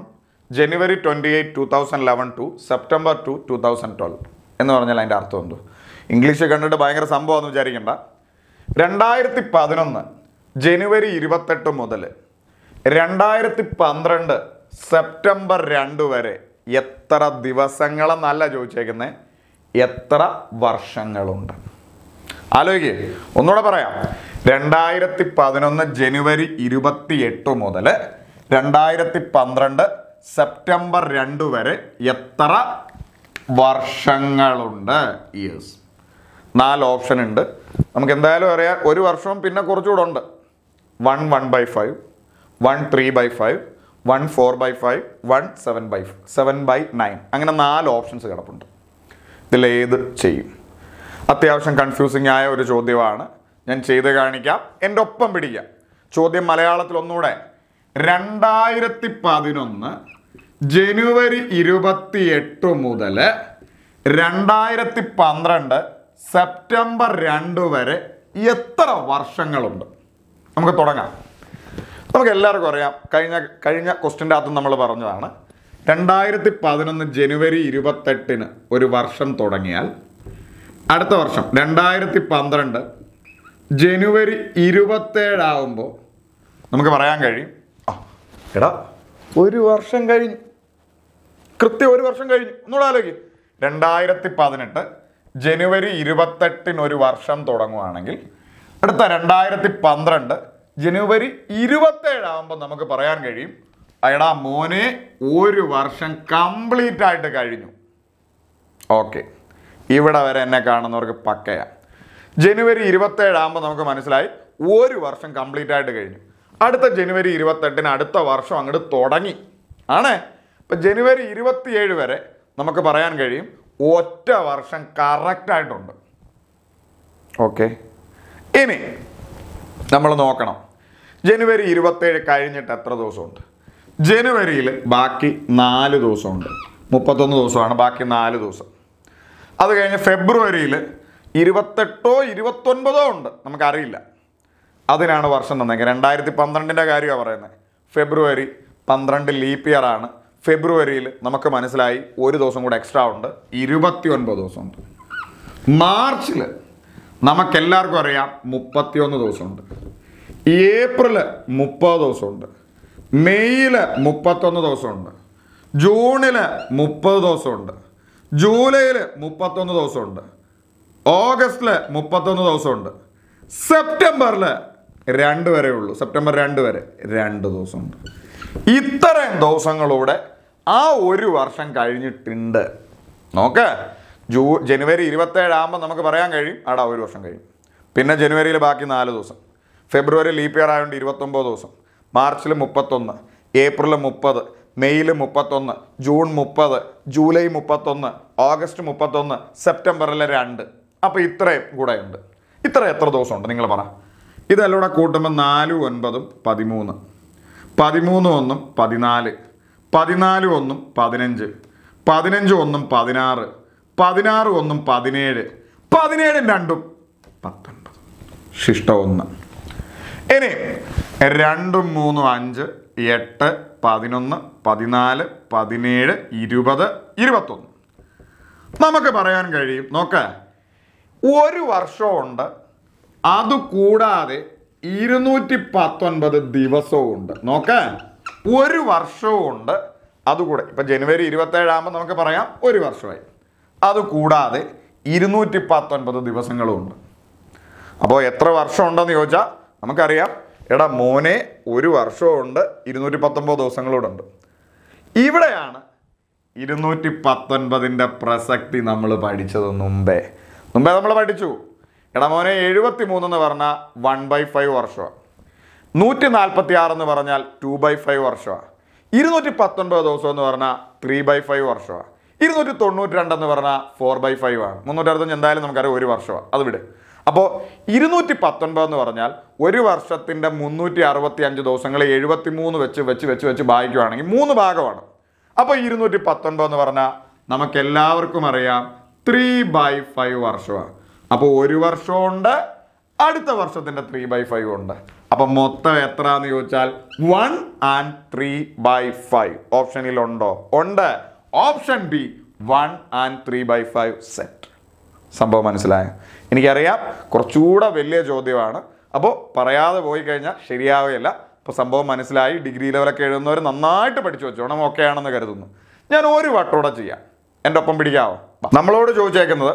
January twenty eight two thousand eleven to September two two thousand twelve എന്ന് പറഞ്ഞാൽ അതിൻ്റെ അർത്ഥം എന്തോ English കണ്ടിട്ട് ഭയങ്കര സംഭവമാണെന്ന് വിചാരിക്കേണ്ട രണ്ടായിരത്തി പതിനൊന്ന് ജനുവരി ഇരുപത്തെട്ട് മുതൽ രണ്ടായിരത്തി പന്ത്രണ്ട് സെപ്റ്റംബർ രണ്ട് വരെ എത്ര ദിവസങ്ങളെന്നല്ല ചോദിച്ചേക്കുന്നത് എത്ര വർഷങ്ങളുണ്ട് ആലോചിക്കുക ഒന്നുകൂടെ പറയാം രണ്ടായിരത്തി പതിനൊന്ന് ജനുവരി ഇരുപത്തി എട്ട് മുതൽ രണ്ടായിരത്തി പന്ത്രണ്ട് സെപ്റ്റംബർ രണ്ട് വരെ എത്ര വർഷങ്ങളുണ്ട് ഇയേഴ്സ് നാല് ഓപ്ഷൻ ഉണ്ട് നമുക്ക് എന്തായാലും അറിയാം ഒരു വർഷവും പിന്നെ കുറച്ചുകൂടെ ഉണ്ട് one one by five one three by five one four by five one seven by seven by nine അങ്ങനെ നാല് ഓപ്ഷൻസ് കിടപ്പുണ്ട് ഇതിലേത് ചെയ്യും അത്യാവശ്യം കൺഫ്യൂസിംഗ് ആയ ഒരു ചോദ്യമാണ് ഞാൻ ചെയ്ത് കാണിക്കാം എൻ്റെ ഒപ്പം പിടിക്കാം ചോദ്യം മലയാളത്തിൽ ഒന്നുകൂടെ രണ്ടായിരത്തി പതിനൊന്ന് ജനുവരി ഇരുപത്തി എട്ട് മുതൽ രണ്ടായിരത്തി പന്ത്രണ്ട് സെപ്റ്റംബർ രണ്ട് വരെ എത്ര വർഷങ്ങളുണ്ട് നമുക്ക് തുടങ്ങാം നമുക്ക് എല്ലാവർക്കും അറിയാം കഴിഞ്ഞ കഴിഞ്ഞ ക്വസ്റ്റിൻ്റെ അകത്തും നമ്മൾ പറഞ്ഞതാണ് രണ്ടായിരത്തി പതിനൊന്ന് ജനുവരി ഇരുപത്തെട്ടിന് ഒരു വർഷം തുടങ്ങിയാൽ അടുത്ത വർഷം രണ്ടായിരത്തി പന്ത്രണ്ട് ജനുവരി ഇരുപത്തേഴാവുമ്പോൾ നമുക്ക് പറയാൻ കഴിയും എടാ ഒരു വർഷം കഴിഞ്ഞ് കൃത്യം ഒരു വർഷം കഴിഞ്ഞു ഒന്നുകൂടെ ആലോചിക്കും രണ്ടായിരത്തി പതിനെട്ട് ജനുവരി ഇരുപത്തെട്ടിന് ഒരു വർഷം തുടങ്ങുകയാണെങ്കിൽ അടുത്ത രണ്ടായിരത്തി പന്ത്രണ്ട് ജനുവരി ഇരുപത്തേഴാകുമ്പോൾ നമുക്ക് പറയാൻ കഴിയും അയടാ മോനെ ഒരു വർഷം കംപ്ലീറ്റ് ആയിട്ട് കഴിഞ്ഞു ഓക്കെ ഇവിടെ വരെ എന്നെ കാണുന്നവർക്ക് പക്കയാണ് ജനുവരി ഇരുപത്തേഴാകുമ്പോൾ നമുക്ക് മനസ്സിലായി ഒരു വർഷം കംപ്ലീറ്റ് ആയിട്ട് കഴിഞ്ഞു അടുത്ത ജനുവരി ഇരുപത്തെട്ടിന് അടുത്ത വർഷം അങ്ങോട്ട് തുടങ്ങി ആണേ അപ്പം ജനുവരി ഇരുപത്തിയേഴ് വരെ നമുക്ക് പറയാൻ കഴിയും ഒറ്റ വർഷം കറക്റ്റായിട്ടുണ്ട് ഓക്കെ ഇനി നമ്മൾ നോക്കണം ജനുവരി ഇരുപത്തേഴ് കഴിഞ്ഞിട്ട് എത്ര ദിവസമുണ്ട് ജനുവരിയിൽ ബാക്കി നാല് ദിവസമുണ്ട് മുപ്പത്തൊന്ന് ദിവസമാണ് ബാക്കി നാല് ദിവസം അത് കഴിഞ്ഞ് ഫെബ്രുവരിയിൽ ഇരുപത്തെട്ടോ ഇരുപത്തൊൻപതോ ഉണ്ട് നമുക്കറിയില്ല അതിനാണ് വർഷം തന്നെങ്കിൽ രണ്ടായിരത്തി പന്ത്രണ്ടിൻ്റെ കാര്യമാണ് പറയുന്നത് ഫെബ്രുവരി പന്ത്രണ്ട് ഇയർ ഇയറാണ് ഫെബ്രുവരിയിൽ നമുക്ക് മനസ്സിലായി ഒരു ദിവസം കൂടെ എക്സ്ട്രാ ഉണ്ട് ഇരുപത്തി ഒൻപത് ദിവസമുണ്ട് മാർച്ചിൽ നമുക്കെല്ലാവർക്കും അറിയാം മുപ്പത്തിയൊന്ന് ദിവസമുണ്ട് ഏപ്രിൽ മുപ്പത് ദിവസമുണ്ട് മെയ്യിൽ മുപ്പത്തൊന്ന് ദിവസമുണ്ട് ജൂണിൽ മുപ്പത് ദിവസമുണ്ട് ജൂലൈയിൽ മുപ്പത്തൊന്ന് ദിവസമുണ്ട് ഓഗസ്റ്റില് മുപ്പത്തൊന്ന് ദിവസമുണ്ട് സെപ്റ്റംബറിൽ രണ്ട് വരെ ഉള്ളൂ സെപ്റ്റംബർ രണ്ട് വരെ രണ്ട് ദിവസമുണ്ട് ഇത്രയും ദിവസങ്ങളൂടെ ആ ഒരു വർഷം കഴിഞ്ഞിട്ടുണ്ട് നോക്ക് ജൂ ജനുവരി ഇരുപത്തേഴാകുമ്പോൾ നമുക്ക് പറയാൻ കഴിയും അവിടെ ഒരു വർഷം കഴിയും പിന്നെ ജനുവരിയിൽ ബാക്കി നാല് ദിവസം ഫെബ്രുവരി ലീപ് ഇയർ ആയതുകൊണ്ട് ഇരുപത്തൊമ്പത് ദിവസം മാർച്ചിൽ മുപ്പത്തൊന്ന് ഏപ്രിൽ മുപ്പത് മെയ്യിൽ മുപ്പത്തൊന്ന് ജൂൺ മുപ്പത് ജൂലൈ മുപ്പത്തൊന്ന് ഓഗസ്റ്റ് മുപ്പത്തൊന്ന് സെപ്റ്റംബറിൽ രണ്ട് അപ്പോൾ ഇത്രയും കൂടെ ഉണ്ട് ഇത്ര എത്ര ദിവസമുണ്ട് നിങ്ങൾ പറ ഇതെല്ലാം കൂടെ കൂട്ടുമ്പോൾ നാല് ഒൻപതും പതിമൂന്ന് പതിമൂന്ന് ഒന്നും പതിനാല് പതിനാല് ഒന്നും പതിനഞ്ച് പതിനഞ്ച് ഒന്നും പതിനാറ് പതിനാറ് ഒന്നും പതിനേഴ് പതിനേഴും രണ്ടും പത്തൊൻപത് ശിഷ്ട ഒന്ന് ഇനി രണ്ട് മൂന്ന് അഞ്ച് എട്ട് പതിനൊന്ന് പതിനാല് പതിനേഴ് ഇരുപത് ഇരുപത്തൊന്ന് നമുക്ക് പറയാൻ കഴിയും നോക്ക ഒരു വർഷമുണ്ട് അതുകൂടാതെ ഇരുന്നൂറ്റി പത്തൊൻപത് ദിവസവുമുണ്ട് നോക്ക ഒരു വർഷവുമുണ്ട് അതുകൂടെ ഇപ്പം ജനുവരി ഇരുപത്തേഴാകുമ്പോൾ നമുക്ക് പറയാം ഒരു വർഷമായി അതുകൂടാതെ ഇരുന്നൂറ്റി പത്തൊൻപത് ദിവസങ്ങളുമുണ്ട് അപ്പോൾ എത്ര വർഷമുണ്ടെന്ന് ചോദിച്ചാൽ നമുക്കറിയാം എടാ മോനെ ഒരു വർഷമുണ്ട് ഇരുന്നൂറ്റി പത്തൊമ്പത് ദിവസങ്ങളോടുണ്ട് ഇവിടെയാണ് ഇരുന്നൂറ്റി പത്തൊൻപതിൻ്റെ പ്രസക്തി നമ്മൾ പഠിച്ചത് മുമ്പേ മുമ്പേ നമ്മൾ പഠിച്ചു എടാ മോനെ എഴുപത്തി മൂന്നെന്ന് പറഞ്ഞാൽ വൺ ബൈ ഫൈവ് വർഷമാണ് നൂറ്റി നാൽപ്പത്തി ആറെന്ന് പറഞ്ഞാൽ ടു ബൈ ഫൈവ് വർഷമാണ് ഇരുന്നൂറ്റി പത്തൊൻപത് ദിവസം എന്ന് പറഞ്ഞാൽ ത്രീ ബൈ ഫൈവ് വർഷമാണ് ഇരുന്നൂറ്റി തൊണ്ണൂറ്റി രണ്ടെന്ന് പറഞ്ഞാൽ ഫോർ ബൈ ഫൈവ് ആണ് മുന്നൂറ്റി അറുപത്തഞ്ച് എന്തായാലും നമുക്കറിയാം ഒരു വർഷമാണ് അത് വിടെ അപ്പോൾ ഇരുന്നൂറ്റി പത്തൊൻപത് എന്ന് പറഞ്ഞാൽ ഒരു വർഷത്തിൻ്റെ മുന്നൂറ്റി അറുപത്തി അഞ്ച് ദിവസങ്ങൾ എഴുപത്തി മൂന്ന് വെച്ച് വെച്ച് വെച്ച് വെച്ച് ഭാഗിക്കുകയാണെങ്കിൽ മൂന്ന് ഭാഗമാണ് അപ്പോൾ ഇരുന്നൂറ്റി പത്തൊൻപത് എന്ന് പറഞ്ഞാൽ നമുക്ക് എല്ലാവർക്കും അറിയാം ത്രീ ബൈ ഫൈവ് വർഷമാണ് അപ്പോൾ ഒരു വർഷമുണ്ട് അടുത്ത വർഷത്തിൻ്റെ ത്രീ ബൈ ഫൈവ് ഉണ്ട് അപ്പം മൊത്തം എത്ര എന്ന് ചോദിച്ചാൽ one and three by five ഓപ്ഷനിൽ ഉണ്ടോ ഉണ്ട് option B one and three by five set സംഭവം മനസ്സിലായോ എനിക്കറിയാം കുറച്ചുകൂടെ വലിയ ചോദ്യമാണ് അപ്പോൾ പറയാതെ പോയി കഴിഞ്ഞാൽ ശരിയാവുകയല്ല അപ്പോൾ സംഭവം മനസ്സിലായി ഡിഗ്രി ലെവലൊക്കെ എഴുതുന്നവർ നന്നായിട്ട് പഠിച്ചു വെച്ചോണം ഓക്കെ ആണെന്ന് കരുതുന്നു ഞാൻ ഒരു വട്ടോടെ ചെയ്യാം എൻ്റെ ഒപ്പം പിടിക്കാവോ നമ്മളോട് ചോദിച്ചേക്കുന്നത്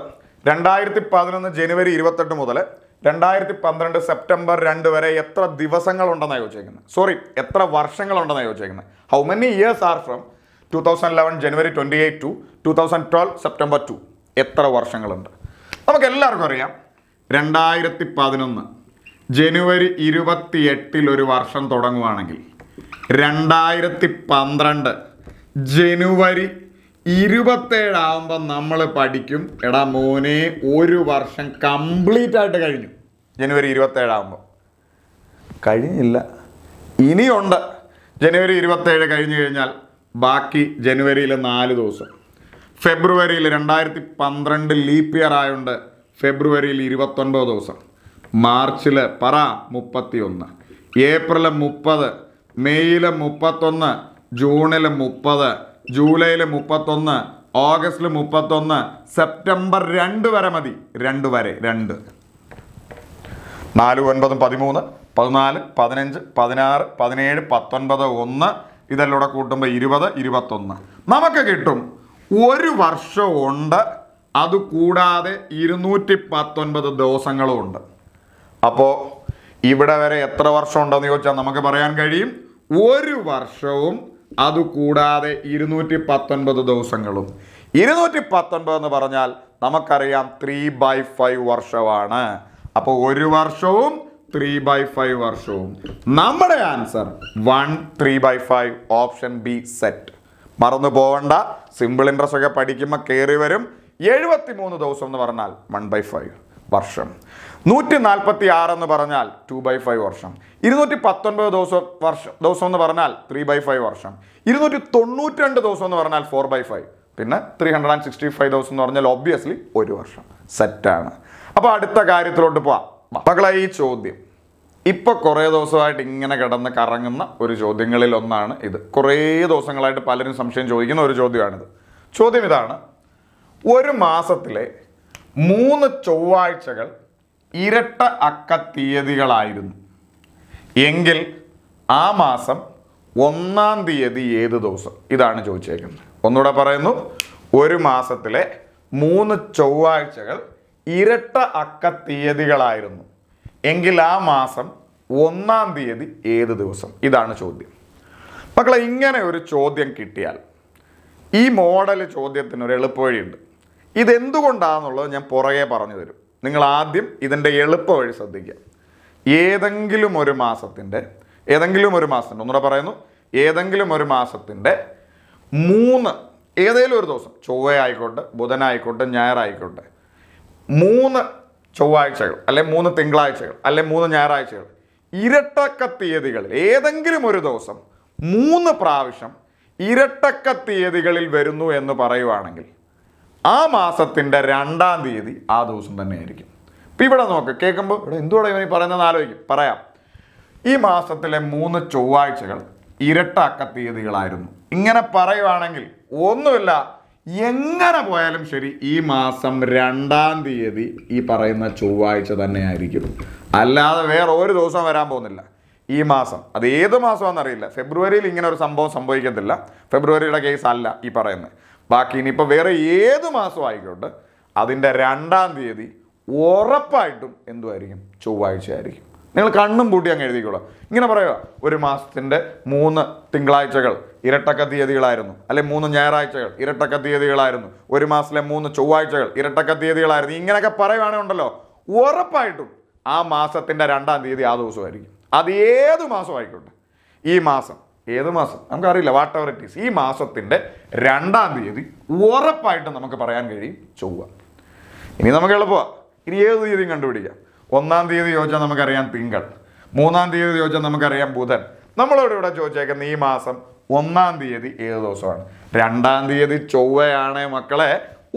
രണ്ടായിരത്തി പതിനൊന്ന് ജനുവരി ഇരുപത്തെട്ട് മുതൽ രണ്ടായിരത്തി പന്ത്രണ്ട് സെപ്റ്റംബർ രണ്ട് വരെ എത്ര ദിവസങ്ങളുണ്ടെന്നാണ് ചോദിച്ചേക്കുന്നത് സോറി എത്ര വർഷങ്ങളുണ്ടെന്നാണ് ചോദിച്ചേക്കുന്നത് how many years are from two thousand eleven January twenty eight to two thousand twelve September two എത്ര വർഷങ്ങളുണ്ട് നമുക്ക് എല്ലാവർക്കും അറിയാം രണ്ടായിരത്തി പതിനൊന്ന് ജനുവരി എട്ടിൽ ഒരു വർഷം തുടങ്ങുവാണെങ്കിൽ രണ്ടായിരത്തി പന്ത്രണ്ട് ജനുവരി ഇരുപത്തേഴാവുമ്പോൾ നമ്മൾ പഠിക്കും എടാ മോനെ ഒരു വർഷം കംപ്ലീറ്റ് ആയിട്ട് കഴിഞ്ഞു ജനുവരി ഇരുപത്തേഴാവുമ്പോൾ കഴിഞ്ഞില്ല ഇനിയുണ്ട് ജനുവരി ഇരുപത്തേഴ് കഴിഞ്ഞു കഴിഞ്ഞാൽ ബാക്കി ജനുവരിയിൽ നാല് ദിവസം ഫെബ്രുവരിയിൽ രണ്ടായിരത്തി പന്ത്രണ്ട് ലീപ്പ് ഇയർ ആയതുകൊണ്ട് ഫെബ്രുവരിയിൽ ഇരുപത്തൊൻപത് ദിവസം മാർച്ചിൽ പറ മുപ്പത്തി ഒന്ന് ഏപ്രിൽ മുപ്പത് മെയ്യിൽ മുപ്പത്തൊന്ന് ജൂണിൽ മുപ്പത് ജൂലൈയിൽ മുപ്പത്തൊന്ന് ഓഗസ്റ്റിൽ മുപ്പത്തൊന്ന് സെപ്റ്റംബർ രണ്ട് വരെ മതി രണ്ട് വരെ രണ്ട് നാല് ഒൻപതും പതിമൂന്ന് പതിനാല് പതിനഞ്ച് പതിനാറ് പതിനേഴ് പത്തൊൻപത് ഒന്ന് ഇതെല്ലാം കൂട്ടുമ്പോൾ ഇരുപത് ഇരുപത്തൊന്ന് നമുക്ക് കിട്ടും ഒരു വർഷമുണ്ട് അതുകൂടാതെ ഇരുന്നൂറ്റി പത്തൊൻപത് ദിവസങ്ങളും ഉണ്ട് അപ്പോൾ ഇവിടെ വരെ എത്ര വർഷം ഉണ്ടെന്ന് ചോദിച്ചാൽ നമുക്ക് പറയാൻ കഴിയും ഒരു വർഷവും അതുകൂടാതെ ഇരുന്നൂറ്റി പത്തൊൻപത് ദിവസങ്ങളും ഇരുന്നൂറ്റി പത്തൊൻപത് എന്ന് പറഞ്ഞാൽ നമുക്കറിയാം ത്രീ ബൈ ഫൈവ് വർഷമാണ് അപ്പോൾ ഒരു വർഷവും ത്രീ ബൈ ഫൈവ് വർഷവും നമ്മുടെ answer one three by five option B set മറന്നു പോവണ്ട സിമ്പിൾ ഇൻട്രസ്റ്റ് ഒക്കെ പഠിക്കുമ്പോൾ കയറി വരും എഴുപത്തി മൂന്ന് ദിവസം എന്ന് പറഞ്ഞാൽ വൺ ബൈ ഫൈവ് വർഷം നൂറ്റി നാൽപ്പത്തി ആറ് എന്ന് പറഞ്ഞാൽ ടു ബൈ ഫൈവ് വർഷം ഇരുന്നൂറ്റി പത്തൊൻപത് ദിവസം വർഷം ദിവസം എന്ന് പറഞ്ഞാൽ ത്രീ ബൈ ഫൈവ് വർഷം ഇരുന്നൂറ്റി തൊണ്ണൂറ്റി രണ്ട് ദിവസം എന്ന് പറഞ്ഞാൽ ഫോർ ബൈ ഫൈവ് പിന്നെ three hundred and sixty five ദിവസം എന്ന് പറഞ്ഞാൽ ഒബ്വിയസ്ലി ഒരു വർഷം സെറ്റാണ് അപ്പോൾ അടുത്ത കാര്യത്തിലോട്ട് പോവാം മക്കളെ ഈ ചോദ്യം ഇപ്പോൾ കുറേ ദിവസമായിട്ട് ഇങ്ങനെ കിടന്ന് കറങ്ങുന്ന ഒരു ചോദ്യങ്ങളിൽ ഒന്നാണ് ഇത് കുറേ ദിവസങ്ങളായിട്ട് പലരും സംശയം ചോദിക്കുന്ന ഒരു ചോദ്യമാണിത് ചോദ്യം ഇതാണ് ഒരു മാസത്തിലെ മൂന്ന് ചൊവ്വാഴ്ചകൾ ഇരട്ട അക്ക തീയതികളായിരുന്നു എങ്കിൽ ആ മാസം ഒന്നാം തീയതി ഏത് ദിവസം ഇതാണ് ചോദിച്ചേക്കുന്നത് ഒന്നുകൂടെ പറയുന്നു ഒരു മാസത്തിലെ മൂന്ന് ചൊവ്വാഴ്ചകൾ ഇരട്ട അക്ക തീയതികളായിരുന്നു എങ്കിൽ ആ മാസം ഒന്നാം തീയതി ഏത് ദിവസം ഇതാണ് ചോദ്യം മക്കളെ ഇങ്ങനെ ഒരു ചോദ്യം കിട്ടിയാൽ ഈ മോഡൽ ചോദ്യത്തിന് ഒരു എളുപ്പവഴിയുണ്ട് ഇതെന്തുകൊണ്ടാണെന്നുള്ളത് ഞാൻ പുറകെ പറഞ്ഞു തരും നിങ്ങൾ ആദ്യം ഇതിൻ്റെ എളുപ്പവഴി ശ്രദ്ധിക്കുക ഏതെങ്കിലും ഒരു മാസത്തിൻ്റെ ഏതെങ്കിലും ഒരു മാസത്തിൻ്റെ ഒന്നുകൂടെ പറയുന്നു ഏതെങ്കിലും ഒരു മാസത്തിൻ്റെ മൂന്ന് ഏതെങ്കിലും ഒരു ദിവസം ചൊവ്വ ആയിക്കോട്ടെ ബുധനായിക്കോട്ടെ ഞായറായിക്കോട്ടെ മൂന്ന് ചൊവ്വാഴ്ചകൾ അല്ലെ മൂന്ന് തിങ്കളാഴ്ചകൾ അല്ലെ മൂന്ന് ഞായറാഴ്ചകൾ ഇരട്ടക്ക തീയതികളിൽ ഏതെങ്കിലും ഒരു ദിവസം മൂന്ന് പ്രാവശ്യം ഇരട്ടക്ക തീയതികളിൽ വരുന്നു എന്ന് പറയുവാണെങ്കിൽ ആ മാസത്തിൻ്റെ രണ്ടാം തീയതി ആ ദിവസം തന്നെ ആയിരിക്കും ഇപ്പം ഇവിടെ നോക്ക് കേൾക്കുമ്പോൾ ഇവിടെ എന്തുകൂടെ ഇവനീ പറയുന്നതെന്ന് ആലോചിക്കും പറയാം ഈ മാസത്തിലെ മൂന്ന് ചൊവ്വാഴ്ചകൾ ഇരട്ട അക്ക തീയതികളായിരുന്നു ഇങ്ങനെ പറയുവാണെങ്കിൽ ഒന്നുമില്ല എങ്ങനെ പോയാലും ശരി ഈ മാസം രണ്ടാം തീയതി ഈ പറയുന്ന ചൊവ്വാഴ്ച തന്നെ ആയിരിക്കും അല്ലാതെ വേറെ ഒരു ദിവസം വരാൻ പോകുന്നില്ല ഈ മാസം അത് ഏത് മാസമാണെന്നറിയില്ല ഫെബ്രുവരിയിൽ ഇങ്ങനെ ഒരു സംഭവം സംഭവിക്കത്തില്ല ഫെബ്രുവരിയുടെ കേസ് അല്ല ഈ പറയുന്നത് ബാക്കി ഇനിയിപ്പോൾ വേറെ ഏത് മാസം ആയിക്കോട്ടെ അതിൻ്റെ രണ്ടാം തീയതി ഉറപ്പായിട്ടും എന്തുമായിരിക്കും ചൊവ്വാഴ്ച ആയിരിക്കും നിങ്ങൾ കണ്ണും പൂട്ടി അങ്ങ് എഴുതിക്കോളൂ ഇങ്ങനെ പറയുക ഒരു മാസത്തിൻ്റെ മൂന്ന് തിങ്കളാഴ്ചകൾ ഇരട്ടക്ക തീയതികളായിരുന്നു അല്ലെ മൂന്ന് ഞായറാഴ്ചകൾ ഇരട്ടക്ക തീയതികളായിരുന്നു ഒരു മാസത്തിലെ മൂന്ന് ചൊവ്വാഴ്ചകൾ ഇരട്ടക്ക തീയതികളായിരുന്നു ഇങ്ങനെയൊക്കെ ഉണ്ടല്ലോ ഉറപ്പായിട്ടും ആ മാസത്തിൻ്റെ രണ്ടാം തീയതി ആ ദിവസമായിരിക്കും അത് ഏത് മാസമായിക്കോട്ടെ ഈ മാസം ഏത് മാസം നമുക്കറിയില്ല വാട്ട് എവർ ഇറ്റ് ഈസ് ഈ മാസത്തിൻ്റെ രണ്ടാം തീയതി ഉറപ്പായിട്ടും നമുക്ക് പറയാൻ കഴിയും ചൊവ്വ ഇനി നമുക്ക് എളുപ്പമാണ് ഇനി ഏത് തീയതിയും കണ്ടുപിടിക്കാം ഒന്നാം തീയതി ചോദിച്ചാൽ നമുക്കറിയാം തിങ്കൾ മൂന്നാം തീയതി ചോദിച്ചാൽ നമുക്കറിയാം ബുധൻ നമ്മളോട് ഇവിടെ ചോദിച്ചേക്കുന്ന ഈ മാസം ഒന്നാം തീയതി ഏത് ദിവസമാണ് രണ്ടാം തീയതി ചൊവ്വയാണ് മക്കളെ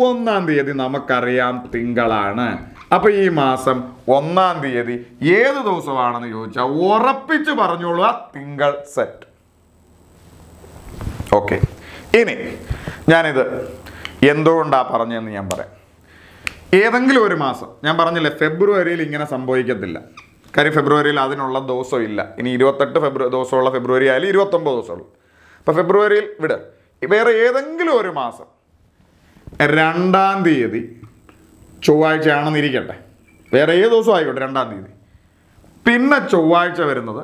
ഒന്നാം തീയതി നമുക്കറിയാം തിങ്കളാണ് അപ്പോൾ ഈ മാസം ഒന്നാം തീയതി ഏത് ദിവസമാണെന്ന് ചോദിച്ചാൽ ഉറപ്പിച്ച് പറഞ്ഞോളുക തിങ്കൾ സെറ്റ് ഓക്കെ ഇനി ഞാനിത് എന്തുകൊണ്ടാണ് പറഞ്ഞതെന്ന് ഞാൻ പറയാം ഏതെങ്കിലും ഒരു മാസം ഞാൻ പറഞ്ഞില്ലേ ഫെബ്രുവരിയിൽ ഇങ്ങനെ സംഭവിക്കത്തില്ല കാര്യം ഫെബ്രുവരിയിൽ അതിനുള്ള ദിവസം ഇല്ല ഇനി ഇരുപത്തെട്ട് ഫെബ്രുവരി ദിവസമുള്ള ഫെബ്രുവരി ആയാലും ഇരുപത്തൊമ്പത് ദിവസമുള്ളൂ അപ്പോൾ ഫെബ്രുവരിയിൽ വിട് വേറെ ഏതെങ്കിലും ഒരു മാസം രണ്ടാം തീയതി ഇരിക്കട്ടെ വേറെ ഏത് ദിവസം ആയിക്കോട്ടെ രണ്ടാം തീയതി പിന്നെ ചൊവ്വാഴ്ച വരുന്നത്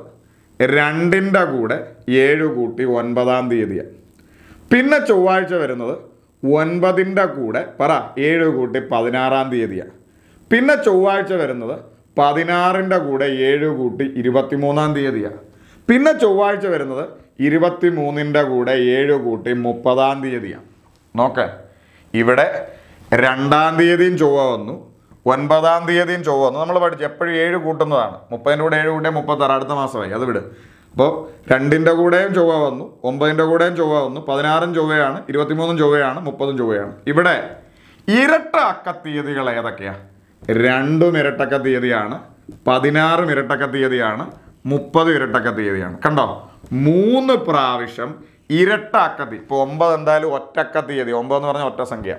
രണ്ടിൻ്റെ കൂടെ ഏഴ് കൂട്ടി ഒൻപതാം തീയതിയാണ് പിന്നെ ചൊവ്വാഴ്ച വരുന്നത് ഒൻപതിൻ്റെ കൂടെ പറ ഏഴ് കൂട്ടി പതിനാറാം തീയതിയാണ് പിന്നെ ചൊവ്വാഴ്ച വരുന്നത് പതിനാറിൻ്റെ കൂടെ ഏഴ് കൂട്ടി ഇരുപത്തിമൂന്നാം തീയതിയാണ് പിന്നെ ചൊവ്വാഴ്ച വരുന്നത് ഇരുപത്തി മൂന്നിൻ്റെ കൂടെ ഏഴ് കൂട്ടി മുപ്പതാം തീയതിയാണ് നോക്ക ഇവിടെ രണ്ടാം തീയതിയും ചൊവ്വ വന്നു ഒൻപതാം തീയതിയും ചൊവ്വ വന്നു നമ്മൾ പഠിച്ചു എപ്പോഴും ഏഴ് കൂട്ടുന്നതാണ് മുപ്പതിൻ്റെ കൂടെ ഏഴ് കൂട്ടിയാൽ മുപ്പത്താറ് അടുത്ത മാസമായി അത് വിട് അപ്പോൾ രണ്ടിൻ്റെ കൂടെയും ചൊവ്വ വന്നു ഒമ്പതിൻ്റെ കൂടെയും ചൊവ്വ വന്നു പതിനാറും ചൊവ്വയാണ് ഇരുപത്തിമൂന്നും ചൊവ്വയാണ് മുപ്പതും ചൊവ്വയാണ് ഇവിടെ ഇരട്ട അക്ക തീയതികൾ ഏതൊക്കെയാണ് രണ്ടും ഇരട്ടക്ക തീയതിയാണ് പതിനാറും ഇരട്ടക്ക തീയതിയാണ് മുപ്പത് ഇരട്ടക്ക തീയതിയാണ് കണ്ടോ മൂന്ന് പ്രാവശ്യം ഇരട്ട അക്കത്തി ഇപ്പോൾ ഒമ്പത് എന്തായാലും ഒറ്റക്ക തീയതി ഒമ്പത് എന്ന് പറഞ്ഞാൽ ഒറ്റ സംഖ്യ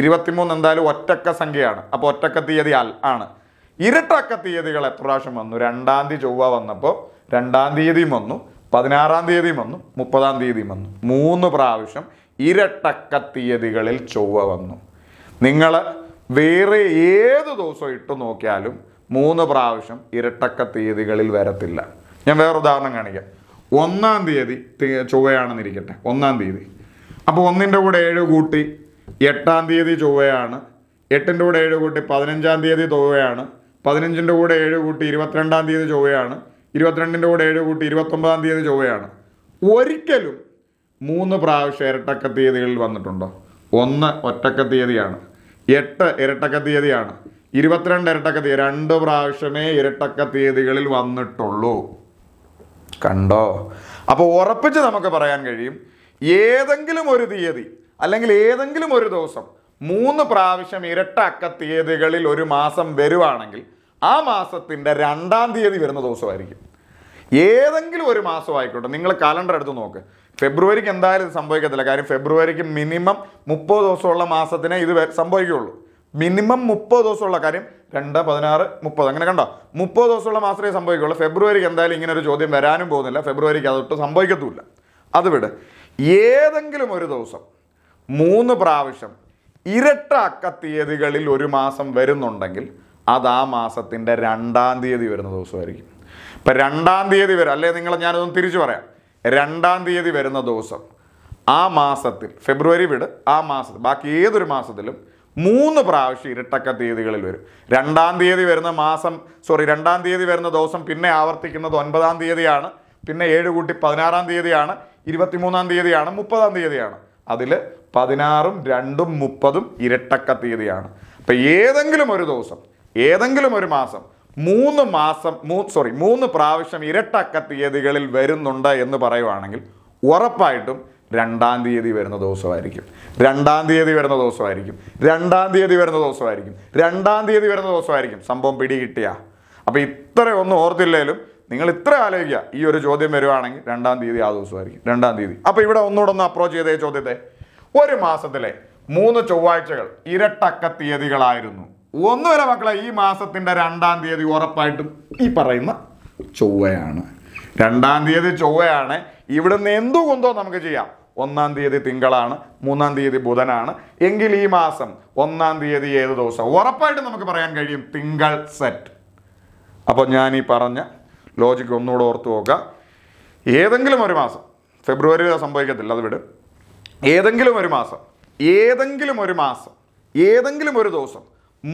ഇരുപത്തിമൂന്ന് എന്തായാലും ഒറ്റക്ക സംഖ്യയാണ് അപ്പോൾ ഒറ്റക്ക തീയതി ആണ് ഇരട്ട അക്ക തീയതികൾ എത്ര പ്രാവശ്യം വന്നു രണ്ടാം തീയതി ചൊവ്വ വന്നപ്പോൾ രണ്ടാം തീയതിയും വന്നു പതിനാറാം തീയതിയും വന്നു മുപ്പതാം തീയതിയും വന്നു മൂന്ന് പ്രാവശ്യം ഇരട്ടക്ക തീയതികളിൽ ചൊവ്വ വന്നു നിങ്ങൾ വേറെ ഏത് ദിവസം ഇട്ട് നോക്കിയാലും മൂന്ന് പ്രാവശ്യം ഇരട്ടക്ക തീയതികളിൽ വരത്തില്ല ഞാൻ വേറെ ഉദാഹരണം കാണിക്കാം ഒന്നാം തീയതി ചൊവ്വയാണെന്നിരിക്കട്ടെ ഒന്നാം തീയതി അപ്പോൾ ഒന്നിൻ്റെ കൂടെ ഏഴ് കൂട്ടി എട്ടാം തീയതി ചൊവ്വയാണ് എട്ടിൻ്റെ കൂടെ ഏഴ് കൂട്ടി പതിനഞ്ചാം തീയതി ചൊവ്വയാണ് പതിനഞ്ചിൻ്റെ കൂടെ ഏഴ് കൂട്ടി ഇരുപത്തിരണ്ടാം തീയതി ചൊവ്വയാണ് ഇരുപത്തിരണ്ടിൻ്റെ കൂടെ ഏഴ് കൂട്ടി ഇരുപത്തൊമ്പതാം തീയതി ചൊവ്വയാണ് ഒരിക്കലും മൂന്ന് പ്രാവശ്യം ഇരട്ടക്ക തീയതികളിൽ വന്നിട്ടുണ്ടോ ഒന്ന് ഒറ്റക്ക തീയതിയാണ് എട്ട് ഇരട്ടക്ക തീയതിയാണ് ഇരുപത്തിരണ്ട് ഇരട്ടക്ക തീയതി രണ്ട് പ്രാവശ്യമേ ഇരട്ടക്ക തീയതികളിൽ വന്നിട്ടുള്ളൂ കണ്ടോ അപ്പോൾ ഉറപ്പിച്ച് നമുക്ക് പറയാൻ കഴിയും ഏതെങ്കിലും ഒരു തീയതി അല്ലെങ്കിൽ ഏതെങ്കിലും ഒരു ദിവസം മൂന്ന് പ്രാവശ്യം ഇരട്ട അക്ക തീയതികളിൽ ഒരു മാസം വരുവാണെങ്കിൽ ആ മാസത്തിൻ്റെ രണ്ടാം തീയതി വരുന്ന ദിവസമായിരിക്കും ഏതെങ്കിലും ഒരു മാസമായിക്കോട്ടെ നിങ്ങൾ കലണ്ടർ എടുത്ത് നോക്ക് ഫെബ്രുവരിക്ക് എന്തായാലും സംഭവിക്കത്തില്ല കാര്യം ഫെബ്രുവരിക്ക് മിനിമം മുപ്പത് ദിവസമുള്ള മാസത്തിനെ ഇത് സംഭവിക്കുകയുള്ളൂ മിനിമം മുപ്പത് ദിവസമുള്ള കാര്യം രണ്ട് പതിനാറ് മുപ്പത് അങ്ങനെ കണ്ടോ മുപ്പത് ദിവസമുള്ള മാസത്തിനെ സംഭവിക്കുകയുള്ളൂ ഫെബ്രുവരിക്ക് എന്തായാലും ഇങ്ങനെ ഒരു ചോദ്യം വരാനും പോകുന്നില്ല ഫെബ്രുവരിക്ക് അതൊട്ടും സംഭവിക്കത്തുമില്ല അത് ഏതെങ്കിലും ഒരു ദിവസം മൂന്ന് പ്രാവശ്യം ഇരട്ട അക്കത്തീയതികളിൽ ഒരു മാസം വരുന്നുണ്ടെങ്കിൽ അത് ആ മാസത്തിൻ്റെ രണ്ടാം തീയതി വരുന്ന ദിവസമായിരിക്കും ഇപ്പം രണ്ടാം തീയതി വരും അല്ലേ നിങ്ങൾ ഞാനതൊന്ന് തിരിച്ചു പറയാം രണ്ടാം തീയതി വരുന്ന ദിവസം ആ മാസത്തിൽ ഫെബ്രുവരി വിട് ആ മാസത്തിൽ ബാക്കി ഏതൊരു മാസത്തിലും മൂന്ന് പ്രാവശ്യം ഇരട്ടക്ക തീയതികളിൽ വരും രണ്ടാം തീയതി വരുന്ന മാസം സോറി രണ്ടാം തീയതി വരുന്ന ദിവസം പിന്നെ ആവർത്തിക്കുന്നത് ഒൻപതാം തീയതിയാണ് പിന്നെ ഏഴ് കൂട്ടി പതിനാറാം തീയതിയാണ് ഇരുപത്തിമൂന്നാം തീയതിയാണ് മുപ്പതാം തീയതിയാണ് അതിൽ പതിനാറും രണ്ടും മുപ്പതും ഇരട്ടക്ക തീയതിയാണ് അപ്പം ഏതെങ്കിലും ഒരു ദിവസം ഏതെങ്കിലും ഒരു മാസം മൂന്ന് മാസം മൂ സോറി മൂന്ന് പ്രാവശ്യം ഇരട്ടക്ക തീയതികളിൽ വരുന്നുണ്ട് എന്ന് പറയുവാണെങ്കിൽ ഉറപ്പായിട്ടും രണ്ടാം തീയതി വരുന്ന ദിവസമായിരിക്കും രണ്ടാം തീയതി വരുന്ന ദിവസമായിരിക്കും രണ്ടാം തീയതി വരുന്ന ദിവസമായിരിക്കും രണ്ടാം തീയതി വരുന്ന ദിവസമായിരിക്കും സംഭവം പിടികിട്ടിയ അപ്പോൾ ഇത്രയൊന്നും ഓർത്തില്ലേലും നിങ്ങൾ ഇത്ര ആലോചിക്കുക ഈ ഒരു ചോദ്യം വരുവാണെങ്കിൽ രണ്ടാം തീയതി ആ ദിവസമായിരിക്കും രണ്ടാം തീയതി അപ്പോൾ ഇവിടെ ഒന്നുകൂടെ ഒന്ന് അപ്രോച്ച് ചെയ്തേ ചോദ്യത്തെ ഒരു മാസത്തിലെ മൂന്ന് ചൊവ്വാഴ്ചകൾ ഇരട്ടക്ക തീയതികളായിരുന്നു ഒന്നുമില്ല മക്കളെ ഈ മാസത്തിൻ്റെ രണ്ടാം തീയതി ഉറപ്പായിട്ടും ഈ പറയുന്ന ചൊവ്വയാണ് രണ്ടാം തീയതി ചൊവ്വയാണ് ഇവിടുന്ന് എന്തു കൊന്തോ നമുക്ക് ചെയ്യാം ഒന്നാം തീയതി തിങ്കളാണ് മൂന്നാം തീയതി ബുധനാണ് എങ്കിൽ ഈ മാസം ഒന്നാം തീയതി ഏത് ദിവസം ഉറപ്പായിട്ടും നമുക്ക് പറയാൻ കഴിയും തിങ്കൾ സെറ്റ് അപ്പോൾ ഞാൻ ഈ പറഞ്ഞ ലോജിക്ക് ഒന്നുകൂടെ ഓർത്ത് നോക്കുക ഏതെങ്കിലും ഒരു മാസം ഫെബ്രുവരി സംഭവിക്കത്തില്ല അത് വിട് ഏതെങ്കിലും ഒരു മാസം ഏതെങ്കിലും ഒരു മാസം ഏതെങ്കിലും ഒരു ദിവസം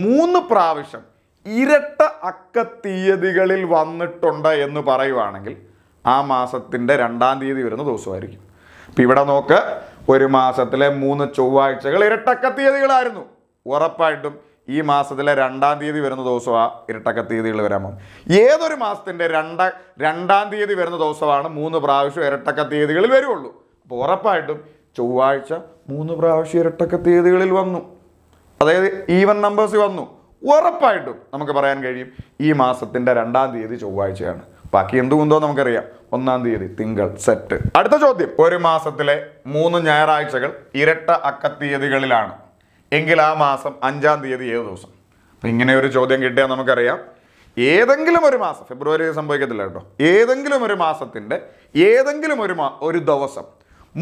മൂന്ന് പ്രാവശ്യം ഇരട്ട അക്ക തീയതികളിൽ വന്നിട്ടുണ്ട് എന്ന് പറയുവാണെങ്കിൽ ആ മാസത്തിൻ്റെ രണ്ടാം തീയതി വരുന്ന ദിവസമായിരിക്കും ഇപ്പം ഇവിടെ നോക്ക് ഒരു മാസത്തിലെ മൂന്ന് ചൊവ്വാഴ്ചകൾ ഇരട്ടക്ക തീയതികളായിരുന്നു ഉറപ്പായിട്ടും ഈ മാസത്തിലെ രണ്ടാം തീയതി വരുന്ന ദിവസമാണ് ഇരട്ടക്ക തീയതികൾ വരാൻ പോകും ഏതൊരു മാസത്തിൻ്റെ രണ്ട രണ്ടാം തീയതി വരുന്ന ദിവസമാണ് മൂന്ന് പ്രാവശ്യം ഇരട്ടക്ക തീയതികളിൽ വരുള്ളൂ അപ്പോൾ ഉറപ്പായിട്ടും ചൊവ്വാഴ്ച മൂന്ന് പ്രാവശ്യം ഇരട്ടക്ക തീയതികളിൽ വന്നു അതായത് ഈവൻ നമ്പേഴ്സ് വന്നു ഉറപ്പായിട്ടും നമുക്ക് പറയാൻ കഴിയും ഈ മാസത്തിൻ്റെ രണ്ടാം തീയതി ചൊവ്വാഴ്ചയാണ് ബാക്കി എന്തുകൊണ്ടോ നമുക്കറിയാം ഒന്നാം തീയതി തിങ്കൾ സെറ്റ് അടുത്ത ചോദ്യം ഒരു മാസത്തിലെ മൂന്ന് ഞായറാഴ്ചകൾ ഇരട്ട അക്കത്തീയതികളിലാണ് എങ്കിൽ ആ മാസം അഞ്ചാം തീയതി ഏത് ദിവസം അപ്പം ഇങ്ങനെ ഒരു ചോദ്യം കിട്ടിയാൽ നമുക്കറിയാം ഏതെങ്കിലും ഒരു മാസം ഫെബ്രുവരി സംഭവിക്കത്തില്ല കേട്ടോ ഏതെങ്കിലും ഒരു മാസത്തിൻ്റെ ഏതെങ്കിലും ഒരു മാ ഒരു ദിവസം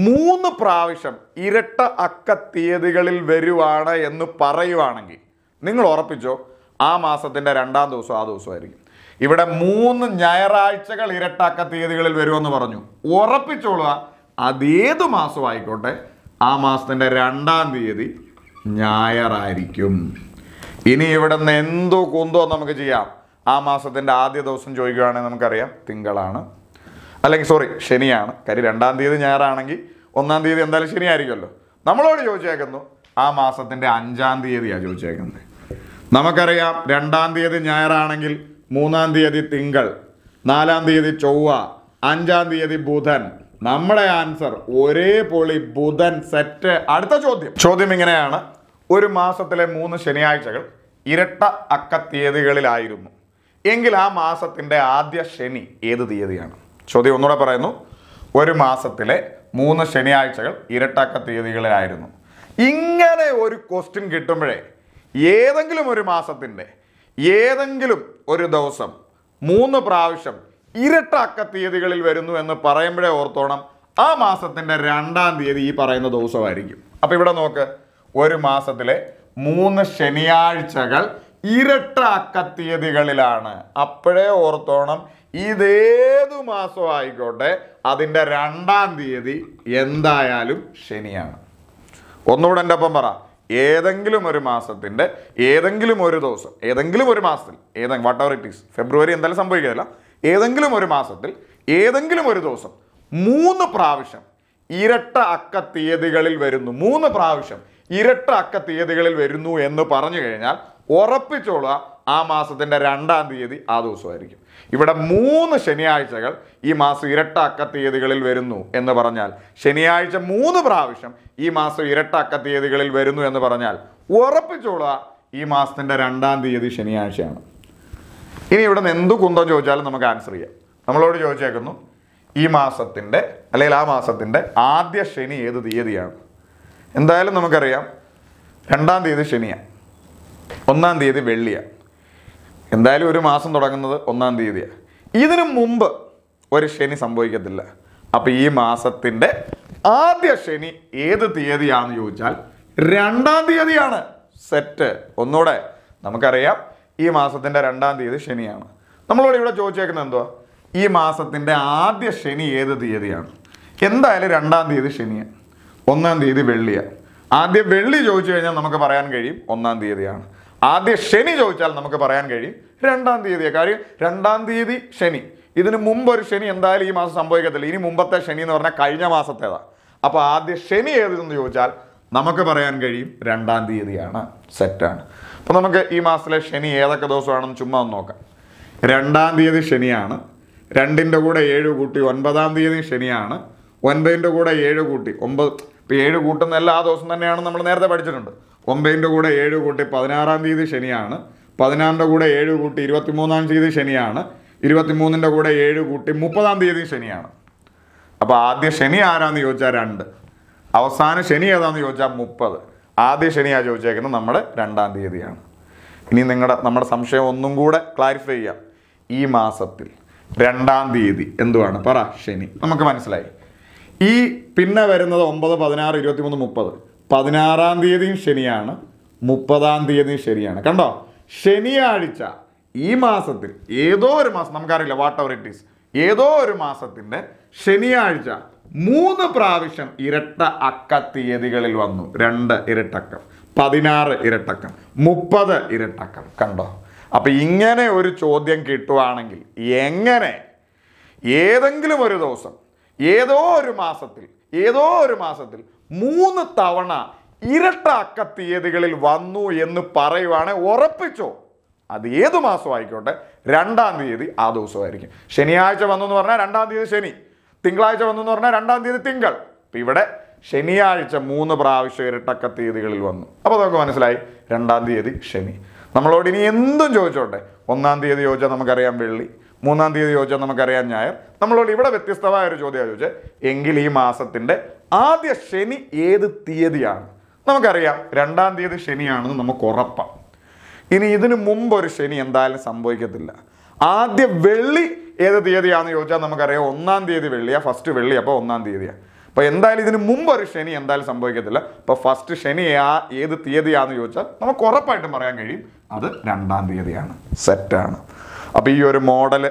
മൂന്ന് പ്രാവശ്യം ഇരട്ട അക്ക തീയതികളിൽ വരുവാണ് എന്ന് പറയുവാണെങ്കിൽ നിങ്ങൾ ഉറപ്പിച്ചോ ആ മാസത്തിൻ്റെ രണ്ടാം ദിവസം ആ ദിവസമായിരിക്കും ഇവിടെ മൂന്ന് ഞായറാഴ്ചകൾ അക്ക തീയതികളിൽ വരുമെന്ന് പറഞ്ഞു ഉറപ്പിച്ചോളുക അതേത് മാസം ആയിക്കോട്ടെ ആ മാസത്തിൻ്റെ രണ്ടാം തീയതി ഞായറായിരിക്കും ഇനി ഇവിടെ നിന്ന് എന്തോ കുന്തോ നമുക്ക് ചെയ്യാം ആ മാസത്തിൻ്റെ ആദ്യ ദിവസം ചോദിക്കുകയാണെങ്കിൽ നമുക്കറിയാം തിങ്കളാണ് അല്ലെങ്കിൽ സോറി ശനിയാണ് കാര്യം രണ്ടാം തീയതി ഞായറാണെങ്കിൽ ഒന്നാം തീയതി എന്തായാലും ശനിയായിരിക്കുമല്ലോ നമ്മളോട് ചോദിച്ചേക്കുന്നു ആ മാസത്തിൻ്റെ അഞ്ചാം തീയതിയാണ് ചോദിച്ചേക്കുന്നത് നമുക്കറിയാം രണ്ടാം തീയതി ഞായറാണെങ്കിൽ മൂന്നാം തീയതി തിങ്കൾ നാലാം തീയതി ചൊവ്വ അഞ്ചാം തീയതി ബുധൻ നമ്മുടെ ആൻസർ ഒരേ പൊളി ബുധൻ സെറ്റ് അടുത്ത ചോദ്യം ചോദ്യം ഇങ്ങനെയാണ് ഒരു മാസത്തിലെ മൂന്ന് ശനിയാഴ്ചകൾ ഇരട്ട അക്ക തീയതികളിലായിരുന്നു എങ്കിൽ ആ മാസത്തിൻ്റെ ആദ്യ ശനി ഏത് തീയതിയാണ് ചോദ്യം ഒന്നുകൂടെ പറയുന്നു ഒരു മാസത്തിലെ മൂന്ന് ശനിയാഴ്ചകൾ ഇരട്ടാക്ക തീയതികളിലായിരുന്നു ഇങ്ങനെ ഒരു ക്വസ്റ്റ്യൻ കിട്ടുമ്പോഴേ ഏതെങ്കിലും ഒരു മാസത്തിൻ്റെ ഏതെങ്കിലും ഒരു ദിവസം മൂന്ന് പ്രാവശ്യം ഇരട്ടാക്ക തീയതികളിൽ വരുന്നു എന്ന് പറയുമ്പോഴേ ഓർത്തോണം ആ മാസത്തിൻ്റെ രണ്ടാം തീയതി ഈ പറയുന്ന ദിവസമായിരിക്കും അപ്പോൾ ഇവിടെ നോക്ക് ഒരു മാസത്തിലെ മൂന്ന് ശനിയാഴ്ചകൾ ഇരട്ട അക്കത്തീയതികളിലാണ് അപ്പോഴേ ഓർത്തോണം ഇതേതു മാസം ആയിക്കോട്ടെ അതിൻ്റെ രണ്ടാം തീയതി എന്തായാലും ശനിയാണ് ഒന്നുകൂടെ എൻ്റെ ഒപ്പം പറ ഏതെങ്കിലും ഒരു മാസത്തിൻ്റെ ഏതെങ്കിലും ഒരു ദിവസം ഏതെങ്കിലും ഒരു മാസത്തിൽ ഏതെങ്കിലും whatever it is February എന്തായാലും സംഭവിക്കില്ല ഏതെങ്കിലും ഒരു മാസത്തിൽ ഏതെങ്കിലും ഒരു ദിവസം മൂന്ന് പ്രാവശ്യം ഇരട്ട അക്ക തീയതികളിൽ വരുന്നു മൂന്ന് പ്രാവശ്യം ഇരട്ട അക്ക തീയതികളിൽ വരുന്നു എന്ന് പറഞ്ഞു കഴിഞ്ഞാൽ ഉറപ്പിച്ചോളുക ആ മാസത്തിൻ്റെ രണ്ടാം തീയതി ആ ദിവസമായിരിക്കും ഇവിടെ മൂന്ന് ശനിയാഴ്ചകൾ ഈ മാസം ഇരട്ട അക്ക തീയതികളിൽ വരുന്നു എന്ന് പറഞ്ഞാൽ ശനിയാഴ്ച മൂന്ന് പ്രാവശ്യം ഈ മാസം ഇരട്ട അക്ക തീയതികളിൽ വരുന്നു എന്ന് പറഞ്ഞാൽ ഉറപ്പിച്ചോളുക ഈ മാസത്തിൻ്റെ രണ്ടാം തീയതി ശനിയാഴ്ചയാണ് ഇനി ഇവിടെ നിന്ന് എന്ത് കുന്തം ചോദിച്ചാലും നമുക്ക് ആൻസർ ചെയ്യാം നമ്മളോട് ചോദിച്ചേക്കുന്നു ഈ മാസത്തിൻ്റെ അല്ലെങ്കിൽ ആ മാസത്തിൻ്റെ ആദ്യ ശനി ഏത് തീയതിയാണ് എന്തായാലും നമുക്കറിയാം രണ്ടാം തീയതി ശനിയാണ് ഒന്നാം തീയതി വെള്ളിയാണ് എന്തായാലും ഒരു മാസം തുടങ്ങുന്നത് ഒന്നാം തീയതിയാണ് ഇതിനു മുമ്പ് ഒരു ശനി സംഭവിക്കത്തില്ല അപ്പോൾ ഈ മാസത്തിൻ്റെ ആദ്യ ശനി ഏത് തീയതിയാണെന്ന് ചോദിച്ചാൽ രണ്ടാം തീയതിയാണ് സെറ്റ് ഒന്നുകൂടെ നമുക്കറിയാം ഈ മാസത്തിൻ്റെ രണ്ടാം തീയതി ശനിയാണ് നമ്മളോട് ഇവിടെ ചോദിച്ചേക്കുന്നത് എന്തുവാ ഈ മാസത്തിൻ്റെ ആദ്യ ശനി ഏത് തീയതിയാണ് എന്തായാലും രണ്ടാം തീയതി ശനിയാണ് ഒന്നാം തീയതി വെള്ളിയാണ് ആദ്യം വെള്ളി ചോദിച്ചു കഴിഞ്ഞാൽ നമുക്ക് പറയാൻ കഴിയും ഒന്നാം തീയതിയാണ് ആദ്യ ശനി ചോദിച്ചാൽ നമുക്ക് പറയാൻ കഴിയും രണ്ടാം തീയതിയെ കാര്യം രണ്ടാം തീയതി ശനി ഇതിന് മുമ്പ് ഒരു ശനി എന്തായാലും ഈ മാസം സംഭവിക്കത്തില്ല ഇനി മുമ്പത്തെ ശനി എന്ന് പറഞ്ഞാൽ കഴിഞ്ഞ മാസത്തേതാണ് അപ്പോൾ ആദ്യ ശനി ഏതെന്ന് ചോദിച്ചാൽ നമുക്ക് പറയാൻ കഴിയും രണ്ടാം തീയതിയാണ് സെറ്റാണ് അപ്പോൾ നമുക്ക് ഈ മാസത്തിലെ ശനി ഏതൊക്കെ ദിവസമാണെന്ന് ചുമ്മാ ഒന്ന് നോക്കാം രണ്ടാം തീയതി ശനിയാണ് രണ്ടിൻ്റെ കൂടെ ഏഴ് കൂട്ടി ഒൻപതാം തീയതി ശനിയാണ് ഒൻപതിൻ്റെ കൂടെ ഏഴ് കൂട്ടി ഒമ്പത് ഇപ്പോൾ ഏഴ് കൂട്ടുന്ന എല്ലാ ദിവസം തന്നെയാണ് നമ്മൾ നേരത്തെ പഠിച്ചിട്ടുണ്ട് ഒമ്പതിൻ്റെ കൂടെ ഏഴ് കൂട്ടി പതിനാറാം തീയതി ശനിയാണ് പതിനാറിൻ്റെ കൂടെ ഏഴ് കൂട്ടി ഇരുപത്തിമൂന്നാം തീയതി ശനിയാണ് ഇരുപത്തിമൂന്നിൻ്റെ കൂടെ ഏഴ് കൂട്ടി മുപ്പതാം തീയതി ശനിയാണ് അപ്പോൾ ആദ്യ ശനി ആരാന്ന് ചോദിച്ചാൽ രണ്ട് അവസാന ശനി ഏതാന്ന് ചോദിച്ചാൽ മുപ്പത് ആദ്യ ശനിയാണ് ചോദിച്ചേക്കുന്നത് നമ്മുടെ രണ്ടാം തീയതിയാണ് ഇനി നിങ്ങളുടെ നമ്മുടെ സംശയം ഒന്നും കൂടെ ക്ലാരിഫൈ ചെയ്യാം ഈ മാസത്തിൽ രണ്ടാം തീയതി എന്തുവാണ് പറ ശനി നമുക്ക് മനസ്സിലായി ഈ പിന്നെ വരുന്നത് ഒമ്പത് പതിനാറ് ഇരുപത്തിമൂന്ന് മുപ്പത് പതിനാറാം തീയതിയും ശനിയാണ് മുപ്പതാം തീയതിയും ശനിയാണ് കണ്ടോ ശനിയാഴ്ച ഈ മാസത്തിൽ ഏതോ ഒരു മാസം നമുക്കറിയില്ല വാട്ട് എവർ ഇറ്റ് ഈസ് ഏതോ ഒരു മാസത്തിൻ്റെ ശനിയാഴ്ച മൂന്ന് പ്രാവശ്യം ഇരട്ട അക്ക തീയതികളിൽ വന്നു രണ്ട് ഇരട്ടക്കം പതിനാറ് ഇരട്ടക്കം മുപ്പത് ഇരട്ടക്കം കണ്ടോ അപ്പം ഇങ്ങനെ ഒരു ചോദ്യം കിട്ടുവാണെങ്കിൽ എങ്ങനെ ഏതെങ്കിലും ഒരു ദിവസം ഏതോ ഒരു മാസത്തിൽ ഏതോ ഒരു മാസത്തിൽ മൂന്ന് തവണ ഇരട്ട അക്ക തീയതികളിൽ വന്നു എന്ന് പറയുവാണെ ഉറപ്പിച്ചോ അത് ഏത് മാസം ആയിക്കോട്ടെ രണ്ടാം തീയതി ആ ദിവസമായിരിക്കും ശനിയാഴ്ച വന്നു എന്ന് പറഞ്ഞാൽ രണ്ടാം തീയതി ശനി തിങ്കളാഴ്ച വന്നു എന്ന് പറഞ്ഞാൽ രണ്ടാം തീയതി തിങ്കൾ അപ്പം ഇവിടെ ശനിയാഴ്ച മൂന്ന് പ്രാവശ്യം ഇരട്ടക്ക തീയതികളിൽ വന്നു അപ്പോൾ നമുക്ക് മനസ്സിലായി രണ്ടാം തീയതി ശനി നമ്മളോട് ഇനി എന്തും ചോദിച്ചോട്ടെ ഒന്നാം തീയതി ചോദിച്ചാൽ നമുക്കറിയാം വെള്ളി മൂന്നാം തീയതി ചോദിച്ചാൽ നമുക്കറിയാം ഞായർ നമ്മളോട് ഇവിടെ വ്യത്യസ്തമായ ഒരു ചോദ്യമാണ് ചോദിച്ചത് എങ്കിൽ ഈ മാസത്തിൻ്റെ ആദ്യ ശനി ഏത് തീയതിയാണ് നമുക്കറിയാം രണ്ടാം തീയതി ശനിയാണെന്ന് നമുക്ക് ഉറപ്പാണ് ഇനി ഇതിനു മുമ്പ് ഒരു ശനി എന്തായാലും സംഭവിക്കത്തില്ല ആദ്യ വെള്ളി ഏത് തീയതിയാണെന്ന് ചോദിച്ചാൽ നമുക്കറിയാം ഒന്നാം തീയതി വെള്ളിയാണ് ഫസ്റ്റ് വെള്ളി അപ്പോൾ ഒന്നാം തീയതിയാണ് അപ്പോൾ എന്തായാലും ഇതിന് മുമ്പ് ഒരു ശനി എന്തായാലും സംഭവിക്കത്തില്ല അപ്പോൾ ഫസ്റ്റ് ശനി ആ ഏത് തീയതിയാണെന്ന് ചോദിച്ചാൽ നമുക്ക് ഉറപ്പായിട്ടും പറയാൻ കഴിയും അത് രണ്ടാം തീയതിയാണ് സെറ്റാണ് അപ്പോൾ ഈ ഒരു മോഡൽ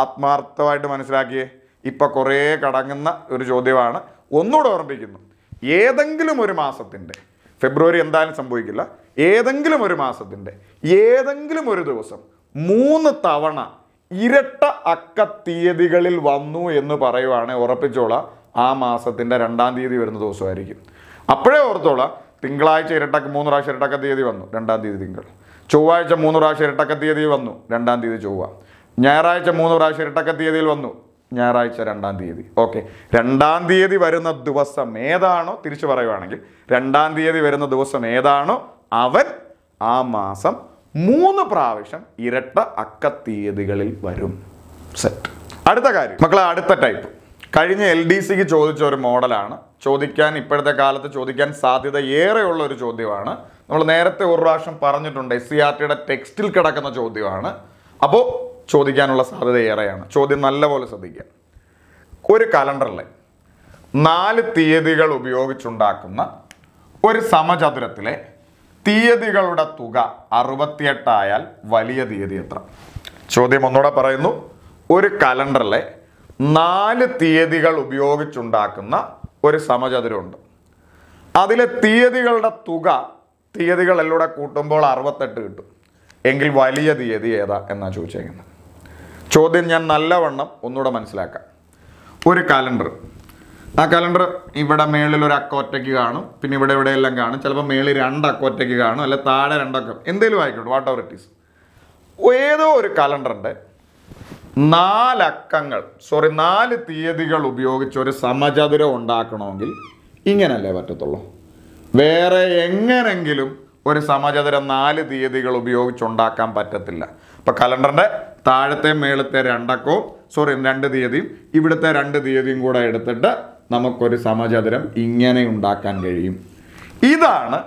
ആത്മാർത്ഥമായിട്ട് മനസ്സിലാക്കിയേ ഇപ്പോൾ കുറേ കടങ്ങുന്ന ഒരു ചോദ്യമാണ് ഒന്നുകൂടെ ഓർമ്മിപ്പിക്കുന്നു ഏതെങ്കിലും ഒരു മാസത്തിൻ്റെ ഫെബ്രുവരി എന്തായാലും സംഭവിക്കില്ല ഏതെങ്കിലും ഒരു മാസത്തിൻ്റെ ഏതെങ്കിലും ഒരു ദിവസം മൂന്ന് തവണ ഇരട്ട അക്ക തീയതികളിൽ വന്നു എന്ന് പറയുവാണെങ്കിൽ ഉറപ്പിച്ചോളാം ആ മാസത്തിൻ്റെ രണ്ടാം തീയതി വരുന്ന ദിവസമായിരിക്കും അപ്പോഴേ ഓർത്തോളാം തിങ്കളാഴ്ച ഇരട്ടക്ക് മൂന്ന് പ്രാവശ്യം ഇരട്ടക്ക തീയതി വന്നു രണ്ടാം തീയതി തിങ്കൾ ചൊവ്വാഴ്ച മൂന്ന് പ്രാവശ്യം ഇരട്ടക്കത്തീയതിയിൽ വന്നു രണ്ടാം തീയതി ചൊവ്വ ഞായറാഴ്ച മൂന്ന് പ്രാവശ്യം തീയതിയിൽ വന്നു ഞായറാഴ്ച രണ്ടാം തീയതി ഓക്കെ രണ്ടാം തീയതി വരുന്ന ദിവസം ഏതാണോ തിരിച്ചു പറയുവാണെങ്കിൽ രണ്ടാം തീയതി വരുന്ന ദിവസം ഏതാണോ അവൻ ആ മാസം മൂന്ന് പ്രാവശ്യം ഇരട്ട അക്കത്തീയതികളിൽ വരും സെറ്റ് അടുത്ത കാര്യം മക്കളെ അടുത്ത ടൈപ്പ് കഴിഞ്ഞ എൽ ഡി സിക്ക് ചോദിച്ച ഒരു മോഡലാണ് ചോദിക്കാൻ ഇപ്പോഴത്തെ കാലത്ത് ചോദിക്കാൻ സാധ്യത ഏറെയുള്ള ഒരു ചോദ്യമാണ് നമ്മൾ നേരത്തെ ഒരു പ്രാവശ്യം പറഞ്ഞിട്ടുണ്ട് എസ് സി e ആർ ടിയുടെ ടെക്സ്റ്റിൽ കിടക്കുന്ന ചോദ്യമാണ് അപ്പോൾ ചോദിക്കാനുള്ള സാധ്യത ഏറെയാണ് ചോദ്യം നല്ലപോലെ ശ്രദ്ധിക്കുക ഒരു കലണ്ടറിൽ നാല് തീയതികൾ ഉപയോഗിച്ചുണ്ടാക്കുന്ന ഒരു സമചതുരത്തിലെ തീയതികളുടെ തുക അറുപത്തിയെട്ടായാൽ വലിയ തീയതി എത്ര ചോദ്യം ഒന്നുകൂടെ പറയുന്നു ഒരു കലണ്ടറിലെ നാല് തീയതികൾ ഉപയോഗിച്ചുണ്ടാക്കുന്ന ഒരു സമചതുരമുണ്ട് അതിലെ തീയതികളുടെ തുക തീയതികളെല്ലൂടെ കൂട്ടുമ്പോൾ അറുപത്തെട്ട് കിട്ടും എങ്കിൽ വലിയ തീയതി ഏതാ എന്നാണ് ചോദിച്ചേക്കുന്നത് ചോദ്യം ഞാൻ നല്ലവണ്ണം ഒന്നുകൂടെ മനസ്സിലാക്കാം ഒരു കലണ്ടർ ആ കലണ്ടർ ഇവിടെ മേളിൽ ഒരു അക്കോറ്റയ്ക്ക് കാണും പിന്നെ ഇവിടെ ഇവിടെയെല്ലാം കാണും ചിലപ്പോൾ മേളിൽ രണ്ട് അക്കോറ്റയ്ക്ക് കാണും അല്ല താഴെ രണ്ടക്കം എന്തെങ്കിലും ആയിക്കോട്ടെ വാട്ട് അവർ ഇറ്റ് ഈസ് ഏതോ ഒരു കലണ്ടറിൻ്റെ നാലക്കങ്ങൾ സോറി നാല് തീയതികൾ ഉപയോഗിച്ച് ഒരു സമചതുരം ഉണ്ടാക്കണമെങ്കിൽ ഇങ്ങനല്ലേ പറ്റത്തുള്ളൂ വേറെ എങ്ങനെങ്കിലും ഒരു സമചതുരം നാല് തീയതികൾ ഉണ്ടാക്കാൻ പറ്റത്തില്ല ഇപ്പം കലണ്ടറിൻ്റെ താഴത്തെ മേളത്തെ രണ്ടക്കവും സോറി രണ്ട് തീയതിയും ഇവിടുത്തെ രണ്ട് തീയതിയും കൂടെ എടുത്തിട്ട് നമുക്കൊരു സമചതുരം ഇങ്ങനെ ഉണ്ടാക്കാൻ കഴിയും ഇതാണ്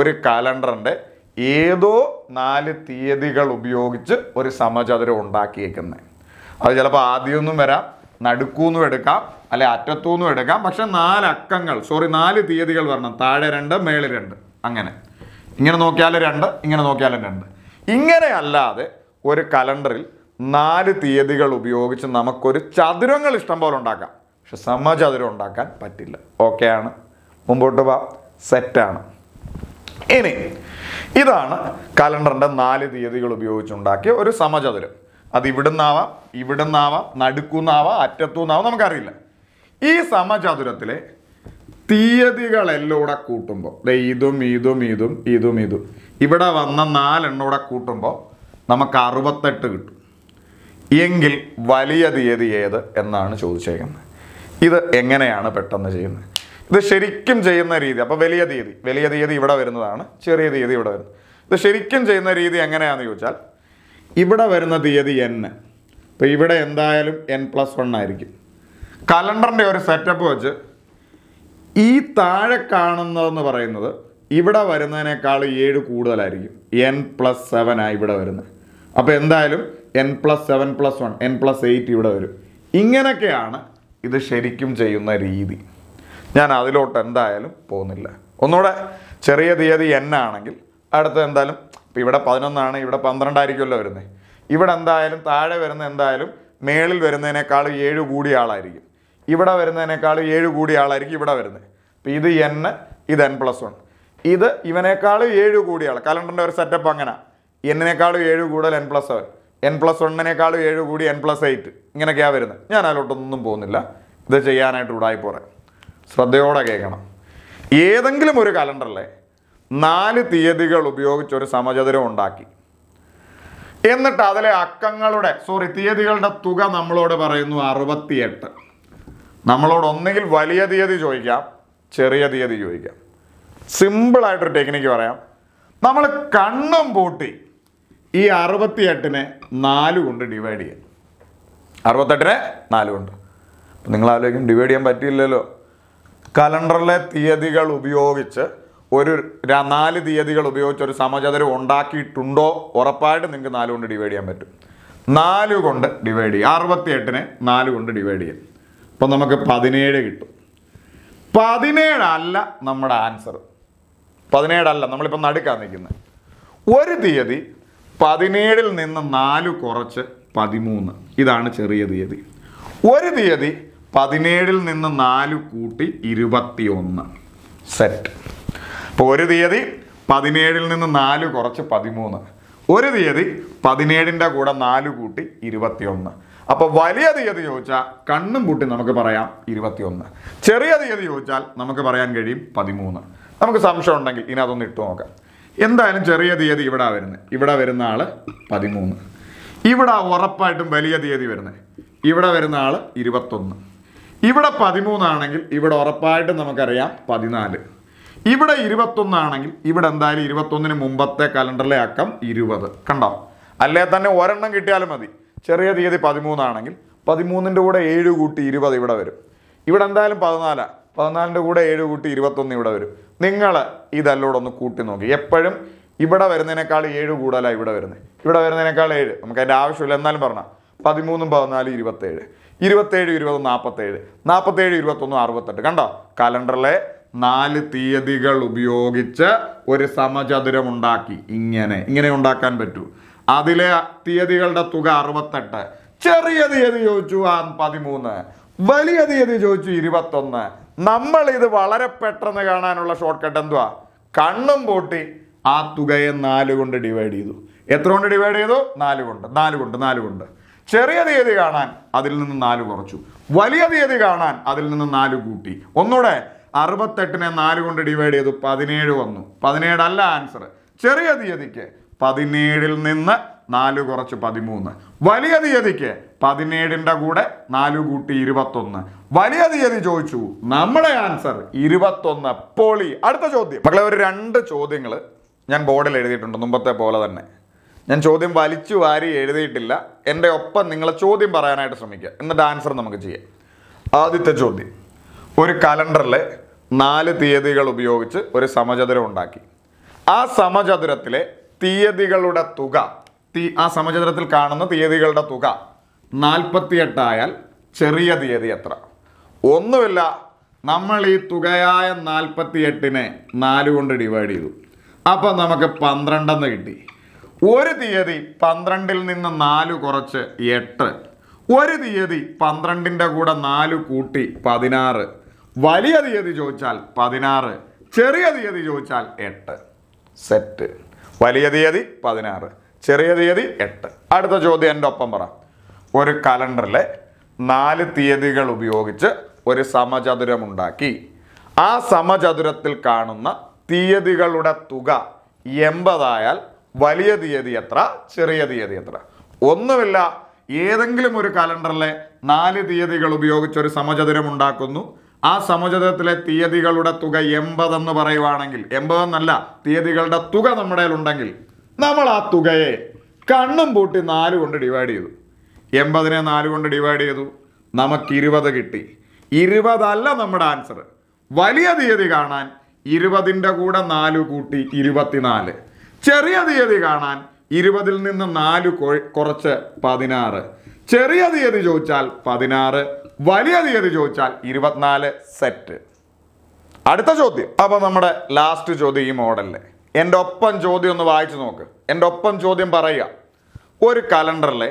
ഒരു കലണ്ടറിൻ്റെ ഏതോ നാല് തീയതികൾ ഉപയോഗിച്ച് ഒരു സമചതുരം ഉണ്ടാക്കിയേക്കുന്നത് അത് ചിലപ്പോൾ ആദ്യമൊന്നും വരാം നടുക്കൂന്നും എടുക്കാം അല്ലെ അറ്റത്തൂന്നും എടുക്കാം പക്ഷെ നാല് അക്കങ്ങൾ സോറി നാല് തീയതികൾ വരണം താഴെ രണ്ട് മേളിൽ രണ്ട് അങ്ങനെ ഇങ്ങനെ നോക്കിയാലും രണ്ട് ഇങ്ങനെ നോക്കിയാലും രണ്ട് ഇങ്ങനെ അല്ലാതെ ഒരു കലണ്ടറിൽ നാല് തീയതികൾ ഉപയോഗിച്ച് നമുക്കൊരു ചതുരങ്ങൾ ഇഷ്ടം പോലെ ഉണ്ടാക്കാം പക്ഷെ സമചതുരം ഉണ്ടാക്കാൻ പറ്റില്ല ഓക്കെ ആണ് മുമ്പോട്ട് വാ സെറ്റാണ് ഇനി ഇതാണ് കലണ്ടറിൻ്റെ നാല് തീയതികൾ ഉപയോഗിച്ചുണ്ടാക്കിയ ഒരു സമചതുരം അത് ഇവിടുന്നാവാം ഇവിടുന്നാവാം നടുക്കുന്നാവാം അറ്റത്തുനിന്നാവാം നമുക്കറിയില്ല ഈ സമചതുരത്തിലെ കൂടെ കൂട്ടുമ്പോൾ ഇതും ഇതും ഇതും ഇതും ഇതും ഇവിടെ വന്ന കൂടെ കൂട്ടുമ്പോൾ നമുക്ക് അറുപത്തെട്ട് കിട്ടും എങ്കിൽ വലിയ തീയതി ഏത് എന്നാണ് ചോദിച്ചേക്കുന്നത് ഇത് എങ്ങനെയാണ് പെട്ടെന്ന് ചെയ്യുന്നത് ഇത് ശരിക്കും ചെയ്യുന്ന രീതി അപ്പോൾ വലിയ തീയതി വലിയ തീയതി ഇവിടെ വരുന്നതാണ് ചെറിയ തീയതി ഇവിടെ വരുന്നത് ഇത് ശരിക്കും ചെയ്യുന്ന രീതി എങ്ങനെയാണെന്ന് ചോദിച്ചാൽ ഇവിടെ വരുന്ന തീയതി എൻ അപ്പോൾ ഇവിടെ എന്തായാലും എൻ പ്ലസ് വൺ ആയിരിക്കും കലണ്ടറിൻ്റെ ഒരു സെറ്റപ്പ് വെച്ച് ഈ താഴെ കാണുന്നതെന്ന് പറയുന്നത് ഇവിടെ വരുന്നതിനേക്കാൾ ഏഴ് കൂടുതലായിരിക്കും എൻ പ്ലസ് സെവനാണ് ഇവിടെ വരുന്നത് അപ്പോൾ എന്തായാലും N plus seven plus one N plus eight ഇവിടെ വരും ഇങ്ങനെയൊക്കെയാണ് ഇത് ശരിക്കും ചെയ്യുന്ന രീതി ഞാൻ അതിലോട്ട് എന്തായാലും പോകുന്നില്ല ഒന്നുകൂടെ ചെറിയ തീയതി എൻ ആണെങ്കിൽ അടുത്ത എന്തായാലും അപ്പം ഇവിടെ പതിനൊന്നാണ് ഇവിടെ പന്ത്രണ്ടായിരിക്കുമല്ലോ വരുന്നത് ഇവിടെ എന്തായാലും താഴെ വരുന്ന എന്തായാലും മേളിൽ വരുന്നതിനേക്കാൾ ഏഴ് കൂടിയ ആളായിരിക്കും ഇവിടെ വരുന്നതിനേക്കാൾ ഏഴ് കൂടിയ ആളായിരിക്കും ഇവിടെ വരുന്നത് അപ്പോൾ ഇത് എൻ ഇത് എൻ പ്ലസ് വൺ ഇത് ഇവനേക്കാളും ഏഴ് കൂടിയ ആൾ കലണ്ടറിൻ്റെ ഒരു സെറ്റപ്പ് അങ്ങനെ എന്നിനേക്കാളും ഏഴ് കൂടുതൽ N plus seven N plus വണ്ണിനേക്കാളും ഏഴ് കൂടി എൻ പ്ലസ് എയ്റ്റ് ഇങ്ങനെയൊക്കെയാണ് വരുന്നത് ഞാൻ അതിലോട്ടൊന്നും പോകുന്നില്ല ഇത് ചെയ്യാനായിട്ട് ഉടായി പോറേ ശ്രദ്ധയോടെ കേൾക്കണം ഏതെങ്കിലും ഒരു കലണ്ടറിലെ നാല് തീയതികൾ ഉപയോഗിച്ച് ഒരു സമചതുരം ഉണ്ടാക്കി എന്നിട്ട് അതിലെ അക്കങ്ങളുടെ സോറി തീയതികളുടെ തുക നമ്മളോട് പറയുന്നു അറുപത്തിയെട്ട് നമ്മളോട് ഒന്നുകിൽ വലിയ തീയതി ചോദിക്കാം ചെറിയ തീയതി ചോദിക്കാം സിമ്പിളായിട്ടൊരു ടെക്നിക്ക് പറയാം നമ്മൾ കണ്ണും പൂട്ടി ഈ അറുപത്തിയെട്ടിനെ നാല് കൊണ്ട് ഡിവൈഡ് ചെയ്യാം അറുപത്തെട്ടിനെ നാല് കൊണ്ട് നിങ്ങൾ ആലോചിക്കും ഡിവൈഡ് ചെയ്യാൻ പറ്റിയില്ലല്ലോ കലണ്ടറിലെ തീയതികൾ ഉപയോഗിച്ച് ഒരു നാല് തീയതികൾ ഉപയോഗിച്ച് ഒരു സമചതുരം ഉണ്ടാക്കിയിട്ടുണ്ടോ ഉറപ്പായിട്ട് നിങ്ങൾക്ക് നാല് കൊണ്ട് ഡിവൈഡ് ചെയ്യാൻ പറ്റും നാല് കൊണ്ട് ഡിവൈഡ് ചെയ്യുക അറുപത്തി എട്ടിനെ നാല് കൊണ്ട് ഡിവൈഡ് ചെയ്യാം അപ്പം നമുക്ക് പതിനേഴ് കിട്ടും പതിനേഴല്ല നമ്മുടെ ആൻസർ പതിനേഴല്ല നമ്മളിപ്പോൾ നടുക്കാൻ നിൽക്കുന്നത് ഒരു തീയതി പതിനേഴിൽ നിന്ന് നാല് കുറച്ച് പതിമൂന്ന് ഇതാണ് ചെറിയ തീയതി ഒരു തീയതി പതിനേഴിൽ നിന്ന് നാല് കൂട്ടി ഇരുപത്തി ഒന്ന് സെറ്റ് അപ്പോൾ ഒരു തീയതി പതിനേഴിൽ നിന്ന് നാല് കുറച്ച് പതിമൂന്ന് ഒരു തീയതി പതിനേഴിൻ്റെ കൂടെ നാല് കൂട്ടി ഇരുപത്തിയൊന്ന് അപ്പോൾ വലിയ തീയതി ചോദിച്ചാൽ കണ്ണും കൂട്ടി നമുക്ക് പറയാം ഇരുപത്തിയൊന്ന് ചെറിയ തീയതി ചോദിച്ചാൽ നമുക്ക് പറയാൻ കഴിയും പതിമൂന്ന് നമുക്ക് സംശയം ഉണ്ടെങ്കിൽ ഇനി അതൊന്ന് ഇട്ട് നോക്കാം എന്തായാലും ചെറിയ തീയതി ഇവിടെ വരുന്നത് ഇവിടെ വരുന്ന ആൾ പതിമൂന്ന് ഇവിടെ ഉറപ്പായിട്ടും വലിയ തീയതി വരുന്നത് ഇവിടെ വരുന്ന ആൾ ഇരുപത്തൊന്ന് ഇവിടെ പതിമൂന്നാണെങ്കിൽ ഇവിടെ ഉറപ്പായിട്ടും നമുക്കറിയാം പതിനാല് ഇവിടെ ഇരുപത്തൊന്നാണെങ്കിൽ ഇവിടെ എന്തായാലും ഇരുപത്തൊന്നിന് മുമ്പത്തെ കലണ്ടറിലെ അക്കം ഇരുപത് കണ്ടോ അല്ലേ തന്നെ ഒരെണ്ണം കിട്ടിയാലും മതി ചെറിയ തീയതി പതിമൂന്നാണെങ്കിൽ പതിമൂന്നിൻ്റെ കൂടെ ഏഴ് കൂട്ടി ഇരുപത് ഇവിടെ വരും ഇവിടെ എന്തായാലും പതിനാലാണ് പതിനാലിൻ്റെ കൂടെ ഏഴ് കൂട്ടി ഇരുപത്തൊന്ന് ഇവിടെ വരും നിങ്ങൾ ഇതെല്ലോടെ ഒന്ന് കൂട്ടി നോക്കി എപ്പോഴും ഇവിടെ വരുന്നതിനേക്കാൾ ഏഴ് കൂടുതലാണ് ഇവിടെ വരുന്നത് ഇവിടെ വരുന്നതിനേക്കാൾ ഏഴ് നമുക്ക് അതിൻ്റെ ആവശ്യമില്ല എന്നാലും പറഞ്ഞാൽ പതിമൂന്നും പതിനാലും ഇരുപത്തേഴ് ഇരുപത്തേഴ് ഇരുപത് നാൽപ്പത്തേഴ് നാൽപ്പത്തേഴ് ഇരുപത്തൊന്ന് അറുപത്തെട്ട് കണ്ടോ കലണ്ടറിലെ നാല് തീയതികൾ ഉപയോഗിച്ച് ഒരു സമചതുരം ഉണ്ടാക്കി ഇങ്ങനെ ഇങ്ങനെ ഉണ്ടാക്കാൻ പറ്റൂ അതിലെ തീയതികളുടെ തുക അറുപത്തെട്ട് ചെറിയ തീയതി ചോദിച്ചു ആ പതിമൂന്ന് വലിയ തീയതി ചോദിച്ചു ഇരുപത്തൊന്ന് നമ്മൾ ഇത് വളരെ പെട്ടെന്ന് കാണാനുള്ള ഷോർട്ട് കട്ട് എന്തുവാ കണ്ണും പൂട്ടി ആ തുകയെ നാല് കൊണ്ട് ഡിവൈഡ് ചെയ്തു എത്ര കൊണ്ട് ഡിവൈഡ് ചെയ്തു നാല് കൊണ്ട് നാല് കൊണ്ട് നാല് കൊണ്ട് ചെറിയ തീയതി കാണാൻ അതിൽ നിന്ന് നാല് കുറച്ചു വലിയ തീയതി കാണാൻ അതിൽ നിന്ന് നാല് കൂട്ടി ഒന്നുകൂടെ അറുപത്തെട്ടിനെ നാല് കൊണ്ട് ഡിവൈഡ് ചെയ്തു പതിനേഴ് വന്നു പതിനേഴല്ല ആൻസർ ചെറിയ തീയതിക്ക് പതിനേഴിൽ നിന്ന് നാല് കുറച്ച് പതിമൂന്ന് വലിയ തീയതിക്ക് പതിനേഴിൻ്റെ കൂടെ നാല് കൂട്ടി ഇരുപത്തൊന്ന് വലിയ തീയതി ചോദിച്ചു നമ്മുടെ ആൻസർ ഇരുപത്തൊന്ന് പൊളി അടുത്ത ചോദ്യം മക്കളെ ഒരു രണ്ട് ചോദ്യങ്ങൾ ഞാൻ ബോർഡിൽ എഴുതിയിട്ടുണ്ട് മുമ്പത്തെ പോലെ തന്നെ ഞാൻ ചോദ്യം വലിച്ചു വാരി എഴുതിയിട്ടില്ല എൻ്റെ ഒപ്പം നിങ്ങളെ ചോദ്യം പറയാനായിട്ട് ശ്രമിക്കുക എന്നിട്ട് ആൻസർ നമുക്ക് ചെയ്യാം ആദ്യത്തെ ചോദ്യം ഒരു കലണ്ടറിലെ നാല് തീയതികൾ ഉപയോഗിച്ച് ഒരു സമചതുരം ഉണ്ടാക്കി ആ സമചതുരത്തിലെ തീയതികളുടെ തുക തീ ആ സമചതുരത്തിൽ കാണുന്ന തീയതികളുടെ തുക നാൽപ്പത്തിയെട്ടായാൽ ചെറിയ തീയതി എത്ര ഒന്നുമില്ല നമ്മൾ ഈ തുകയായ നാൽപ്പത്തിയെട്ടിനെ നാല് കൊണ്ട് ഡിവൈഡ് ചെയ്തു അപ്പം നമുക്ക് പന്ത്രണ്ടെന്ന് കിട്ടി ഒരു തീയതി പന്ത്രണ്ടിൽ നിന്ന് നാല് കുറച്ച് എട്ട് ഒരു തീയതി പന്ത്രണ്ടിൻ്റെ കൂടെ നാല് കൂട്ടി പതിനാറ് വലിയ തീയതി ചോദിച്ചാൽ പതിനാറ് ചെറിയ തീയതി ചോദിച്ചാൽ എട്ട് സെറ്റ് വലിയ തീയതി പതിനാറ് ചെറിയ തീയതി എട്ട് അടുത്ത ചോദ്യം എൻ്റെ ഒപ്പം പറ ഒരു കലണ്ടറിലെ നാല് തീയതികൾ ഉപയോഗിച്ച് ഒരു സമചതുരമുണ്ടാക്കി ആ സമചതുരത്തിൽ കാണുന്ന തീയതികളുടെ തുക എൺപതായാൽ വലിയ തീയതി എത്ര ചെറിയ തീയതി എത്ര ഒന്നുമില്ല ഏതെങ്കിലും ഒരു കലണ്ടറിലെ നാല് തീയതികൾ ഉപയോഗിച്ച് ഒരു സമചതുരം ഉണ്ടാക്കുന്നു ആ സമുചിതത്തിലെ തീയതികളുടെ തുക എൺപതെന്ന് പറയുവാണെങ്കിൽ എൺപതെന്നല്ല തീയതികളുടെ തുക നമ്മുടെ ഉണ്ടെങ്കിൽ നമ്മൾ ആ തുകയെ കണ്ണും പൂട്ടി നാല് കൊണ്ട് ഡിവൈഡ് ചെയ്തു എൺപതിനെ നാല് കൊണ്ട് ഡിവൈഡ് ചെയ്തു നമുക്ക് ഇരുപത് കിട്ടി ഇരുപതല്ല നമ്മുടെ ആൻസർ വലിയ തീയതി കാണാൻ ഇരുപതിൻ്റെ കൂടെ നാല് കൂട്ടി ഇരുപത്തിനാല് ചെറിയ തീയതി കാണാൻ ഇരുപതിൽ നിന്ന് നാല് കുറച്ച് പതിനാറ് ചെറിയ തീയതി ചോദിച്ചാൽ പതിനാറ് വലിയ തീയതി ചോദിച്ചാൽ ഇരുപത്തിനാല് സെറ്റ് അടുത്ത ചോദ്യം അപ്പോൾ നമ്മുടെ ലാസ്റ്റ് ചോദ്യം ഈ മോഡലിൽ എൻ്റെ ഒപ്പം ചോദ്യം ഒന്ന് വായിച്ചു നോക്ക് എൻ്റെ ഒപ്പം ചോദ്യം പറയുക ഒരു കലണ്ടറിലെ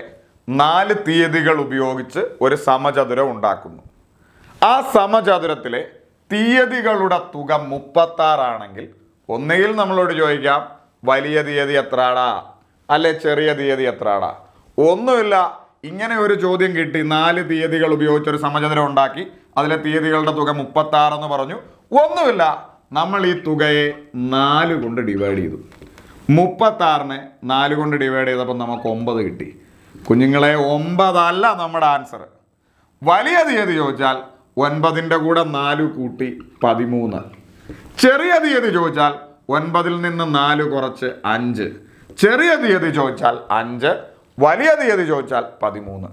നാല് തീയതികൾ ഉപയോഗിച്ച് ഒരു സമചതുരം ഉണ്ടാക്കുന്നു ആ സമചതുരത്തിലെ തീയതികളുടെ തുക മുപ്പത്താറാണെങ്കിൽ ഒന്നുകിൽ നമ്മളോട് ചോദിക്കാം വലിയ തീയതി എത്രാടാ അല്ലെ ചെറിയ തീയതി എത്രാടാ ഒന്നുമില്ല ഇങ്ങനെ ഒരു ചോദ്യം കിട്ടി നാല് തീയതികൾ ഉപയോഗിച്ച് ഒരു സമചതുരം ഉണ്ടാക്കി അതിലെ തീയതികളുടെ തുക മുപ്പത്തി എന്ന് പറഞ്ഞു ഒന്നുമില്ല നമ്മൾ ഈ തുകയെ നാല് കൊണ്ട് ഡിവൈഡ് ചെയ്തു മുപ്പത്താറിനെ നാല് കൊണ്ട് ഡിവൈഡ് ചെയ്തപ്പോൾ നമുക്ക് ഒമ്പത് കിട്ടി കുഞ്ഞുങ്ങളെ ഒമ്പതല്ല നമ്മുടെ ആൻസർ വലിയ തീയതി ചോദിച്ചാൽ ഒൻപതിൻ്റെ കൂടെ നാല് കൂട്ടി പതിമൂന്ന് ചെറിയ തീയതി ചോദിച്ചാൽ ഒൻപതിൽ നിന്ന് നാല് കുറച്ച് അഞ്ച് ചെറിയ തീയതി ചോദിച്ചാൽ അഞ്ച് വലിയ തീയതി ചോദിച്ചാൽ പതിമൂന്ന്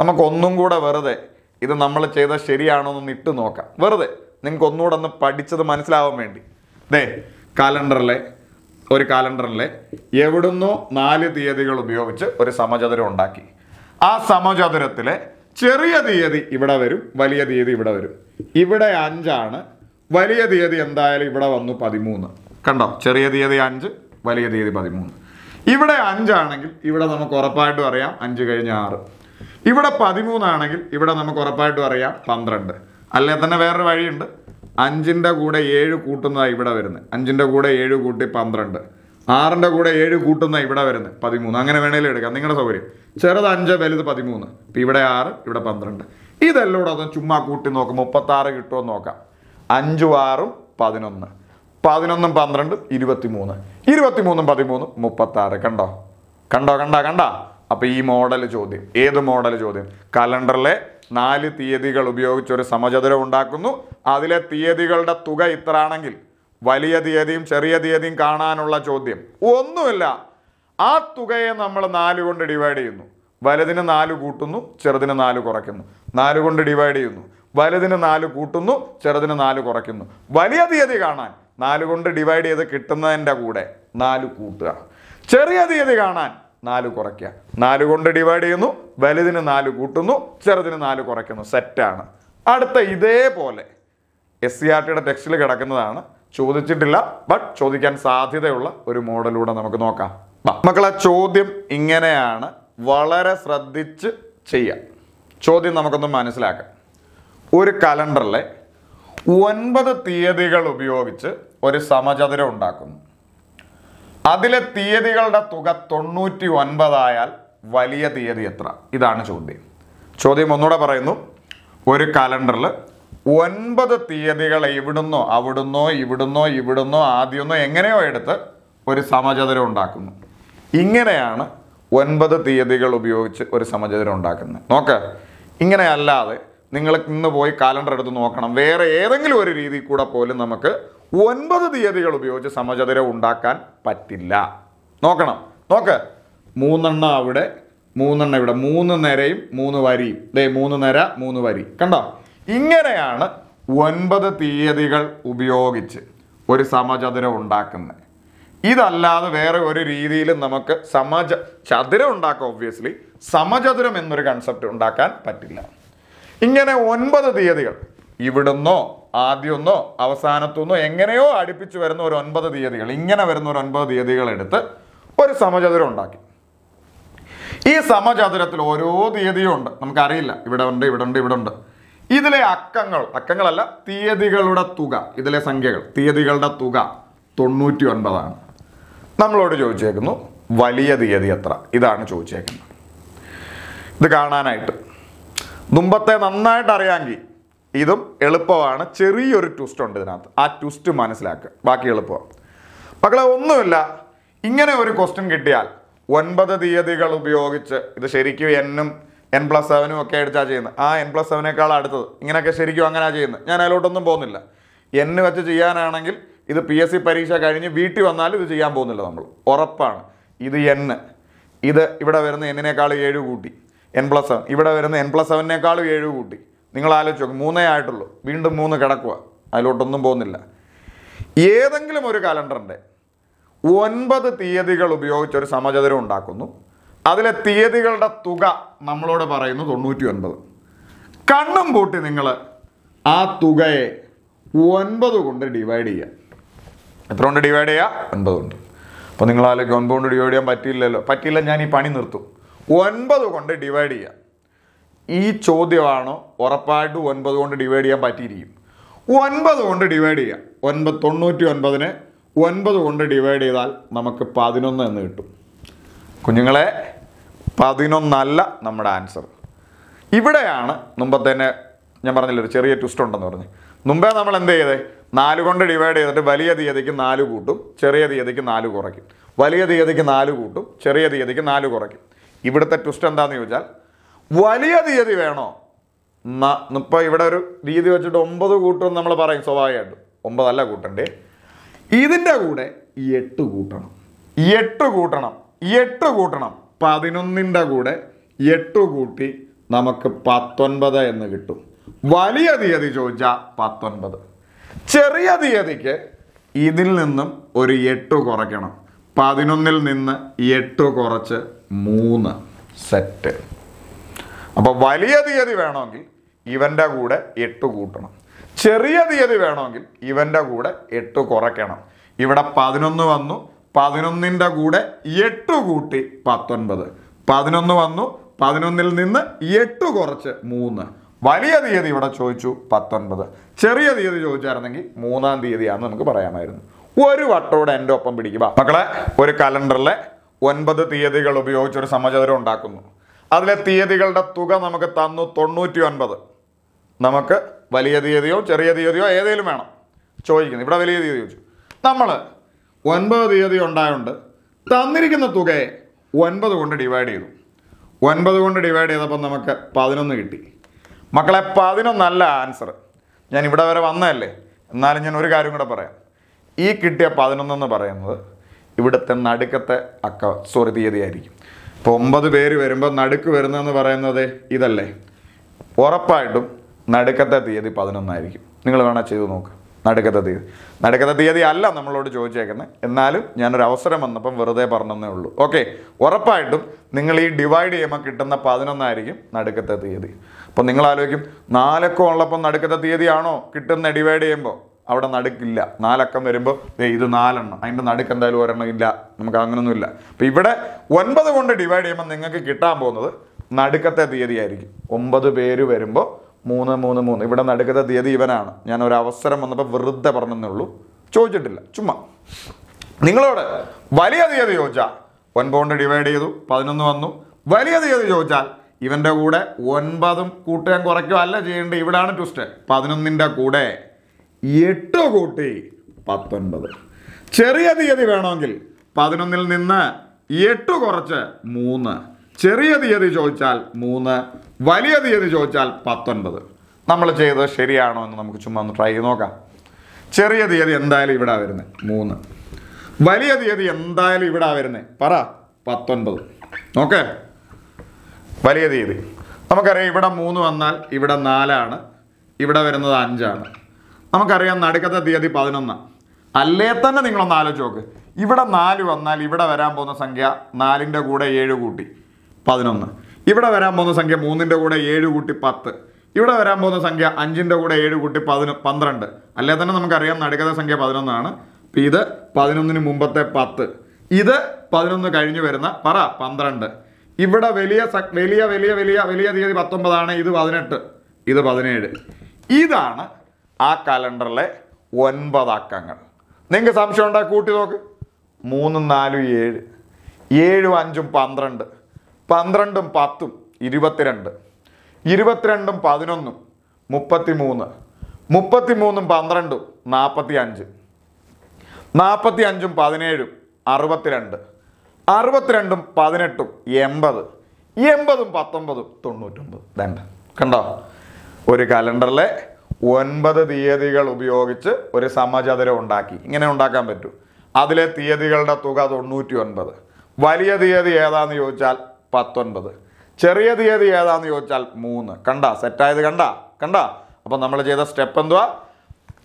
നമുക്കൊന്നും കൂടെ വെറുതെ ഇത് നമ്മൾ ചെയ്ത ശരിയാണോ എന്ന് ഇട്ട് നോക്കാം വെറുതെ നിങ്ങൾക്ക് ഒന്നുകൂടെ ഒന്ന് പഠിച്ചത് മനസ്സിലാവാൻ വേണ്ടി ദേ കാലണ്ടറിലെ ഒരു കാലണ്ടറിലെ എവിടുന്നോ നാല് തീയതികൾ ഉപയോഗിച്ച് ഒരു സമചതുരം ഉണ്ടാക്കി ആ സമചതുരത്തിലെ ചെറിയ തീയതി ഇവിടെ വരും വലിയ തീയതി ഇവിടെ വരും ഇവിടെ അഞ്ചാണ് വലിയ തീയതി എന്തായാലും ഇവിടെ വന്നു പതിമൂന്ന് കണ്ടോ ചെറിയ തീയതി അഞ്ച് വലിയ തീയതി പതിമൂന്ന് ഇവിടെ അഞ്ചാണെങ്കിൽ ഇവിടെ നമുക്ക് ഉറപ്പായിട്ട് അറിയാം അഞ്ച് കഴിഞ്ഞ ആറ് ഇവിടെ പതിമൂന്നാണെങ്കിൽ ഇവിടെ നമുക്ക് ഉറപ്പായിട്ട് അറിയാം പന്ത്രണ്ട് അല്ലെ തന്നെ വേറൊരു വഴിയുണ്ട് അഞ്ചിൻ്റെ കൂടെ ഏഴ് കൂട്ടുന്നതാണ് ഇവിടെ വരുന്നത് അഞ്ചിൻ്റെ കൂടെ ഏഴ് കൂട്ടി പന്ത്രണ്ട് ആറിൻ്റെ കൂടെ ഏഴ് കൂട്ടുന്ന ഇവിടെ വരുന്നത് പതിമൂന്ന് അങ്ങനെ വേണേലും എടുക്കാം നിങ്ങളുടെ സൗകര്യം ചെറുത് അഞ്ച് വലുത് പതിമൂന്ന് ഇപ്പം ഇവിടെ ആറ് ഇവിടെ പന്ത്രണ്ട് ഇതെല്ലാം കൂടെ ഒന്ന് ചുമ്മാ കൂട്ടി നോക്കാം മുപ്പത്താറ് കിട്ടുമോ നോക്കാം അഞ്ചും ആറും പതിനൊന്ന് പതിനൊന്നും പന്ത്രണ്ട് ഇരുപത്തിമൂന്ന് ഇരുപത്തിമൂന്നും പതിമൂന്നും മുപ്പത്താറ് കണ്ടോ കണ്ടോ കണ്ടോ കണ്ട അപ്പോൾ ഈ മോഡൽ ചോദ്യം ഏത് മോഡൽ ചോദ്യം കലണ്ടറിലെ നാല് തീയതികൾ ഉപയോഗിച്ച് ഒരു സമചതുരം ഉണ്ടാക്കുന്നു അതിലെ തീയതികളുടെ തുക ഇത്ര ആണെങ്കിൽ വലിയ തീയതിയും ചെറിയ തീയതിയും കാണാനുള്ള ചോദ്യം ഒന്നുമില്ല ആ തുകയെ നമ്മൾ നാല് കൊണ്ട് ഡിവൈഡ് ചെയ്യുന്നു വലുതിന് നാല് കൂട്ടുന്നു ചെറുതിന് നാല് കുറയ്ക്കുന്നു നാല് കൊണ്ട് ഡിവൈഡ് ചെയ്യുന്നു വലുതിന് നാല് കൂട്ടുന്നു ചെറുതിന് നാല് കുറയ്ക്കുന്നു വലിയ തീയതി കാണാൻ നാല് കൊണ്ട് ഡിവൈഡ് ചെയ്ത് കിട്ടുന്നതിൻ്റെ കൂടെ നാല് കൂട്ടുക ചെറിയ തീയതി കാണാൻ നാല് കുറയ്ക്കുക നാല് കൊണ്ട് ഡിവൈഡ് ചെയ്യുന്നു വലുതിന് നാല് കൂട്ടുന്നു ചെറുതിന് നാല് കുറയ്ക്കുന്നു സെറ്റാണ് അടുത്ത ഇതേപോലെ എസ് സി ആർ ടിയുടെ ടെക്സ്റ്റിൽ കിടക്കുന്നതാണ് ചോദിച്ചിട്ടില്ല ബട്ട് ചോദിക്കാൻ സാധ്യതയുള്ള ഒരു മോഡലൂടെ നമുക്ക് നോക്കാം മക്കളെ ചോദ്യം ഇങ്ങനെയാണ് വളരെ ശ്രദ്ധിച്ച് ചെയ്യാം ചോദ്യം നമുക്കൊന്ന് മനസ്സിലാക്കാം ഒരു കലണ്ടറിലെ ഒൻപത് തീയതികൾ ഉപയോഗിച്ച് ഒരു സമചതുരം ഉണ്ടാക്കുന്നു അതിലെ തീയതികളുടെ തുക തൊണ്ണൂറ്റി ഒൻപതായാൽ വലിയ തീയതി എത്ര ഇതാണ് ചോദ്യം ചോദ്യം ഒന്നുകൂടെ പറയുന്നു ഒരു കലണ്ടറിൽ ഒൻപത് തീയതികൾ എവിടുന്നോ അവിടുന്നോ ഇവിടുന്നോ ഇവിടുന്നോ ആദ്യമൊന്നോ എങ്ങനെയോ എടുത്ത് ഒരു സമചതുരം ഉണ്ടാക്കുന്നു ഇങ്ങനെയാണ് ഒൻപത് തീയതികൾ ഉപയോഗിച്ച് ഒരു സമചതുരം ഉണ്ടാക്കുന്നത് നോക്ക് ഇങ്ങനെ അല്ലാതെ നിങ്ങൾ ഇന്ന് പോയി കാലണ്ടർ എടുത്ത് നോക്കണം വേറെ ഏതെങ്കിലും ഒരു രീതിയിൽ കൂടെ പോലും നമുക്ക് ഒൻപത് തീയതികൾ ഉപയോഗിച്ച് സമചതുരം ഉണ്ടാക്കാൻ പറ്റില്ല നോക്കണം നോക്ക് മൂന്നെണ്ണ അവിടെ മൂന്നെണ്ണ ഇവിടെ മൂന്ന് നിരയും മൂന്ന് വരിയും ദേ മൂന്ന് നിര മൂന്ന് വരി കണ്ടോ ഇങ്ങനെയാണ് ഒൻപത് തീയതികൾ ഉപയോഗിച്ച് ഒരു സമചതുരം ഉണ്ടാക്കുന്നത് ഇതല്ലാതെ വേറെ ഒരു രീതിയിലും നമുക്ക് സമച ചതുരം ഉണ്ടാക്കാം ഒബ്വിയസ്ലി സമചതുരം എന്നൊരു കൺസെപ്റ്റ് ഉണ്ടാക്കാൻ പറ്റില്ല ഇങ്ങനെ ഒൻപത് തീയതികൾ ഇവിടുന്നോ ആദ്യമൊന്നോ അവസാനത്തൊന്നോ എങ്ങനെയോ അടുപ്പിച്ചു വരുന്ന ഒരു ഒൻപത് തീയതികൾ ഇങ്ങനെ വരുന്ന ഒരു ഒൻപത് തീയതികൾ എടുത്ത് ഒരു സമചതുരം ഉണ്ടാക്കി ഈ സമചതുരത്തിൽ ഓരോ തീയതിയും ഉണ്ട് നമുക്കറിയില്ല ഇവിടെ ഉണ്ട് ഇവിടെ ഉണ്ട് ഇവിടെ ഉണ്ട് ഇതിലെ അക്കങ്ങൾ അക്കങ്ങളല്ല തീയതികളുടെ തുക ഇതിലെ സംഖ്യകൾ തീയതികളുടെ തുക തൊണ്ണൂറ്റി ഒൻപതാണ് നമ്മളോട് ചോദിച്ചേക്കുന്നു വലിയ തീയതി എത്ര ഇതാണ് ചോദിച്ചേക്കുന്നത് ഇത് കാണാനായിട്ട് മുമ്പത്തെ നന്നായിട്ട് അറിയാമെങ്കിൽ ഇതും എളുപ്പമാണ് ചെറിയൊരു ട്വിസ്റ്റ് ഉണ്ട് ഇതിനകത്ത് ആ ട്വിസ്റ്റ് മനസ്സിലാക്കുക ബാക്കി എളുപ്പമാണ് മക്കളെ ഒന്നുമില്ല ഇങ്ങനെ ഒരു ക്വസ്റ്റ്യൻ കിട്ടിയാൽ ഒൻപത് തീയതികൾ ഉപയോഗിച്ച് ഇത് ശരിക്കും എന്നും എൻ പ്ലസ് സെവനും ഒക്കെ അടിച്ചാൽ ചെയ്യുന്നത് ആ എൻ പ്ലസ് സെവനേക്കാൾ അടുത്തത് ഇങ്ങനെയൊക്കെ ശരിക്കും അങ്ങനെയാണ് ചെയ്യുന്നത് ഞാൻ അതിലോട്ടൊന്നും പോകുന്നില്ല എന്ന് വെച്ച് ചെയ്യാനാണെങ്കിൽ ഇത് പി എസ് സി പരീക്ഷ കഴിഞ്ഞ് വീട്ടിൽ വന്നാലും ഇത് ചെയ്യാൻ പോകുന്നില്ല നമ്മൾ ഉറപ്പാണ് ഇത് എന് ഇത് ഇവിടെ വരുന്ന എന്നിനേക്കാൾ ഏഴ് കൂട്ടി എൻ പ്ലസ് സെവൻ ഇവിടെ വരുന്ന എൻ പ്ലസ് സെവനേക്കാളും ഏഴ് കൂട്ടി നിങ്ങൾ ആലോചിച്ച് നോക്കും മൂന്നേ ആയിട്ടുള്ളൂ വീണ്ടും മൂന്ന് കിടക്കുക അതിലോട്ടൊന്നും പോകുന്നില്ല ഏതെങ്കിലും ഒരു കലണ്ടറിൻ്റെ ഒൻപത് തീയതികൾ ഉപയോഗിച്ച് ഒരു സമചതുരം ഉണ്ടാക്കുന്നു അതിലെ തീയതികളുടെ തുക നമ്മളോട് പറയുന്നു തൊണ്ണൂറ്റി ഒൻപത് കണ്ണും പൂട്ടി നിങ്ങൾ ആ തുകയെ ഒൻപത് കൊണ്ട് ഡിവൈഡ് ചെയ്യുക എത്ര കൊണ്ട് ഡിവൈഡ് ചെയ്യുക ഒൻപത് കൊണ്ട് അപ്പോൾ നിങ്ങൾ ഒൻപത് കൊണ്ട് ഡിവൈഡ് ചെയ്യാൻ പറ്റില്ലല്ലോ പറ്റില്ല ഞാൻ ഈ പണി നിർത്തും ഒൻപത് കൊണ്ട് ഡിവൈഡ് ചെയ്യുക ഈ ചോദ്യമാണ് ഉറപ്പായിട്ട് ഒൻപത് കൊണ്ട് ഡിവൈഡ് ചെയ്യാൻ പറ്റിയിരിക്കും ഒൻപത് കൊണ്ട് ഡിവൈഡ് ചെയ്യാം ഒൻപത് തൊണ്ണൂറ്റി ഒൻപതിന് ഒൻപത് കൊണ്ട് ഡിവൈഡ് ചെയ്താൽ നമുക്ക് പതിനൊന്ന് എന്ന് കിട്ടും കുഞ്ഞുങ്ങളെ പതിനൊന്നല്ല നമ്മുടെ ആൻസർ ഇവിടെയാണ് മുമ്പത്തേനെ ഞാൻ പറഞ്ഞില്ല ഒരു ചെറിയ ട്വിസ്റ്റ് ഉണ്ടെന്ന് പറഞ്ഞ് മുമ്പേ നമ്മൾ എന്ത് ചെയ്തേ നാല് കൊണ്ട് ഡിവൈഡ് ചെയ്തിട്ട് വലിയ തീയതിക്ക് നാല് കൂട്ടും ചെറിയ തീയതിക്ക് നാല് കുറയ്ക്കും വലിയ തീയതിക്ക് നാല് കൂട്ടും ചെറിയ തീയതിക്ക് നാല് കുറയ്ക്കും ഇവിടുത്തെ ട്വിസ്റ്റ് എന്താണെന്ന് ചോദിച്ചാൽ വലിയ തീയതി വേണോ ഇപ്പോൾ ഇവിടെ ഒരു രീതി വെച്ചിട്ട് ഒമ്പത് കൂട്ടും നമ്മൾ പറയും സ്വാഭാവികമായിട്ടും ഒമ്പതല്ല കൂട്ടണ്ടേ ഇതിൻ്റെ കൂടെ എട്ട് കൂട്ടണം എട്ട് കൂട്ടണം എട്ട് കൂട്ടണം പതിനൊന്നിൻ്റെ കൂടെ എട്ട് കൂട്ടി നമുക്ക് പത്തൊൻപത് എന്ന് കിട്ടും വലിയ തീയതി ചോദിച്ചാൽ പത്തൊൻപത് ചെറിയ തീയതിക്ക് ഇതിൽ നിന്നും ഒരു എട്ട് കുറയ്ക്കണം പതിനൊന്നിൽ നിന്ന് എട്ട് കുറച്ച് മൂന്ന് സെറ്റ് അപ്പോൾ വലിയ തീയതി വേണമെങ്കിൽ ഇവൻ്റെ കൂടെ എട്ട് കൂട്ടണം ചെറിയ തീയതി വേണമെങ്കിൽ ഇവൻ്റെ കൂടെ എട്ട് കുറയ്ക്കണം ഇവിടെ പതിനൊന്ന് വന്നു പതിനൊന്നിൻ്റെ കൂടെ എട്ട് കൂട്ടി പത്തൊൻപത് പതിനൊന്ന് വന്നു പതിനൊന്നിൽ നിന്ന് എട്ട് കുറച്ച് മൂന്ന് വലിയ തീയതി ഇവിടെ ചോദിച്ചു പത്തൊൻപത് ചെറിയ തീയതി ചോദിച്ചായിരുന്നെങ്കിൽ മൂന്നാം തീയതിയാണെന്ന് നമുക്ക് പറയാമായിരുന്നു ഒരു വട്ടോടെ എൻ്റെ ഒപ്പം പിടിക്കുക മക്കളെ ഒരു കലണ്ടറിലെ ഒൻപത് തീയതികൾ ഉപയോഗിച്ചൊരു സമചതുരം ഉണ്ടാക്കുന്നു അതിലെ തീയതികളുടെ തുക നമുക്ക് തന്നു തൊണ്ണൂറ്റി ഒൻപത് നമുക്ക് വലിയ തീയതിയോ ചെറിയ തീയതിയോ ഏതെങ്കിലും വേണം ചോദിക്കുന്നത് ഇവിടെ വലിയ തീയതി ചോദിച്ചു നമ്മൾ ഒൻപത് തീയതി ഉണ്ടായതുകൊണ്ട് തന്നിരിക്കുന്ന തുകയെ ഒൻപത് കൊണ്ട് ഡിവൈഡ് ചെയ്തു ഒൻപത് കൊണ്ട് ഡിവൈഡ് ചെയ്തപ്പോൾ നമുക്ക് പതിനൊന്ന് കിട്ടി മക്കളെ പതിനൊന്നല്ല ആൻസർ ഞാൻ ഇവിടെ വരെ വന്നതല്ലേ എന്നാലും ഞാൻ ഒരു കാര്യം കൂടെ പറയാം ഈ കിട്ടിയ പതിനൊന്നെന്ന് പറയുന്നത് ഇവിടുത്തെ നടുക്കത്തെ അക്ക സോറി ആയിരിക്കും ഇപ്പൊ ഒമ്പത് പേര് വരുമ്പോൾ നടുക്ക് വരുന്നതെന്ന് പറയുന്നത് ഇതല്ലേ ഉറപ്പായിട്ടും നടുക്കത്തെ തീയതി പതിനൊന്നായിരിക്കും നിങ്ങൾ വേണം ചെയ്ത് നോക്കുക നടുക്കത്തെ തീയതി നടുക്കത്തെ തീയതി അല്ല നമ്മളോട് ചോദിച്ചേക്കുന്നത് എന്നാലും ഞാനൊരു അവസരം വന്നപ്പം വെറുതെ പറഞ്ഞതേ ഉള്ളൂ ഓക്കെ ഉറപ്പായിട്ടും നിങ്ങൾ ഈ ഡിവൈഡ് ചെയ്യുമ്പോൾ കിട്ടുന്ന പതിനൊന്നായിരിക്കും നടുക്കത്തെ തീയതി അപ്പോൾ നിങ്ങൾ ആലോചിക്കും നാലൊക്കെ ഉള്ളപ്പോൾ നടുക്കത്തെ തീയതിയാണോ കിട്ടുന്ന ഡിവൈഡ് ചെയ്യുമ്പോൾ അവിടെ നടുക്കില്ല നാലക്കം വരുമ്പോൾ ഇത് നാലെണ്ണം അതിൻ്റെ നടുക്ക് എന്തായാലും ഒരെണ്ണം ഇല്ല നമുക്ക് അങ്ങനൊന്നും ഇല്ല അപ്പം ഇവിടെ ഒൻപത് കൊണ്ട് ഡിവൈഡ് ചെയ്യുമ്പോൾ നിങ്ങൾക്ക് കിട്ടാൻ പോകുന്നത് നടുക്കത്തെ തീയതി ആയിരിക്കും ഒമ്പത് പേര് വരുമ്പോൾ മൂന്ന് മൂന്ന് മൂന്ന് ഇവിടെ നടുക്കത്തെ തീയതി ഇവനാണ് ഞാൻ ഒരു അവസരം വന്നപ്പോൾ വെറുതെ പറഞ്ഞെന്നേ ഉള്ളൂ ചോദിച്ചിട്ടില്ല ചുമ്മാ നിങ്ങളോട് വലിയ തീയതി ചോദിച്ചാൽ ഒൻപത് കൊണ്ട് ഡിവൈഡ് ചെയ്തു പതിനൊന്ന് വന്നു വലിയ തീയതി ചോദിച്ചാൽ ഇവൻ്റെ കൂടെ ഒൻപതും കൂട്ടുകയും കുറയ്ക്കുകയോ അല്ല ചെയ്യേണ്ടത് ഇവിടാണ് ട്വിസ്റ്റ് പതിനൊന്നിൻ്റെ കൂടെ എട്ട് കൂട്ടി പത്തൊൻപത് ചെറിയ തീയതി വേണമെങ്കിൽ പതിനൊന്നിൽ നിന്ന് എട്ട് കുറച്ച് മൂന്ന് ചെറിയ തീയതി ചോദിച്ചാൽ മൂന്ന് വലിയ തീയതി ചോദിച്ചാൽ പത്തൊൻപത് നമ്മൾ ചെയ്തത് ശരിയാണോ എന്ന് നമുക്ക് ചുമ്മാ ഒന്ന് ട്രൈ ചെയ്ത് നോക്കാം ചെറിയ തീയതി എന്തായാലും ഇവിടെ വരുന്നത് മൂന്ന് വലിയ തീയതി എന്തായാലും ഇവിടെ വരുന്നത് പറ പത്തൊൻപത് ഓക്കെ വലിയ തീയതി നമുക്കറിയാം ഇവിടെ മൂന്ന് വന്നാൽ ഇവിടെ നാലാണ് ഇവിടെ വരുന്നത് അഞ്ചാണ് നമുക്കറിയാം നടുക്കത്തെ തീയതി പതിനൊന്ന് അല്ലേ തന്നെ നിങ്ങളൊന്ന് ആലോചിച്ച് നോക്ക് ഇവിടെ നാല് വന്നാൽ ഇവിടെ വരാൻ പോകുന്ന സംഖ്യ നാലിൻ്റെ കൂടെ ഏഴ് കൂട്ടി പതിനൊന്ന് ഇവിടെ വരാൻ പോകുന്ന സംഖ്യ മൂന്നിൻ്റെ കൂടെ ഏഴ് കൂട്ടി പത്ത് ഇവിടെ വരാൻ പോകുന്ന സംഖ്യ അഞ്ചിൻ്റെ കൂടെ ഏഴ് കൂട്ടി പതിന പന്ത്രണ്ട് അല്ലേ തന്നെ നമുക്കറിയാം നടുക്കത്തെ സംഖ്യ പതിനൊന്നാണ് അപ്പം ഇത് പതിനൊന്നിന് മുമ്പത്തെ പത്ത് ഇത് പതിനൊന്ന് കഴിഞ്ഞ് വരുന്ന പറ പന്ത്രണ്ട് ഇവിടെ വലിയ വലിയ വലിയ വലിയ വലിയ തീയതി പത്തൊമ്പതാണ് ഇത് പതിനെട്ട് ഇത് പതിനേഴ് ഇതാണ് ആ കലണ്ടറിലെ ഒൻപത് അക്കങ്ങൾ നിങ്ങൾക്ക് സംശയം ഉണ്ടാക്കി കൂട്ടി നോക്ക് മൂന്നും നാലും ഏഴ് ഏഴും അഞ്ചും പന്ത്രണ്ട് പന്ത്രണ്ടും പത്തും ഇരുപത്തിരണ്ട് ഇരുപത്തിരണ്ടും പതിനൊന്നും മുപ്പത്തി മൂന്ന് മുപ്പത്തി മൂന്നും പന്ത്രണ്ടും നാൽപ്പത്തി അഞ്ച് നാൽപ്പത്തി അഞ്ചും പതിനേഴും അറുപത്തിരണ്ട് അറുപത്തിരണ്ടും പതിനെട്ടും എൺപത് എൺപതും പത്തൊമ്പതും തൊണ്ണൂറ്റൊമ്പത് വേണ്ട കണ്ടോ ഒരു കലണ്ടറിലെ ഒൻപത് തീയതികൾ ഉപയോഗിച്ച് ഒരു സമചതുരം ഉണ്ടാക്കി ഇങ്ങനെ ഉണ്ടാക്കാൻ പറ്റൂ അതിലെ തീയതികളുടെ തുക തൊണ്ണൂറ്റി ഒൻപത് വലിയ തീയതി ഏതാന്ന് ചോദിച്ചാൽ പത്തൊൻപത് ചെറിയ തീയതി ഏതാന്ന് ചോദിച്ചാൽ മൂന്ന് കണ്ട സെറ്റായത് കണ്ട കണ്ട അപ്പം നമ്മൾ ചെയ്ത സ്റ്റെപ്പ് എന്തുവാ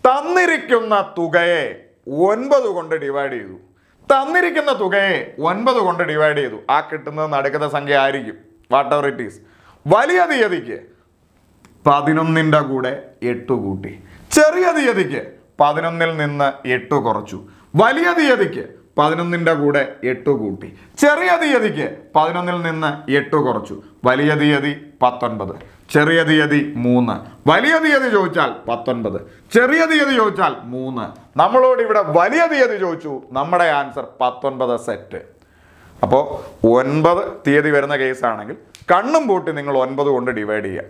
തന്നിരിക്കുന്ന തുകയെ ഒൻപത് കൊണ്ട് ഡിവൈഡ് ചെയ്തു തന്നിരിക്കുന്ന തുകയെ ഒൻപത് കൊണ്ട് ഡിവൈഡ് ചെയ്തു ആ കിട്ടുന്നത് നടക്കുന്ന സംഖ്യ ആയിരിക്കും വാട്ട് എവർ ഇറ്റ് ഈസ് വലിയ തീയതിക്ക് പതിനൊന്നിൻ്റെ കൂടെ എട്ട് കൂട്ടി ചെറിയ തീയതിക്ക് പതിനൊന്നിൽ നിന്ന് എട്ട് കുറച്ചു വലിയ തീയതിക്ക് പതിനൊന്നിൻ്റെ കൂടെ എട്ട് കൂട്ടി ചെറിയ തീയതിക്ക് പതിനൊന്നിൽ നിന്ന് എട്ട് കുറച്ചു വലിയ തീയതി പത്തൊൻപത് ചെറിയ തീയതി മൂന്ന് വലിയ തീയതി ചോദിച്ചാൽ പത്തൊൻപത് ചെറിയ തീയതി ചോദിച്ചാൽ മൂന്ന് നമ്മളോട് ഇവിടെ വലിയ തീയതി ചോദിച്ചു നമ്മുടെ ആൻസർ പത്തൊൻപത് സെറ്റ് അപ്പോൾ ഒൻപത് തീയതി വരുന്ന കേസാണെങ്കിൽ കണ്ണും പൂട്ടി നിങ്ങൾ ഒൻപത് കൊണ്ട് ഡിവൈഡ് ചെയ്യുക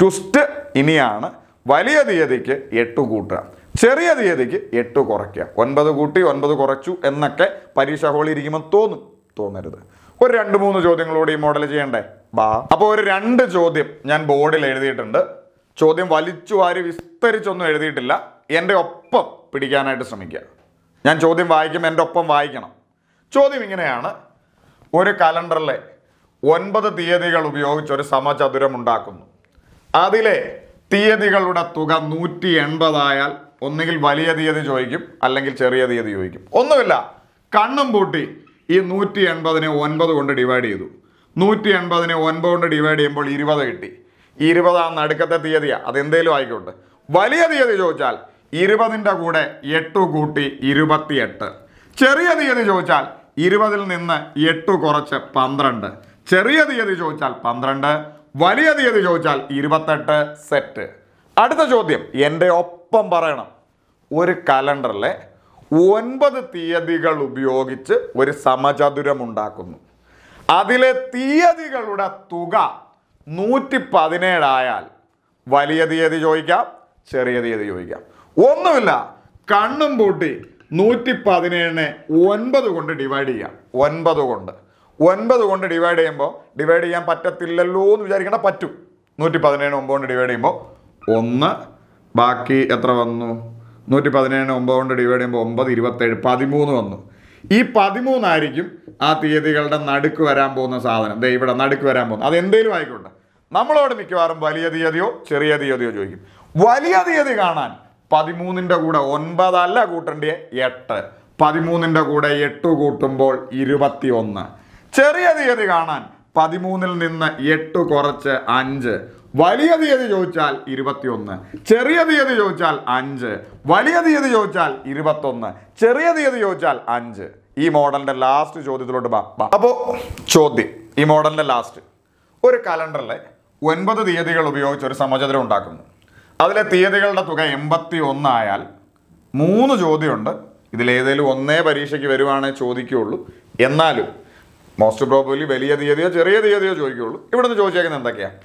ട്വിസ്റ്റ് ഇനിയാണ് വലിയ തീയതിക്ക് എട്ട് കൂട്ടുക ചെറിയ തീയതിക്ക് എട്ട് കുറയ്ക്കുക ഒൻപത് കൂട്ടി ഒൻപത് കുറച്ചു എന്നൊക്കെ പരീക്ഷ ഹോളിൽ തോന്നും തോന്നരുത് ഒരു രണ്ട് മൂന്ന് ചോദ്യങ്ങളോട് ഈ മോഡൽ ചെയ്യണ്ടേ ബാ അപ്പോൾ ഒരു രണ്ട് ചോദ്യം ഞാൻ ബോർഡിൽ എഴുതിയിട്ടുണ്ട് ചോദ്യം വലിച്ചു വാരി വിസ്തരിച്ചൊന്നും എഴുതിയിട്ടില്ല എൻ്റെ ഒപ്പം പിടിക്കാനായിട്ട് ശ്രമിക്കുക ഞാൻ ചോദ്യം വായിക്കും എൻ്റെ ഒപ്പം വായിക്കണം ചോദ്യം ഇങ്ങനെയാണ് ഒരു കലണ്ടറിലെ ഒൻപത് തീയതികൾ ഉപയോഗിച്ച് ഒരു സമചതുരം ഉണ്ടാക്കുന്നു അതിലെ തീയതികളുടെ തുക നൂറ്റി എൺപതായാൽ ഒന്നുകിൽ വലിയ തീയതി ചോദിക്കും അല്ലെങ്കിൽ ചെറിയ തീയതി ചോദിക്കും ഒന്നുമില്ല കണ്ണും പൂട്ടി ഈ നൂറ്റി എൺപതിനെ ഒൻപത് കൊണ്ട് ഡിവൈഡ് ചെയ്തു നൂറ്റി എൺപതിനെ ഒൻപത് കൊണ്ട് ഡിവൈഡ് ചെയ്യുമ്പോൾ ഇരുപത് കിട്ടി ഇരുപതാം നടുക്കത്തെ തീയതിയാണ് അതെന്തേലും ആയിക്കോട്ടെ വലിയ തീയതി ചോദിച്ചാൽ ഇരുപതിൻ്റെ കൂടെ എട്ട് കൂട്ടി ഇരുപത്തിയെട്ട് ചെറിയ തീയതി ചോദിച്ചാൽ ഇരുപതിൽ നിന്ന് എട്ട് കുറച്ച് പന്ത്രണ്ട് ചെറിയ തീയതി ചോദിച്ചാൽ പന്ത്രണ്ട് വലിയ തീയതി ചോദിച്ചാൽ ഇരുപത്തെട്ട് സെറ്റ് അടുത്ത ചോദ്യം എൻ്റെ ഒപ്പം പറയണം ഒരു കലണ്ടറിലെ ഒൻപത് തീയതികൾ ഉപയോഗിച്ച് ഒരു ഉണ്ടാക്കുന്നു അതിലെ തീയതികളുടെ തുക നൂറ്റി പതിനേഴായാൽ വലിയ തീയതി ചോദിക്കാം ചെറിയ തീയതി ചോദിക്കാം ഒന്നുമില്ല കണ്ണും പൂട്ടി നൂറ്റി പതിനേഴിനെ ഒൻപത് കൊണ്ട് ഡിവൈഡ് ചെയ്യാം ഒൻപത് കൊണ്ട് ഒൻപത് കൊണ്ട് ഡിവൈഡ് ചെയ്യുമ്പോൾ ഡിവൈഡ് ചെയ്യാൻ പറ്റത്തില്ലല്ലോ എന്ന് വിചാരിക്കണ പറ്റും നൂറ്റി പതിനേഴ് ഒമ്പത് കൊണ്ട് ഡിവൈഡ് ചെയ്യുമ്പോൾ ഒന്ന് ബാക്കി എത്ര വന്നു നൂറ്റി പതിനേഴ് ഒമ്പത് കൊണ്ട് ഡിവൈഡ് ചെയ്യുമ്പോൾ ഒമ്പത് ഇരുപത്തേഴ് പതിമൂന്ന് വന്നു ഈ പതിമൂന്നായിരിക്കും ആ തീയതികളുടെ നടുക്ക് വരാൻ പോകുന്ന സാധനം ദേ ഇവിടെ നടുക്ക് വരാൻ പോകുന്നത് അത് എന്തെങ്കിലും ആയിക്കോട്ടെ നമ്മളോട് മിക്കവാറും വലിയ തീയതിയോ ചെറിയ തീയതിയോ ചോദിക്കും വലിയ തീയതി കാണാൻ പതിമൂന്നിൻ്റെ കൂടെ ഒൻപതല്ല കൂട്ടേണ്ടിയ എട്ട് പതിമൂന്നിൻ്റെ കൂടെ എട്ട് കൂട്ടുമ്പോൾ ഇരുപത്തി ഒന്ന് ചെറിയ തീയതി കാണാൻ പതിമൂന്നിൽ നിന്ന് എട്ട് കുറച്ച് അഞ്ച് വലിയ തീയതി ചോദിച്ചാൽ ഇരുപത്തിയൊന്ന് ചെറിയ തീയതി ചോദിച്ചാൽ അഞ്ച് വലിയ തീയതി ചോദിച്ചാൽ ഇരുപത്തൊന്ന് ചെറിയ തീയതി ചോദിച്ചാൽ അഞ്ച് ഈ മോഡലിന്റെ ലാസ്റ്റ് ചോദ്യത്തിലോട്ട് അപ്പോൾ ചോദ്യം ഈ മോഡലിന്റെ ലാസ്റ്റ് ഒരു കലണ്ടറിലെ ഒൻപത് തീയതികൾ ഉപയോഗിച്ച് ഒരു സമചതുരം ഉണ്ടാക്കുന്നു അതിലെ തീയതികളുടെ തുക എൺപത്തി ഒന്നായാൽ മൂന്ന് ചോദ്യമുണ്ട് ഇതിലേതെങ്കിലും ഒന്നേ പരീക്ഷയ്ക്ക് വരുവാണേ ചോദിക്കുകയുള്ളൂ എന്നാലും മോസ്റ്റ് പ്രോബബ്ലി വലിയ തീയതിയോ ചെറിയ തീയതിയോ ചോദിക്കുകയുള്ളൂ ഇവിടുന്ന് ചോദിച്ചേക്കുന്നത് എന്തൊക്കെയാണ്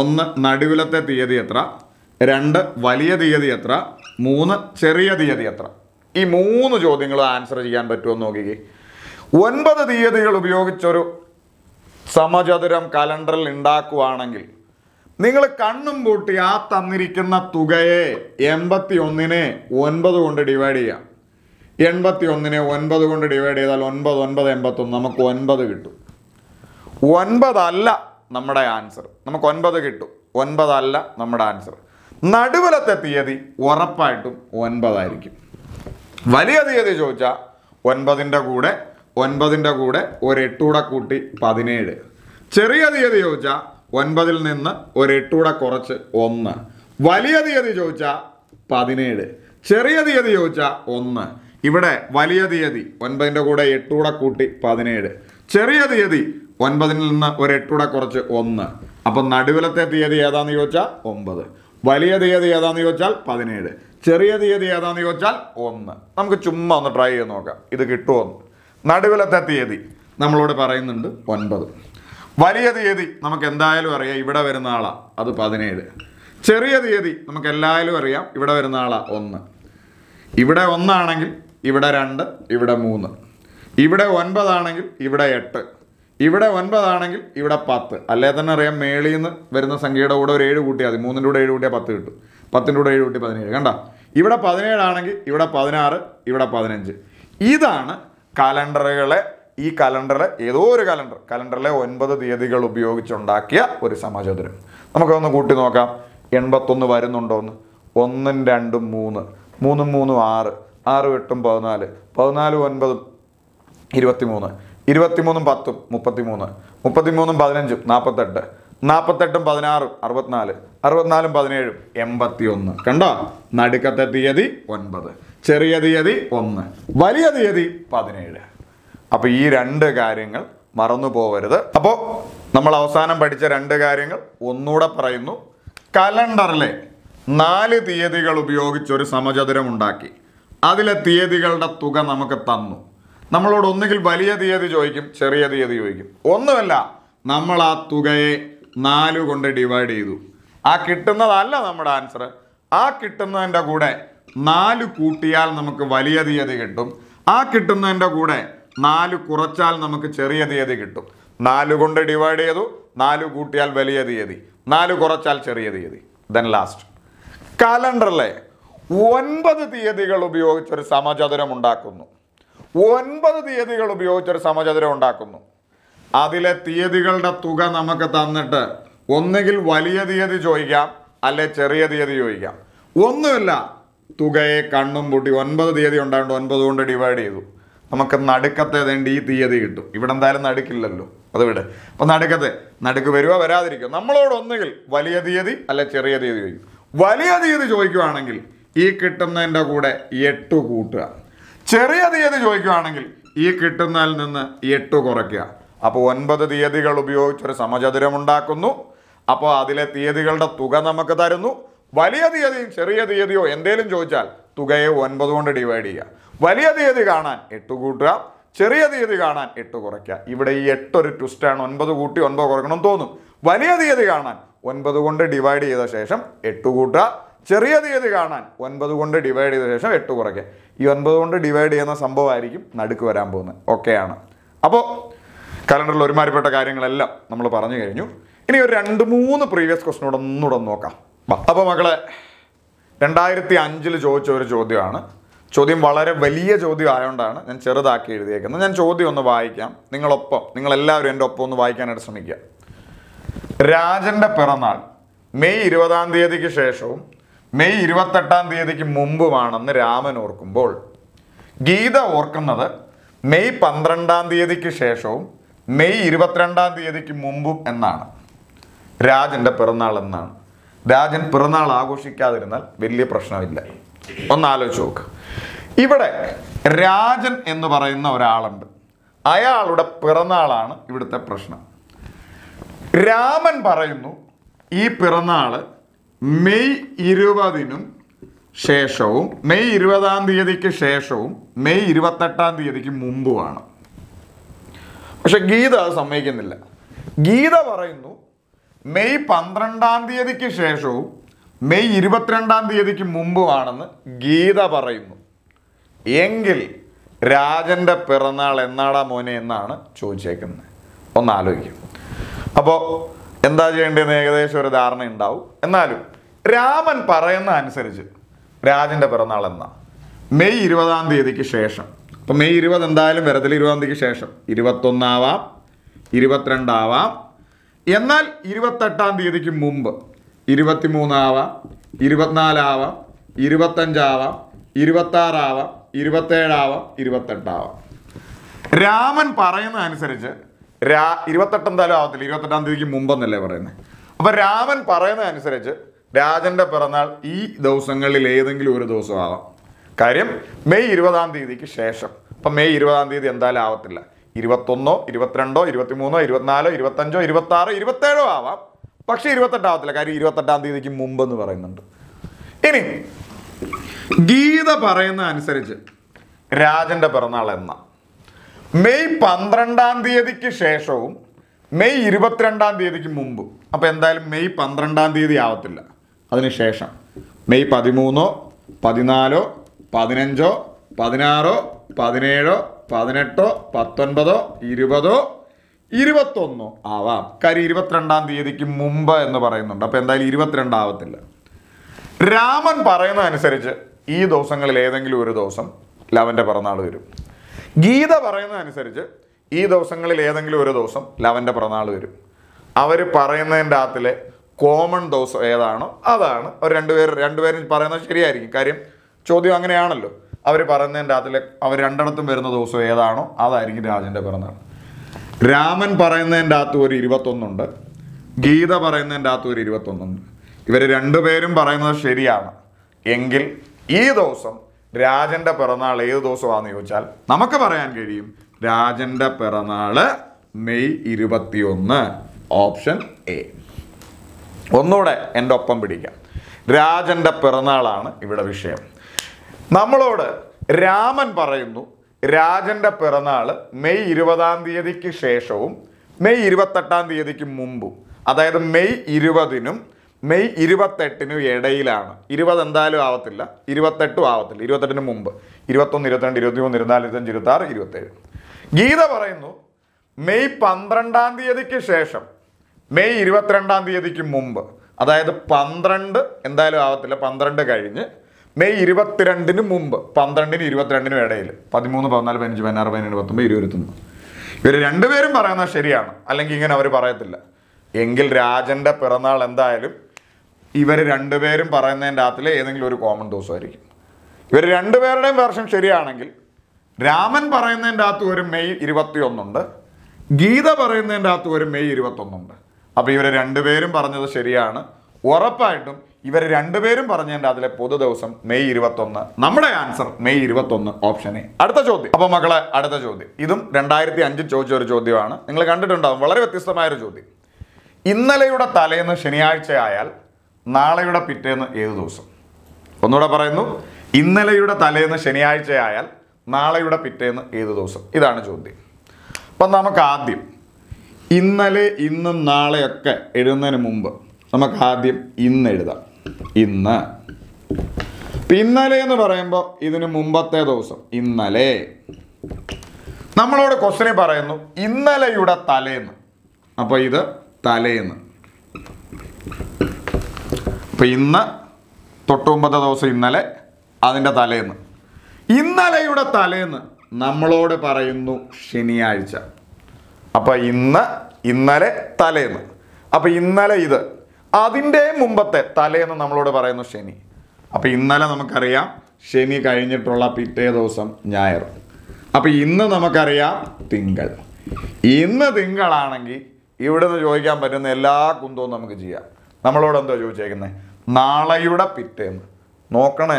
ഒന്ന് നടുവിലത്തെ തീയതി എത്ര രണ്ട് വലിയ തീയതി എത്ര മൂന്ന് ചെറിയ തീയതി എത്ര ഈ മൂന്ന് ചോദ്യങ്ങൾ ആൻസർ ചെയ്യാൻ പറ്റുമെന്ന് നോക്കിക്കേ ഒൻപത് തീയതികൾ ഉപയോഗിച്ചൊരു സമചതുരം കലണ്ടറിൽ ഉണ്ടാക്കുവാണെങ്കിൽ നിങ്ങൾ കണ്ണും പൂട്ടി ആ തന്നിരിക്കുന്ന തുകയെ എൺപത്തി ഒന്നിനെ ഒൻപത് കൊണ്ട് ഡിവൈഡ് ചെയ്യാം എൺപത്തി ഒന്നിനെ ഒൻപത് കൊണ്ട് ഡിവൈഡ് ചെയ്താൽ ഒൻപത് ഒൻപത് എൺപത്തൊന്ന് നമുക്ക് ഒൻപത് കിട്ടും ഒൻപതല്ല നമ്മുടെ ആൻസർ നമുക്ക് ഒൻപത് കിട്ടും ഒൻപതല്ല നമ്മുടെ ആൻസർ നടുവിലത്തെ തീയതി ഉറപ്പായിട്ടും ഒൻപതായിരിക്കും വലിയ തീയതി ചോദിച്ചാൽ ഒൻപതിൻ്റെ കൂടെ ഒൻപതിൻ്റെ കൂടെ ഒരു എട്ടൂടെ കൂട്ടി പതിനേഴ് ചെറിയ തീയതി ചോദിച്ചാൽ ഒൻപതിൽ നിന്ന് ഒരു എട്ടൂടെ കുറച്ച് ഒന്ന് വലിയ തീയതി ചോദിച്ചാൽ പതിനേഴ് ചെറിയ തീയതി ചോദിച്ചാൽ ഒന്ന് ഇവിടെ വലിയ തീയതി ഒൻപതിൻ്റെ കൂടെ എട്ടുകൂടെ കൂട്ടി പതിനേഴ് ചെറിയ തീയതി ഒൻപതിൽ നിന്ന് ഒരു എട്ടുകൂടെ കുറച്ച് ഒന്ന് അപ്പം നടുവിലത്തെ തീയതി ഏതാന്ന് ചോദിച്ചാൽ ഒമ്പത് വലിയ തീയതി ഏതാന്ന് ചോദിച്ചാൽ പതിനേഴ് ചെറിയ തീയതി ഏതാന്ന് ചോദിച്ചാൽ ഒന്ന് നമുക്ക് ചുമ്മാ ഒന്ന് ട്രൈ ചെയ്ത് നോക്കാം ഇത് കിട്ടുമെന്ന് നടുവിലത്തെ തീയതി നമ്മളോട് പറയുന്നുണ്ട് ഒൻപത് വലിയ തീയതി നമുക്ക് എന്തായാലും അറിയാം ഇവിടെ വരുന്ന ആളാണ് അത് പതിനേഴ് ചെറിയ തീയതി നമുക്ക് എല്ലായാലും അറിയാം ഇവിടെ വരുന്ന ആളാണ് ഒന്ന് ഇവിടെ ഒന്നാണെങ്കിൽ ഇവിടെ രണ്ട് ഇവിടെ മൂന്ന് ഇവിടെ ഒൻപതാണെങ്കിൽ ഇവിടെ എട്ട് ഇവിടെ ഒൻപതാണെങ്കിൽ ഇവിടെ പത്ത് അല്ലേ തന്നെ അറിയാം മേളിൽ നിന്ന് വരുന്ന സംഖ്യയുടെ കൂടെ ഒരു ഏഴ് കൂട്ടിയാൽ മതി മൂന്നിൻ്റെ കൂടെ ഏഴ് കൂട്ടിയാൽ പത്ത് കിട്ടും പത്തിൻ്റെ കൂടെ ഏഴ് കൂട്ടി പതിനേഴ് കണ്ട ഇവിടെ പതിനേഴാണെങ്കിൽ ഇവിടെ പതിനാറ് ഇവിടെ പതിനഞ്ച് ഇതാണ് കലണ്ടറുകളെ ഈ കലണ്ടറിലെ ഏതോ ഒരു കലണ്ടർ കലണ്ടറിലെ ഒൻപത് തീയതികൾ ഉപയോഗിച്ചുണ്ടാക്കിയ ഒരു സമാചോദനം നമുക്കതൊന്ന് കൂട്ടി നോക്കാം എൺപത്തൊന്ന് വരുന്നുണ്ടോ വരുന്നുണ്ടോന്ന് ഒന്നും രണ്ടും മൂന്ന് മൂന്നും മൂന്നും ആറ് ആറ് എട്ടും പതിനാല് പതിനാലും ഒൻപതും ഇരുപത്തിമൂന്ന് ഇരുപത്തിമൂന്നും പത്തും മുപ്പത്തിമൂന്ന് മുപ്പത്തിമൂന്നും പതിനഞ്ചും നാൽപ്പത്തെട്ട് നാൽപ്പത്തെട്ടും പതിനാറും അറുപത്തിനാല് അറുപത്തിനാലും പതിനേഴും എൺപത്തി ഒന്ന് കണ്ടോ നടുക്കത്തെ തീയതി ഒൻപത് ചെറിയ തീയതി ഒന്ന് വലിയ തീയതി പതിനേഴ് അപ്പോൾ ഈ രണ്ട് കാര്യങ്ങൾ മറന്നു പോകരുത് അപ്പോൾ നമ്മൾ അവസാനം പഠിച്ച രണ്ട് കാര്യങ്ങൾ ഒന്നുകൂടെ പറയുന്നു കലണ്ടറിലെ നാല് തീയതികൾ ഉപയോഗിച്ചൊരു സമചതുരം ഉണ്ടാക്കി അതിലെ തീയതികളുടെ തുക നമുക്ക് തന്നു നമ്മളോട് ഒന്നുകിൽ വലിയ തീയതി ചോദിക്കും ചെറിയ തീയതി ചോദിക്കും ഒന്നുമല്ല നമ്മൾ ആ തുകയെ നാല് കൊണ്ട് ഡിവൈഡ് ചെയ്തു ആ കിട്ടുന്നതല്ല നമ്മുടെ ആൻസർ ആ കിട്ടുന്നതിൻ്റെ കൂടെ നാല് കൂട്ടിയാൽ നമുക്ക് വലിയ തീയതി കിട്ടും ആ കിട്ടുന്നതിൻ്റെ കൂടെ നാല് കുറച്ചാൽ നമുക്ക് ചെറിയ തീയതി കിട്ടും നാല് കൊണ്ട് ഡിവൈഡ് ചെയ്തു നാല് കൂട്ടിയാൽ വലിയ തീയതി നാല് കുറച്ചാൽ ചെറിയ തീയതി ദെൻ ലാസ്റ്റ് കലണ്ടറിലെ ഒൻപത് തീയതികൾ ഉപയോഗിച്ചൊരു സമചതുരം ഉണ്ടാക്കുന്നു ഒൻപത് തീയതികൾ ഉപയോഗിച്ചൊരു സമചതുരം ഉണ്ടാക്കുന്നു അതിലെ തീയതികളുടെ തുക നമുക്ക് തന്നിട്ട് ഒന്നുകിൽ വലിയ തീയതി ചോദിക്കാം അല്ലെ ചെറിയ തീയതി ചോദിക്കാം ഒന്നുമില്ല തുകയെ കണ്ണും പൂട്ടി ഒൻപത് തീയതി ഉണ്ടായത് ഒൻപത് കൊണ്ട് ഡിവൈഡ് ചെയ്തു നമുക്ക് നടുക്കത്തെ വേണ്ടി ഈ തീയതി കിട്ടും ഇവിടെ എന്തായാലും നടുക്കില്ലല്ലോ അത് വിടെ അപ്പം നടുക്കത്തെ നടുക്ക് വരുവോ വരാതിരിക്കും നമ്മളോട് ഒന്നുകിൽ വലിയ തീയതി അല്ലെ ചെറിയ തീയതി ചോദിക്കും വലിയ തീയതി ചോദിക്കുവാണെങ്കിൽ ഈ കിട്ടുന്നതിൻ്റെ കൂടെ എട്ട് കൂട്ടുക ചെറിയ തീയതി ചോദിക്കുകയാണെങ്കിൽ ഈ കിട്ടുന്നതിൽ നിന്ന് എട്ട് കുറയ്ക്കുക അപ്പോൾ ഒൻപത് തീയതികൾ ഉപയോഗിച്ചൊരു ഉണ്ടാക്കുന്നു അപ്പോൾ അതിലെ തീയതികളുടെ തുക നമുക്ക് തരുന്നു വലിയ തീയതിയും ചെറിയ തീയതിയോ എന്തേലും ചോദിച്ചാൽ തുകയെ ഒൻപത് കൊണ്ട് ഡിവൈഡ് ചെയ്യുക വലിയ തീയതി കാണാൻ എട്ട് കൂട്ടുക ചെറിയ തീയതി കാണാൻ എട്ട് കുറയ്ക്കുക ഇവിടെ ഈ എട്ടൊരു ട്വിസ്റ്റാണ് ഒൻപത് കൂട്ടി ഒൻപത് കുറയ്ക്കണം തോന്നും വലിയ തീയതി കാണാൻ ഒൻപത് കൊണ്ട് ഡിവൈഡ് ചെയ്ത ശേഷം എട്ട് കൂട്ടുക ചെറിയ തീയതി കാണാൻ ഒൻപത് കൊണ്ട് ഡിവൈഡ് ചെയ്ത ശേഷം എട്ട് കുറയ്ക്കുക ഈ ഒൻപത് കൊണ്ട് ഡിവൈഡ് ചെയ്യുന്ന സംഭവമായിരിക്കും നടുക്ക് വരാൻ പോകുന്നത് ഓക്കെയാണ് അപ്പോൾ കലണ്ടറിൽ ഒരുമാതിരിപ്പെട്ട കാര്യങ്ങളെല്ലാം നമ്മൾ പറഞ്ഞു കഴിഞ്ഞു ഇനി ഒരു രണ്ട് മൂന്ന് പ്രീവിയസ് ക്വസ്റ്റിനോട് ഒന്നുകൂടെ നോക്കാം അപ്പോൾ മക്കളെ രണ്ടായിരത്തി അഞ്ചിൽ ചോദിച്ച ഒരു ചോദ്യമാണ് ചോദ്യം വളരെ വലിയ ചോദ്യം ആയതുകൊണ്ടാണ് ഞാൻ ചെറുതാക്കി എഴുതിയേക്കുന്നത് ഞാൻ ചോദ്യം ഒന്ന് വായിക്കാം നിങ്ങളൊപ്പം നിങ്ങളെല്ലാവരും എൻ്റെ ഒപ്പം ഒന്ന് വായിക്കാനായിട്ട് ശ്രമിക്കുക രാജൻ്റെ പിറന്നാൾ മെയ് ഇരുപതാം തീയതിക്ക് ശേഷവും മെയ് ഇരുപത്തെട്ടാം തീയതിക്ക് മുമ്പുമാണെന്ന് രാമൻ ഓർക്കുമ്പോൾ ഗീത ഓർക്കുന്നത് മെയ് പന്ത്രണ്ടാം തീയതിക്ക് ശേഷവും മെയ് ഇരുപത്തിരണ്ടാം തീയതിക്ക് മുമ്പും എന്നാണ് രാജൻ്റെ പിറന്നാൾ എന്നാണ് രാജൻ പിറന്നാൾ ആഘോഷിക്കാതിരുന്നാൽ വലിയ പ്രശ്നമില്ല ഒന്നാലോചിച്ച് നോക്ക് ഇവിടെ രാജൻ എന്ന് പറയുന്ന ഒരാളുണ്ട് അയാളുടെ പിറന്നാളാണ് ഇവിടുത്തെ പ്രശ്നം രാമൻ പറയുന്നു ഈ പിറന്നാൾ മെയ് ഇരുപതിനും ശേഷവും മെയ് ഇരുപതാം തീയതിക്ക് ശേഷവും മെയ് ഇരുപത്തെട്ടാം തീയതിക്ക് മുമ്പുമാണ് പക്ഷെ ഗീത അത് സമ്മതിക്കുന്നില്ല ഗീത പറയുന്നു മെയ് പന്ത്രണ്ടാം തീയതിക്ക് ശേഷവും മെയ് ഇരുപത്തിരണ്ടാം തീയതിക്ക് മുമ്പുമാണെന്ന് ഗീത പറയുന്നു എങ്കിൽ രാജൻ്റെ പിറന്നാൾ എന്നാടാ മോനെ എന്നാണ് ചോദിച്ചേക്കുന്നത് ഒന്ന് ആലോചിക്കും അപ്പോൾ എന്താ ചെയ്യേണ്ടതെന്ന് ഏകദേശം ഒരു ധാരണ ഉണ്ടാവും എന്നാലും രാമൻ പറയുന്ന അനുസരിച്ച് രാജന്റെ പിറന്നാൾ എന്നാ മെയ് ഇരുപതാം തീയതിക്ക് ശേഷം അപ്പം മെയ് ഇരുപത് എന്തായാലും വരത്തിൽ ഇരുപതാം തീയതിക്ക് ശേഷം ഇരുപത്തൊന്നാവാം ഇരുപത്തിരണ്ടാവാം എന്നാൽ ഇരുപത്തെട്ടാം തീയതിക്ക് മുമ്പ് ഇരുപത്തി മൂന്നാവാം ഇരുപത്തിനാലാവാം ഇരുപത്തഞ്ചാവാം ഇരുപത്താറാവാം ഇരുപത്തേഴാവാം ഇരുപത്തെട്ടാവാം രാമൻ പറയുന്ന അനുസരിച്ച് രാ ഇരുപത്തെട്ട് എന്തായാലും ആവത്തില്ല ഇരുപത്തെട്ടാം തീയതിക്ക് മുമ്പെന്നല്ലേ പറയുന്നത് അപ്പം രാമൻ പറയുന്ന അനുസരിച്ച് രാജന്റെ പിറന്നാൾ ഈ ദിവസങ്ങളിൽ ഏതെങ്കിലും ഒരു ദിവസമാവാം കാര്യം മെയ് ഇരുപതാം തീയതിക്ക് ശേഷം അപ്പം മെയ് ഇരുപതാം തീയതി എന്തായാലും ആവത്തില്ല ഇരുപത്തൊന്നോ ഇരുപത്തിരണ്ടോ ഇരുപത്തിമൂന്നോ ഇരുപത്തിനാലോ ഇരുപത്തഞ്ചോ ഇരുപത്താറോ ഇരുപത്തേഴോ ആവാം പക്ഷെ ഇരുപത്തെട്ടാവത്തില്ല കാര്യം ഇരുപത്തെട്ടാം തീയതിക്ക് മുമ്പെന്ന് പറയുന്നുണ്ട് ഇനി ഗീത പറയുന്ന അനുസരിച്ച് രാജന്റെ പിറന്നാൾ എന്ന മെയ് പന്ത്രണ്ടാം തീയതിക്ക് ശേഷവും മെയ് ഇരുപത്തിരണ്ടാം തീയതിക്ക് മുമ്പും അപ്പോൾ എന്തായാലും മെയ് പന്ത്രണ്ടാം തീയതി ആവത്തില്ല അതിനുശേഷം മെയ് പതിമൂന്നോ പതിനാലോ പതിനഞ്ചോ പതിനാറോ പതിനേഴോ പതിനെട്ടോ പത്തൊൻപതോ ഇരുപതോ ഇരുപത്തൊന്നോ ആവാം കാര്യം ഇരുപത്തിരണ്ടാം തീയതിക്ക് മുമ്പ് എന്ന് പറയുന്നുണ്ട് അപ്പോൾ എന്തായാലും ഇരുപത്തിരണ്ടാവത്തില്ല രാമൻ പറയുന്ന അനുസരിച്ച് ഈ ദിവസങ്ങളിൽ ഏതെങ്കിലും ഒരു ദിവസം ലവൻ്റെ പിറന്നാൾ വരും ഗീത പറയുന്ന അനുസരിച്ച് ഈ ദിവസങ്ങളിൽ ഏതെങ്കിലും ഒരു ദിവസം ലവൻ്റെ പിറന്നാൾ വരും അവർ പറയുന്നതിൻ്റെ അകത്തിലെ കോമൺ ദോസ് ഏതാണോ അതാണ് അവർ രണ്ടുപേർ രണ്ടുപേരും പറയുന്നത് ശരിയായിരിക്കും കാര്യം ചോദ്യം അങ്ങനെയാണല്ലോ അവർ പറയുന്നതിൻ്റെ അകത്തിലെ അവർ രണ്ടിടത്തും വരുന്ന ദിവസം ഏതാണോ അതായിരിക്കും രാജൻ്റെ പിറന്നാൾ രാമൻ പറയുന്നതിൻ്റെ അകത്ത് ഒരു ഇരുപത്തൊന്നുണ്ട് ഗീത പറയുന്നതിൻ്റെ അകത്ത് ഒരു ഇരുപത്തൊന്നുണ്ട് ഇവർ രണ്ടുപേരും പറയുന്നത് ശരിയാണ് എങ്കിൽ ഈ ദിവസം രാജൻ്റെ പിറന്നാൾ ഏത് ദിവസമാണെന്ന് ചോദിച്ചാൽ നമുക്ക് പറയാൻ കഴിയും രാജൻ്റെ പിറന്നാൾ മെയ് ഇരുപത്തിയൊന്ന് ഓപ്ഷൻ എ ഒന്നുകൂടെ എൻ്റെ ഒപ്പം പിടിക്കാം രാജൻ്റെ പിറന്നാളാണ് ഇവിടെ വിഷയം നമ്മളോട് രാമൻ പറയുന്നു രാജൻ്റെ പിറന്നാൾ മെയ് ഇരുപതാം തീയതിക്ക് ശേഷവും മെയ് ഇരുപത്തെട്ടാം തീയതിക്ക് മുമ്പും അതായത് മെയ് ഇരുപതിനും മെയ് ഇരുപത്തെട്ടിനും ഇടയിലാണ് ഇരുപത് എന്തായാലും ആവത്തില്ല ഇരുപത്തെട്ടും ആവത്തില്ല ഇരുപത്തെട്ടിന് മുമ്പ് ഇരുപത്തൊന്ന് ഇരുപത്തിരണ്ട് ഇരുപത്തിമൂന്ന് ഇരുപത്തിനാല് ഇരുപത്തഞ്ച് ഇരുപത്താറ് ഇരുപത്തേഴ് ഗീത പറയുന്നു മെയ് പന്ത്രണ്ടാം തീയതിക്ക് ശേഷം മെയ് ഇരുപത്തിരണ്ടാം തീയതിക്ക് മുമ്പ് അതായത് പന്ത്രണ്ട് എന്തായാലും ആവത്തില്ല പന്ത്രണ്ട് കഴിഞ്ഞ് മെയ് ഇരുപത്തിരണ്ടിന് മുമ്പ് പന്ത്രണ്ടിന് ഇരുപത്തിരണ്ടിനും ഇടയിൽ പതിമൂന്ന് പതിനാല് പതിനഞ്ച് പതിനാറ് പതിനേഴ് പത്തൊമ്പത് ഇരുപത്തൊന്ന് ഇവർ രണ്ടുപേരും പറയുന്നത് ശരിയാണ് അല്ലെങ്കിൽ ഇങ്ങനെ അവർ പറയത്തില്ല എങ്കിൽ രാജൻ്റെ പിറന്നാൾ എന്തായാലും ഇവർ രണ്ടുപേരും പറയുന്നതിൻ്റെ അകത്തിലെ ഏതെങ്കിലും ഒരു കോമൺ ദിവസമായിരിക്കും ഇവർ രണ്ടുപേരുടെയും വേർഷൻ ശരിയാണെങ്കിൽ രാമൻ പറയുന്നതിൻ്റെ അകത്ത് ഒരു മെയ് ഇരുപത്തിയൊന്നുണ്ട് ഗീത പറയുന്നതിൻ്റെ അകത്ത് ഒരു മെയ് ഇരുപത്തൊന്നുണ്ട് അപ്പോൾ ഇവരെ രണ്ടുപേരും പറഞ്ഞത് ശരിയാണ് ഉറപ്പായിട്ടും ഇവർ രണ്ടുപേരും പറഞ്ഞതിൻ്റെ അതിലെ പൊതു ദിവസം മെയ് ഇരുപത്തൊന്ന് നമ്മുടെ ആൻസർ മെയ് ഇരുപത്തൊന്ന് ഓപ്ഷൻ എ അടുത്ത ചോദ്യം അപ്പോൾ മക്കളെ അടുത്ത ചോദ്യം ഇതും രണ്ടായിരത്തി അഞ്ചിൽ ചോദിച്ച ഒരു ചോദ്യമാണ് നിങ്ങൾ കണ്ടിട്ടുണ്ടാവും വളരെ വ്യത്യസ്തമായ ഒരു ചോദ്യം ഇന്നലെയുടെ തലേന്ന് ശനിയാഴ്ച ആയാൽ നാളെയുടെ പിറ്റേന്ന് ഏത് ദിവസം ഒന്നുകൂടെ പറയുന്നു ഇന്നലെയുടെ തലേന്ന് ശനിയാഴ്ച ആയാൽ നാളെയുടെ പിറ്റേന്ന് ഏത് ദിവസം ഇതാണ് ചോദ്യം അപ്പം നമുക്ക് ആദ്യം ഇന്നലെ ഇന്നും നാളെയൊക്കെ എഴുതുന്നതിന് മുമ്പ് നമുക്ക് ആദ്യം ഇന്ന് എഴുതാം ഇന്ന് ഇന്നലെ എന്ന് പറയുമ്പോൾ ഇതിന് മുമ്പത്തെ ദിവസം ഇന്നലെ നമ്മളോട് ക്വസ്റ്റിനെ പറയുന്നു ഇന്നലെയുടെ തലേന്ന് അപ്പോൾ ഇത് തലേന്ന് അപ്പോൾ ഇന്ന് തൊട്ടുമ്പത്തെ ദിവസം ഇന്നലെ അതിൻ്റെ തലേന്ന് ഇന്നലെയുടെ തലേന്ന് നമ്മളോട് പറയുന്നു ശനിയാഴ്ച അപ്പോൾ ഇന്ന് ഇന്നലെ തലേന്ന് അപ്പോൾ ഇന്നലെ ഇത് അതിൻ്റെ മുമ്പത്തെ തലേന്ന് നമ്മളോട് പറയുന്നു ശനി അപ്പോൾ ഇന്നലെ നമുക്കറിയാം ശനി കഴിഞ്ഞിട്ടുള്ള പിറ്റേ ദിവസം ഞായർ അപ്പോൾ ഇന്ന് നമുക്കറിയാം തിങ്കൾ ഇന്ന് തിങ്കളാണെങ്കിൽ നിന്ന് ചോദിക്കാൻ പറ്റുന്ന എല്ലാ കുന്തവും നമുക്ക് ചെയ്യാം നമ്മളോട് എന്തോ ചോദിച്ചേക്കുന്നത് നാളെയുടെ പിറ്റേന്ന് നോക്കണേ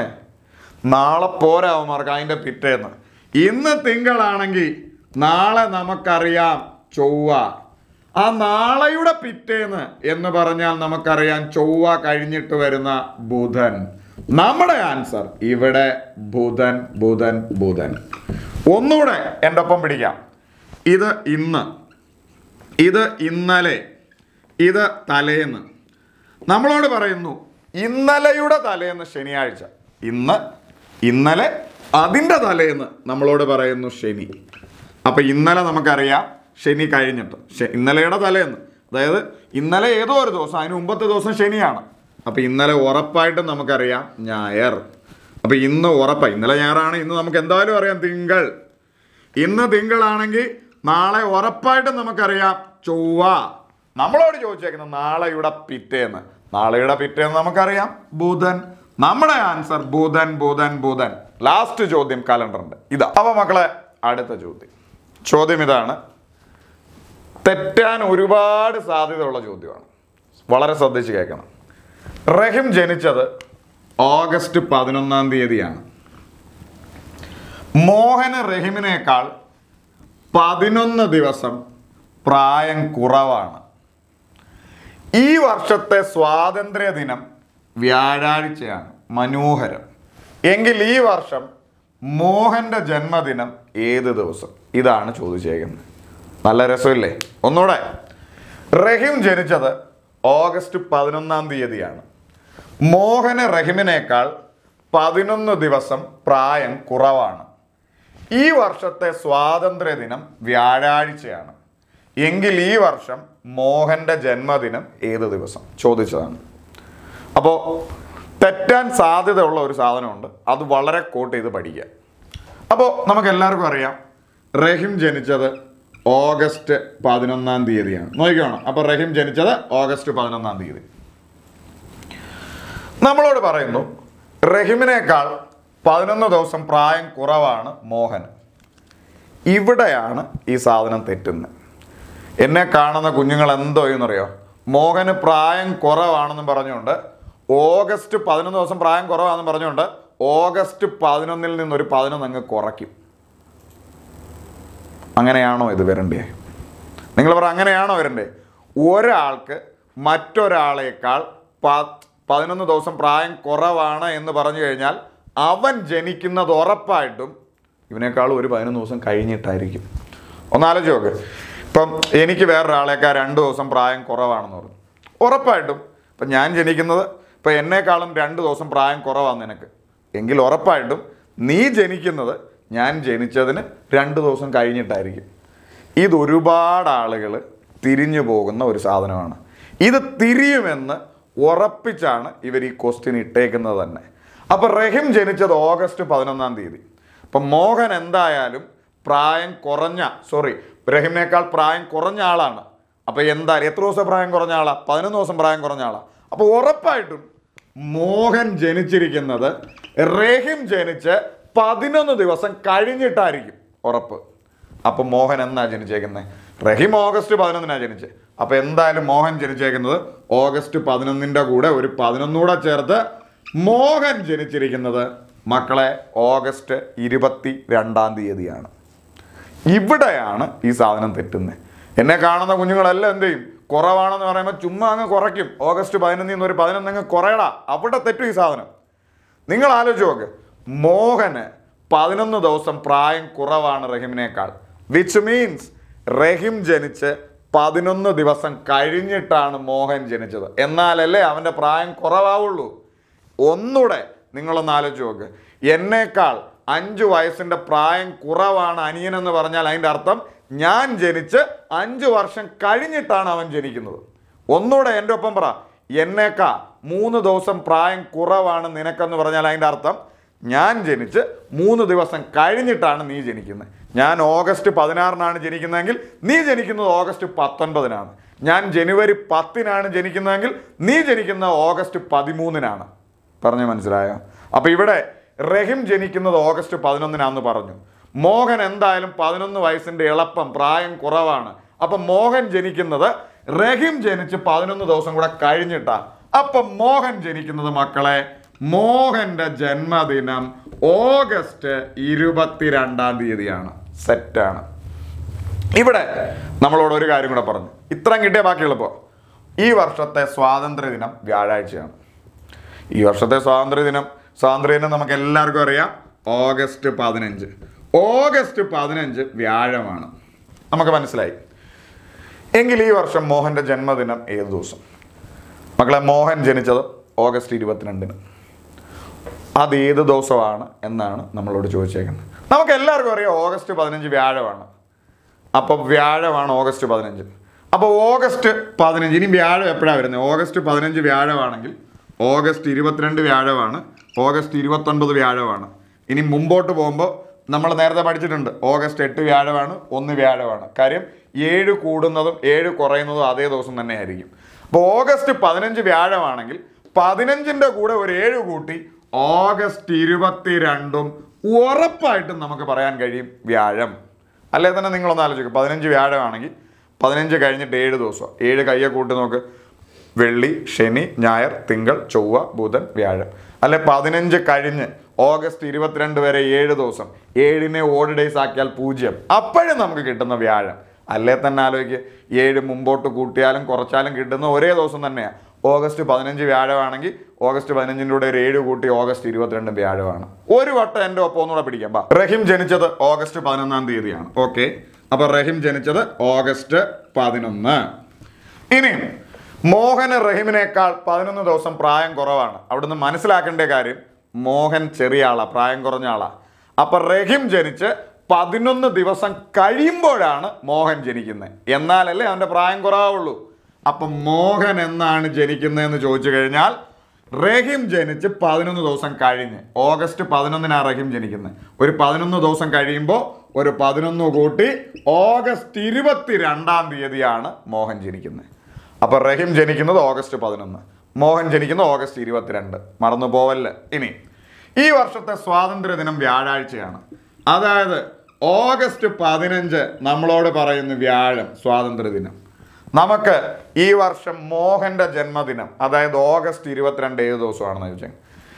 നാളെ പോരാവന്മാർക്ക് അതിൻ്റെ പിറ്റേന്ന് ഇന്ന് തിങ്കളാണെങ്കിൽ നാളെ നമുക്കറിയാം ചൊവ്വ ആ നാളെയുടെ പിറ്റേന്ന് എന്ന് പറഞ്ഞാൽ നമുക്കറിയാം ചൊവ്വ കഴിഞ്ഞിട്ട് വരുന്ന ബുധൻ നമ്മുടെ ആൻസർ ഇവിടെ ബുധൻ ബുധൻ ബുധൻ ഒന്നുകൂടെ എൻ്റെ ഒപ്പം പിടിക്കാം ഇത് ഇന്ന് ഇത് ഇന്നലെ ഇത് തലേന്ന് നമ്മളോട് പറയുന്നു ഇന്നലെയുടെ തലേന്ന് ശനിയാഴ്ച ഇന്ന് ഇന്നലെ അതിൻ്റെ തലേന്ന് നമ്മളോട് പറയുന്നു ശനി അപ്പോൾ ഇന്നലെ നമുക്കറിയാം ശനി കഴിഞ്ഞിട്ട് ഇന്നലെയുടെ തലേന്ന് അതായത് ഇന്നലെ ഏതോ ഒരു ദിവസം അതിന് മുമ്പത്തെ ദിവസം ശനിയാണ് അപ്പോൾ ഇന്നലെ ഉറപ്പായിട്ടും നമുക്കറിയാം ഞായർ അപ്പോൾ ഇന്ന് ഉറപ്പായി ഇന്നലെ ഞായറാണ് ഇന്ന് നമുക്ക് എന്തായാലും അറിയാം തിങ്കൾ ഇന്ന് തിങ്കളാണെങ്കിൽ നാളെ ഉറപ്പായിട്ടും നമുക്കറിയാം ചൊവ്വ നമ്മളോട് ചോദിച്ചേക്കുന്നത് നാളെയുടെ പിറ്റേന്ന് നാളെയുടെ പിറ്റേന്ന് നമുക്കറിയാം ബുധൻ നമ്മുടെ ആൻസർ ബുധൻ ബുധൻ ബുധൻ ലാസ്റ്റ് ചോദ്യം കലണ്ടറിൻ്റെ ഇതാ അപ്പോൾ മക്കളെ അടുത്ത ചോദ്യം ചോദ്യം ഇതാണ് തെറ്റാൻ ഒരുപാട് സാധ്യതയുള്ള ചോദ്യമാണ് വളരെ ശ്രദ്ധിച്ച് കേൾക്കണം റഹിം ജനിച്ചത് ഓഗസ്റ്റ് പതിനൊന്നാം തീയതിയാണ് മോഹൻ റഹിമിനേക്കാൾ പതിനൊന്ന് ദിവസം പ്രായം കുറവാണ് ഈ വർഷത്തെ സ്വാതന്ത്ര്യ ദിനം വ്യാഴാഴ്ചയാണ് മനോഹരം എങ്കിൽ ഈ വർഷം മോഹൻ്റെ ജന്മദിനം ഏത് ദിവസം ഇതാണ് ചോദിച്ചേക്കുന്നത് നല്ല രസമില്ലേ ഒന്നുകൂടെ റഹിം ജനിച്ചത് ഓഗസ്റ്റ് പതിനൊന്നാം തീയതിയാണ് മോഹന റഹിമിനേക്കാൾ പതിനൊന്ന് ദിവസം പ്രായം കുറവാണ് ഈ വർഷത്തെ സ്വാതന്ത്ര്യദിനം വ്യാഴാഴ്ചയാണ് എങ്കിൽ ഈ വർഷം മോഹൻ്റെ ജന്മദിനം ഏത് ദിവസം ചോദിച്ചതാണ് അപ്പോൾ തെറ്റാൻ സാധ്യതയുള്ള ഒരു സാധനമുണ്ട് അത് വളരെ കോട്ട് ചെയ്ത് പഠിക്കുക അപ്പോൾ നമുക്ക് എല്ലാവർക്കും അറിയാം റഹിം ജനിച്ചത് ഓഗസ്റ്റ് പതിനൊന്നാം തീയതിയാണ് നോക്കിക്കോണം അപ്പോൾ റഹീം ജനിച്ചത് ഓഗസ്റ്റ് പതിനൊന്നാം തീയതി നമ്മളോട് പറയുന്നു റഹീമിനേക്കാൾ പതിനൊന്ന് ദിവസം പ്രായം കുറവാണ് മോഹൻ ഇവിടെയാണ് ഈ സാധനം തെറ്റുന്നത് എന്നെ കാണുന്ന കുഞ്ഞുങ്ങൾ എന്തോ എന്നറിയോ മോഹന് പ്രായം കുറവാണെന്ന് പറഞ്ഞുകൊണ്ട് ഓഗസ്റ്റ് പതിനൊന്ന് ദിവസം പ്രായം കുറവാണെന്ന് പറഞ്ഞുകൊണ്ട് ഓഗസ്റ്റ് പതിനൊന്നിൽ നിന്നൊരു പതിനൊന്ന് അങ്ങ് കുറയ്ക്കും അങ്ങനെയാണോ ഇത് വരണ്ടേ നിങ്ങൾ പറ അങ്ങനെയാണോ വരണ്ടേ ഒരാൾക്ക് മറ്റൊരാളേക്കാൾ പ പതിനൊന്ന് ദിവസം പ്രായം കുറവാണ് എന്ന് പറഞ്ഞു കഴിഞ്ഞാൽ അവൻ ജനിക്കുന്നത് ഉറപ്പായിട്ടും ഇവനേക്കാൾ ഒരു പതിനൊന്ന് ദിവസം കഴിഞ്ഞിട്ടായിരിക്കും ഒന്നാലോചിച്ച് നോക്ക് ഇപ്പം എനിക്ക് വേറൊരാളേക്കാൾ രണ്ട് ദിവസം പ്രായം കുറവാണെന്ന് പറഞ്ഞു ഉറപ്പായിട്ടും ഇപ്പം ഞാൻ ജനിക്കുന്നത് ഇപ്പം എന്നേക്കാളും രണ്ട് ദിവസം പ്രായം കുറവാണ് നിനക്ക് എങ്കിൽ ഉറപ്പായിട്ടും നീ ജനിക്കുന്നത് ഞാൻ ജനിച്ചതിന് രണ്ട് ദിവസം കഴിഞ്ഞിട്ടായിരിക്കും ഇതൊരുപാട് ആളുകൾ തിരിഞ്ഞു പോകുന്ന ഒരു സാധനമാണ് ഇത് തിരിയുമെന്ന് ഉറപ്പിച്ചാണ് ഇവർ ഈ ക്വസ്റ്റ്യൻ ഇട്ടേക്കുന്നത് തന്നെ അപ്പോൾ റഹിം ജനിച്ചത് ഓഗസ്റ്റ് പതിനൊന്നാം തീയതി അപ്പം മോഹൻ എന്തായാലും പ്രായം കുറഞ്ഞ സോറി റഹിമിനേക്കാൾ പ്രായം കുറഞ്ഞ ആളാണ് അപ്പോൾ എന്തായാലും എത്ര ദിവസം പ്രായം കുറഞ്ഞ ആളാണ് പതിനൊന്ന് ദിവസം പ്രായം കുറഞ്ഞ ആളാണ് അപ്പോൾ ഉറപ്പായിട്ടും മോഹൻ ജനിച്ചിരിക്കുന്നത് റഹിം ജനിച്ച് പതിനൊന്ന് ദിവസം കഴിഞ്ഞിട്ടായിരിക്കും ഉറപ്പ് അപ്പം മോഹൻ എന്നാണ് ജനിച്ചേക്കുന്നത് റഹീം ഓഗസ്റ്റ് പതിനൊന്നിനാണ് ജനിച്ചത് അപ്പോൾ എന്തായാലും മോഹൻ ജനിച്ചേക്കുന്നത് ഓഗസ്റ്റ് പതിനൊന്നിൻ്റെ കൂടെ ഒരു പതിനൊന്നുകൂടെ ചേർത്ത് മോഹൻ ജനിച്ചിരിക്കുന്നത് മക്കളെ ഓഗസ്റ്റ് ഇരുപത്തി രണ്ടാം തീയതിയാണ് ഇവിടെയാണ് ഈ സാധനം തെറ്റുന്നത് എന്നെ കാണുന്ന കുഞ്ഞുങ്ങളെല്ലാം എന്ത് ചെയ്യും കുറവാണെന്ന് പറയുമ്പോൾ ചുമ്മാ അങ്ങ് കുറയ്ക്കും ഓഗസ്റ്റ് പതിനൊന്നിൽ നിന്ന് ഒരു പതിനൊന്നങ്ങ് കുറയടാ അവിടെ തെറ്റും ഈ സാധനം നിങ്ങൾ ആലോചിച്ച് നോക്ക് മോഹന് പതിനൊന്ന് ദിവസം പ്രായം കുറവാണ് റഹിമിനേക്കാൾ വിച്ച് മീൻസ് റഹിം ജനിച്ച് പതിനൊന്ന് ദിവസം കഴിഞ്ഞിട്ടാണ് മോഹൻ ജനിച്ചത് എന്നാലല്ലേ അവൻ്റെ പ്രായം കുറവാവുള്ളൂ ഒന്നുകൂടെ നിങ്ങളൊന്ന് ആലോചിച്ച് നോക്ക് എന്നേക്കാൾ അഞ്ച് വയസ്സിൻ്റെ പ്രായം കുറവാണ് അനിയൻ എന്ന് പറഞ്ഞാൽ അതിൻ്റെ അർത്ഥം ഞാൻ ജനിച്ച് അഞ്ച് വർഷം കഴിഞ്ഞിട്ടാണ് അവൻ ജനിക്കുന്നത് ഒന്നുകൂടെ എൻ്റെ ഒപ്പം പറ എന്നേക്കാൾ മൂന്ന് ദിവസം പ്രായം കുറവാണ് നിനക്കെന്ന് പറഞ്ഞാൽ അതിൻ്റെ അർത്ഥം ഞാൻ ജനിച്ച് മൂന്ന് ദിവസം കഴിഞ്ഞിട്ടാണ് നീ ജനിക്കുന്നത് ഞാൻ ഓഗസ്റ്റ് പതിനാറിനാണ് ജനിക്കുന്നതെങ്കിൽ നീ ജനിക്കുന്നത് ഓഗസ്റ്റ് പത്തൊൻപതിനാണ് ഞാൻ ജനുവരി പത്തിനാണ് ജനിക്കുന്നതെങ്കിൽ നീ ജനിക്കുന്നത് ഓഗസ്റ്റ് പതിമൂന്നിനാണ് പറഞ്ഞു മനസ്സിലായോ അപ്പോൾ ഇവിടെ റഹിം ജനിക്കുന്നത് ഓഗസ്റ്റ് പതിനൊന്നിനാന്ന് പറഞ്ഞു മോഹൻ എന്തായാലും പതിനൊന്ന് വയസ്സിൻ്റെ എളുപ്പം പ്രായം കുറവാണ് അപ്പം മോഹൻ ജനിക്കുന്നത് റഹിം ജനിച്ച് പതിനൊന്ന് ദിവസം കൂടെ കഴിഞ്ഞിട്ടാണ് അപ്പം മോഹൻ ജനിക്കുന്നത് മക്കളെ മോഹൻ്റെ ജന്മദിനം ഓഗസ്റ്റ് ഇരുപത്തിരണ്ടാം തീയതിയാണ് സെറ്റാണ് ഇവിടെ നമ്മളോട് ഒരു കാര്യം കൂടെ പറഞ്ഞു ഇത്രയും കിട്ടിയ ബാക്കിയുള്ളപ്പോൾ ഈ വർഷത്തെ സ്വാതന്ത്ര്യദിനം വ്യാഴാഴ്ചയാണ് ഈ വർഷത്തെ സ്വാതന്ത്ര്യദിനം സ്വാതന്ത്ര്യദിനം നമുക്ക് എല്ലാവർക്കും അറിയാം ഓഗസ്റ്റ് പതിനഞ്ച് ഓഗസ്റ്റ് പതിനഞ്ച് വ്യാഴമാണ് നമുക്ക് മനസ്സിലായി എങ്കിൽ ഈ വർഷം മോഹൻ്റെ ജന്മദിനം ഏത് ദിവസം മക്കളെ മോഹൻ ജനിച്ചത് ഓഗസ്റ്റ് ഇരുപത്തിരണ്ടിന് അത് ഏത് ദിവസമാണ് എന്നാണ് നമ്മളോട് ചോദിച്ചേക്കുന്നത് നമുക്ക് എല്ലാവർക്കും അറിയാം ഓഗസ്റ്റ് പതിനഞ്ച് വ്യാഴമാണ് അപ്പോൾ വ്യാഴമാണ് ഓഗസ്റ്റ് പതിനഞ്ച് അപ്പോൾ ഓഗസ്റ്റ് പതിനഞ്ച് ഇനി വ്യാഴം എപ്പോഴാണ് വരുന്നത് ഓഗസ്റ്റ് പതിനഞ്ച് വ്യാഴമാണെങ്കിൽ ഓഗസ്റ്റ് ഇരുപത്തിരണ്ട് വ്യാഴമാണ് ഓഗസ്റ്റ് ഇരുപത്തൊൻപത് വ്യാഴമാണ് ഇനി മുമ്പോട്ട് പോകുമ്പോൾ നമ്മൾ നേരത്തെ പഠിച്ചിട്ടുണ്ട് ഓഗസ്റ്റ് എട്ട് വ്യാഴമാണ് ഒന്ന് വ്യാഴമാണ് കാര്യം ഏഴ് കൂടുന്നതും ഏഴ് കുറയുന്നതും അതേ ദിവസം തന്നെ ആയിരിക്കും അപ്പോൾ ഓഗസ്റ്റ് പതിനഞ്ച് വ്യാഴമാണെങ്കിൽ പതിനഞ്ചിൻ്റെ കൂടെ ഒരു ഏഴ് കൂട്ടി ഓഗസ്റ്റ് രണ്ടും ഉറപ്പായിട്ടും നമുക്ക് പറയാൻ കഴിയും വ്യാഴം അല്ലേ തന്നെ നിങ്ങളൊന്ന് ആലോചിക്കും പതിനഞ്ച് വ്യാഴമാണെങ്കിൽ പതിനഞ്ച് കഴിഞ്ഞിട്ട് ഏഴ് ദിവസം ഏഴ് കയ്യെ കൂട്ടി നോക്ക് വെള്ളി ശനി ഞായർ തിങ്കൾ ചൊവ്വ ബുധൻ വ്യാഴം അല്ലെ പതിനഞ്ച് കഴിഞ്ഞ് ഓഗസ്റ്റ് ഇരുപത്തിരണ്ട് വരെ ഏഴ് ദിവസം ഏഴിനെ ഓൾഡ് ഡേയ്സ് ആക്കിയാൽ പൂജ്യം അപ്പോഴും നമുക്ക് കിട്ടുന്ന വ്യാഴം അല്ലേ തന്നെ ആലോചിക്കുക ഏഴ് മുമ്പോട്ട് കൂട്ടിയാലും കുറച്ചാലും കിട്ടുന്ന ഒരേ ദിവസം തന്നെയാണ് ഓഗസ്റ്റ് പതിനഞ്ച് വ്യാഴമാണെങ്കിൽ ഓഗസ്റ്റ് പതിനഞ്ചിൻ്റെ കൂടെ ഒരു ഏഴ് കൂട്ടി ഓഗസ്റ്റ് ഇരുപത്തിരണ്ട് വ്യാഴമാണ് ഒരു വട്ടം എൻ്റെ ഒപ്പം ഒന്നുകൂടെ പിടിക്കാം ബാ റഹിം ജനിച്ചത് ഓഗസ്റ്റ് പതിനൊന്നാം തീയതിയാണ് ഓക്കെ അപ്പോൾ റഹിം ജനിച്ചത് ഓഗസ്റ്റ് പതിനൊന്ന് ഇനി മോഹന് റഹിമിനേക്കാൾ പതിനൊന്ന് ദിവസം പ്രായം കുറവാണ് അവിടുന്ന് മനസ്സിലാക്കേണ്ട കാര്യം മോഹൻ ചെറിയ ആളാണ് പ്രായം കുറഞ്ഞ ആളാണ് അപ്പൊ റഹിം ജനിച്ച് പതിനൊന്ന് ദിവസം കഴിയുമ്പോഴാണ് മോഹൻ ജനിക്കുന്നത് എന്നാലല്ലേ അവൻ്റെ പ്രായം കുറവുള്ളൂ അപ്പം മോഹൻ എന്നാണ് ജനിക്കുന്നതെന്ന് ചോദിച്ചു കഴിഞ്ഞാൽ റഹീം ജനിച്ച് പതിനൊന്ന് ദിവസം കഴിഞ്ഞ് ഓഗസ്റ്റ് പതിനൊന്നിനാണ് റഹീം ജനിക്കുന്നത് ഒരു പതിനൊന്ന് ദിവസം കഴിയുമ്പോൾ ഒരു പതിനൊന്ന് കൂട്ടി ഓഗസ്റ്റ് ഇരുപത്തി രണ്ടാം തീയതിയാണ് മോഹൻ ജനിക്കുന്നത് അപ്പോൾ റഹീം ജനിക്കുന്നത് ഓഗസ്റ്റ് പതിനൊന്ന് മോഹൻ ജനിക്കുന്നത് ഓഗസ്റ്റ് ഇരുപത്തിരണ്ട് മറന്നു പോവല്ല ഇനി ഈ വർഷത്തെ സ്വാതന്ത്ര്യ ദിനം വ്യാഴാഴ്ചയാണ് അതായത് ഓഗസ്റ്റ് പതിനഞ്ച് നമ്മളോട് പറയുന്ന വ്യാഴം സ്വാതന്ത്ര്യ ദിനം നമുക്ക് ഈ വർഷം മോഹൻ്റെ ജന്മദിനം അതായത് ഓഗസ്റ്റ് ഇരുപത്തിരണ്ട് ഏത് ദിവസമാണെന്ന് ചോദിച്ചാൽ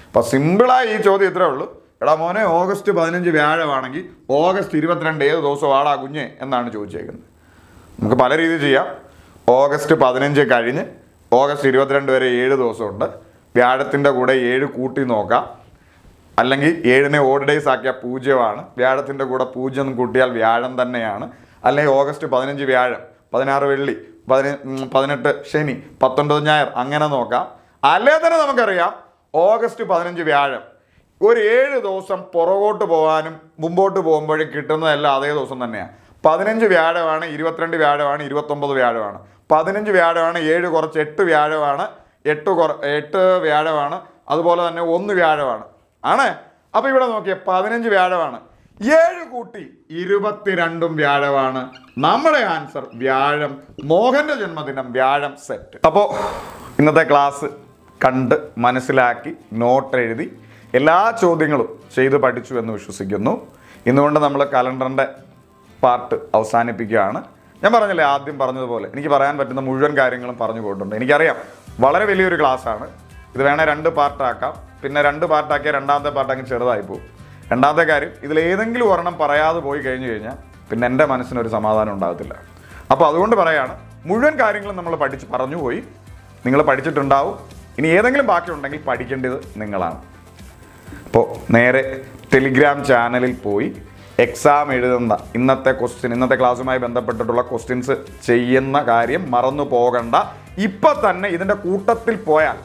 അപ്പം സിമ്പിളായി ഈ ചോദ്യം ഇത്രേ ഉള്ളൂ എടാ മോനെ ഓഗസ്റ്റ് പതിനഞ്ച് വ്യാഴമാണെങ്കിൽ ഓഗസ്റ്റ് ഇരുപത്തിരണ്ട് ഏത് ദിവസം ആടാ കുഞ്ഞ് എന്നാണ് ചോദിച്ചേക്കുന്നത് നമുക്ക് പല രീതിയിൽ ചെയ്യാം ഓഗസ്റ്റ് പതിനഞ്ച് കഴിഞ്ഞ് ഓഗസ്റ്റ് ഇരുപത്തിരണ്ട് വരെ ഏഴ് ദിവസമുണ്ട് വ്യാഴത്തിൻ്റെ കൂടെ ഏഴ് കൂട്ടി നോക്കാം അല്ലെങ്കിൽ ഏഴിനെ ഓൾഡേസ് ആക്കിയാൽ പൂജ്യമാണ് വ്യാഴത്തിൻ്റെ കൂടെ പൂജ്യം കൂട്ടിയാൽ വ്യാഴം തന്നെയാണ് അല്ലെങ്കിൽ ഓഗസ്റ്റ് പതിനഞ്ച് വ്യാഴം പതിനാറ് വെള്ളി പതിന പതിനെട്ട് ശനി പത്തൊൻപത് ഞായർ അങ്ങനെ നോക്കാം അല്ലേ തന്നെ നമുക്കറിയാം ഓഗസ്റ്റ് പതിനഞ്ച് വ്യാഴം ഒരു ഏഴ് ദിവസം പുറകോട്ട് പോകാനും മുമ്പോട്ട് പോകുമ്പോഴും കിട്ടുന്നതെല്ലാം അതേ ദിവസം തന്നെയാണ് പതിനഞ്ച് വ്യാഴമാണ് ഇരുപത്തിരണ്ട് വ്യാഴമാണ് ഇരുപത്തൊമ്പത് വ്യാഴമാണ് പതിനഞ്ച് വ്യാഴമാണ് ഏഴ് കുറച്ച് എട്ട് വ്യാഴമാണ് എട്ട് കുറ എട്ട് വ്യാഴമാണ് അതുപോലെ തന്നെ ഒന്ന് വ്യാഴമാണ് ആണ് അപ്പോൾ ഇവിടെ നോക്കിയേ പതിനഞ്ച് വ്യാഴമാണ് ഏഴ് കൂട്ടി ഇരുപത്തിരണ്ടും വ്യാഴമാണ് നമ്മുടെ ആൻസർ വ്യാഴം മോഹന്റെ ജന്മദിനം വ്യാഴം സെറ്റ് അപ്പോൾ ഇന്നത്തെ ക്ലാസ് കണ്ട് മനസ്സിലാക്കി നോട്ട് എഴുതി എല്ലാ ചോദ്യങ്ങളും ചെയ്ത് പഠിച്ചു എന്ന് വിശ്വസിക്കുന്നു ഇന്നുകൊണ്ട് നമ്മൾ കലണ്ടറിൻ്റെ പാർട്ട് അവസാനിപ്പിക്കുകയാണ് ഞാൻ പറഞ്ഞല്ലേ ആദ്യം പറഞ്ഞതുപോലെ എനിക്ക് പറയാൻ പറ്റുന്ന മുഴുവൻ കാര്യങ്ങളും പറഞ്ഞു പോയിട്ടുണ്ട് എനിക്കറിയാം വളരെ വലിയൊരു ക്ലാസ്സാണ് ഇത് വേണേൽ രണ്ട് പാർട്ടാക്കാം പിന്നെ രണ്ട് പാർട്ടാക്കിയാൽ രണ്ടാമത്തെ പാർട്ടാക്കി ചെറുതായി പോകും രണ്ടാമത്തെ കാര്യം ഇതിലേതെങ്കിലും ഒരെണ്ണം പറയാതെ പോയി കഴിഞ്ഞു കഴിഞ്ഞാൽ പിന്നെ എൻ്റെ മനസ്സിനൊരു സമാധാനം ഉണ്ടാകത്തില്ല അപ്പോൾ അതുകൊണ്ട് പറയാണ് മുഴുവൻ കാര്യങ്ങളും നമ്മൾ പഠിച്ച് പറഞ്ഞു പോയി നിങ്ങൾ പഠിച്ചിട്ടുണ്ടാവും ഇനി ഏതെങ്കിലും ബാക്കിയുണ്ടെങ്കിൽ പഠിക്കേണ്ടത് നിങ്ങളാണ് അപ്പോൾ നേരെ ടെലിഗ്രാം ചാനലിൽ പോയി എക്സാം എഴുതുന്ന ഇന്നത്തെ ക്വസ്റ്റ്യൻ ഇന്നത്തെ ക്ലാസ്സുമായി ബന്ധപ്പെട്ടിട്ടുള്ള ക്വസ്റ്റ്യൻസ് ചെയ്യുന്ന കാര്യം മറന്നു പോകണ്ട ഇപ്പം തന്നെ ഇതിൻ്റെ കൂട്ടത്തിൽ പോയാൽ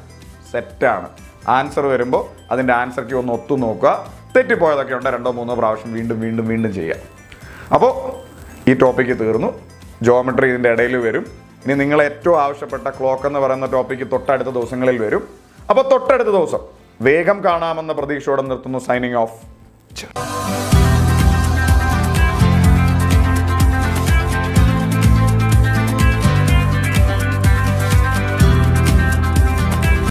സെറ്റാണ് ആൻസർ വരുമ്പോൾ അതിൻ്റെ ആൻസർക്ക് ഒന്ന് ഒത്തു നോക്കുക തെറ്റിപ്പോയതൊക്കെ ഉണ്ട് രണ്ടോ മൂന്നോ പ്രാവശ്യം വീണ്ടും വീണ്ടും വീണ്ടും ചെയ്യാം അപ്പോൾ ഈ ടോപ്പിക്ക് തീർന്നു ജോമെട്രി ഇതിൻ്റെ ഇടയിൽ വരും ഇനി നിങ്ങൾ ഏറ്റവും ആവശ്യപ്പെട്ട ക്ലോക്ക് എന്ന് പറയുന്ന ടോപ്പിക്ക് തൊട്ടടുത്ത ദിവസങ്ങളിൽ വരും അപ്പോൾ തൊട്ടടുത്ത ദിവസം വേഗം കാണാമെന്ന പ്രതീക്ഷയോടെ നിർത്തുന്നു സൈനിങ് ഓഫ്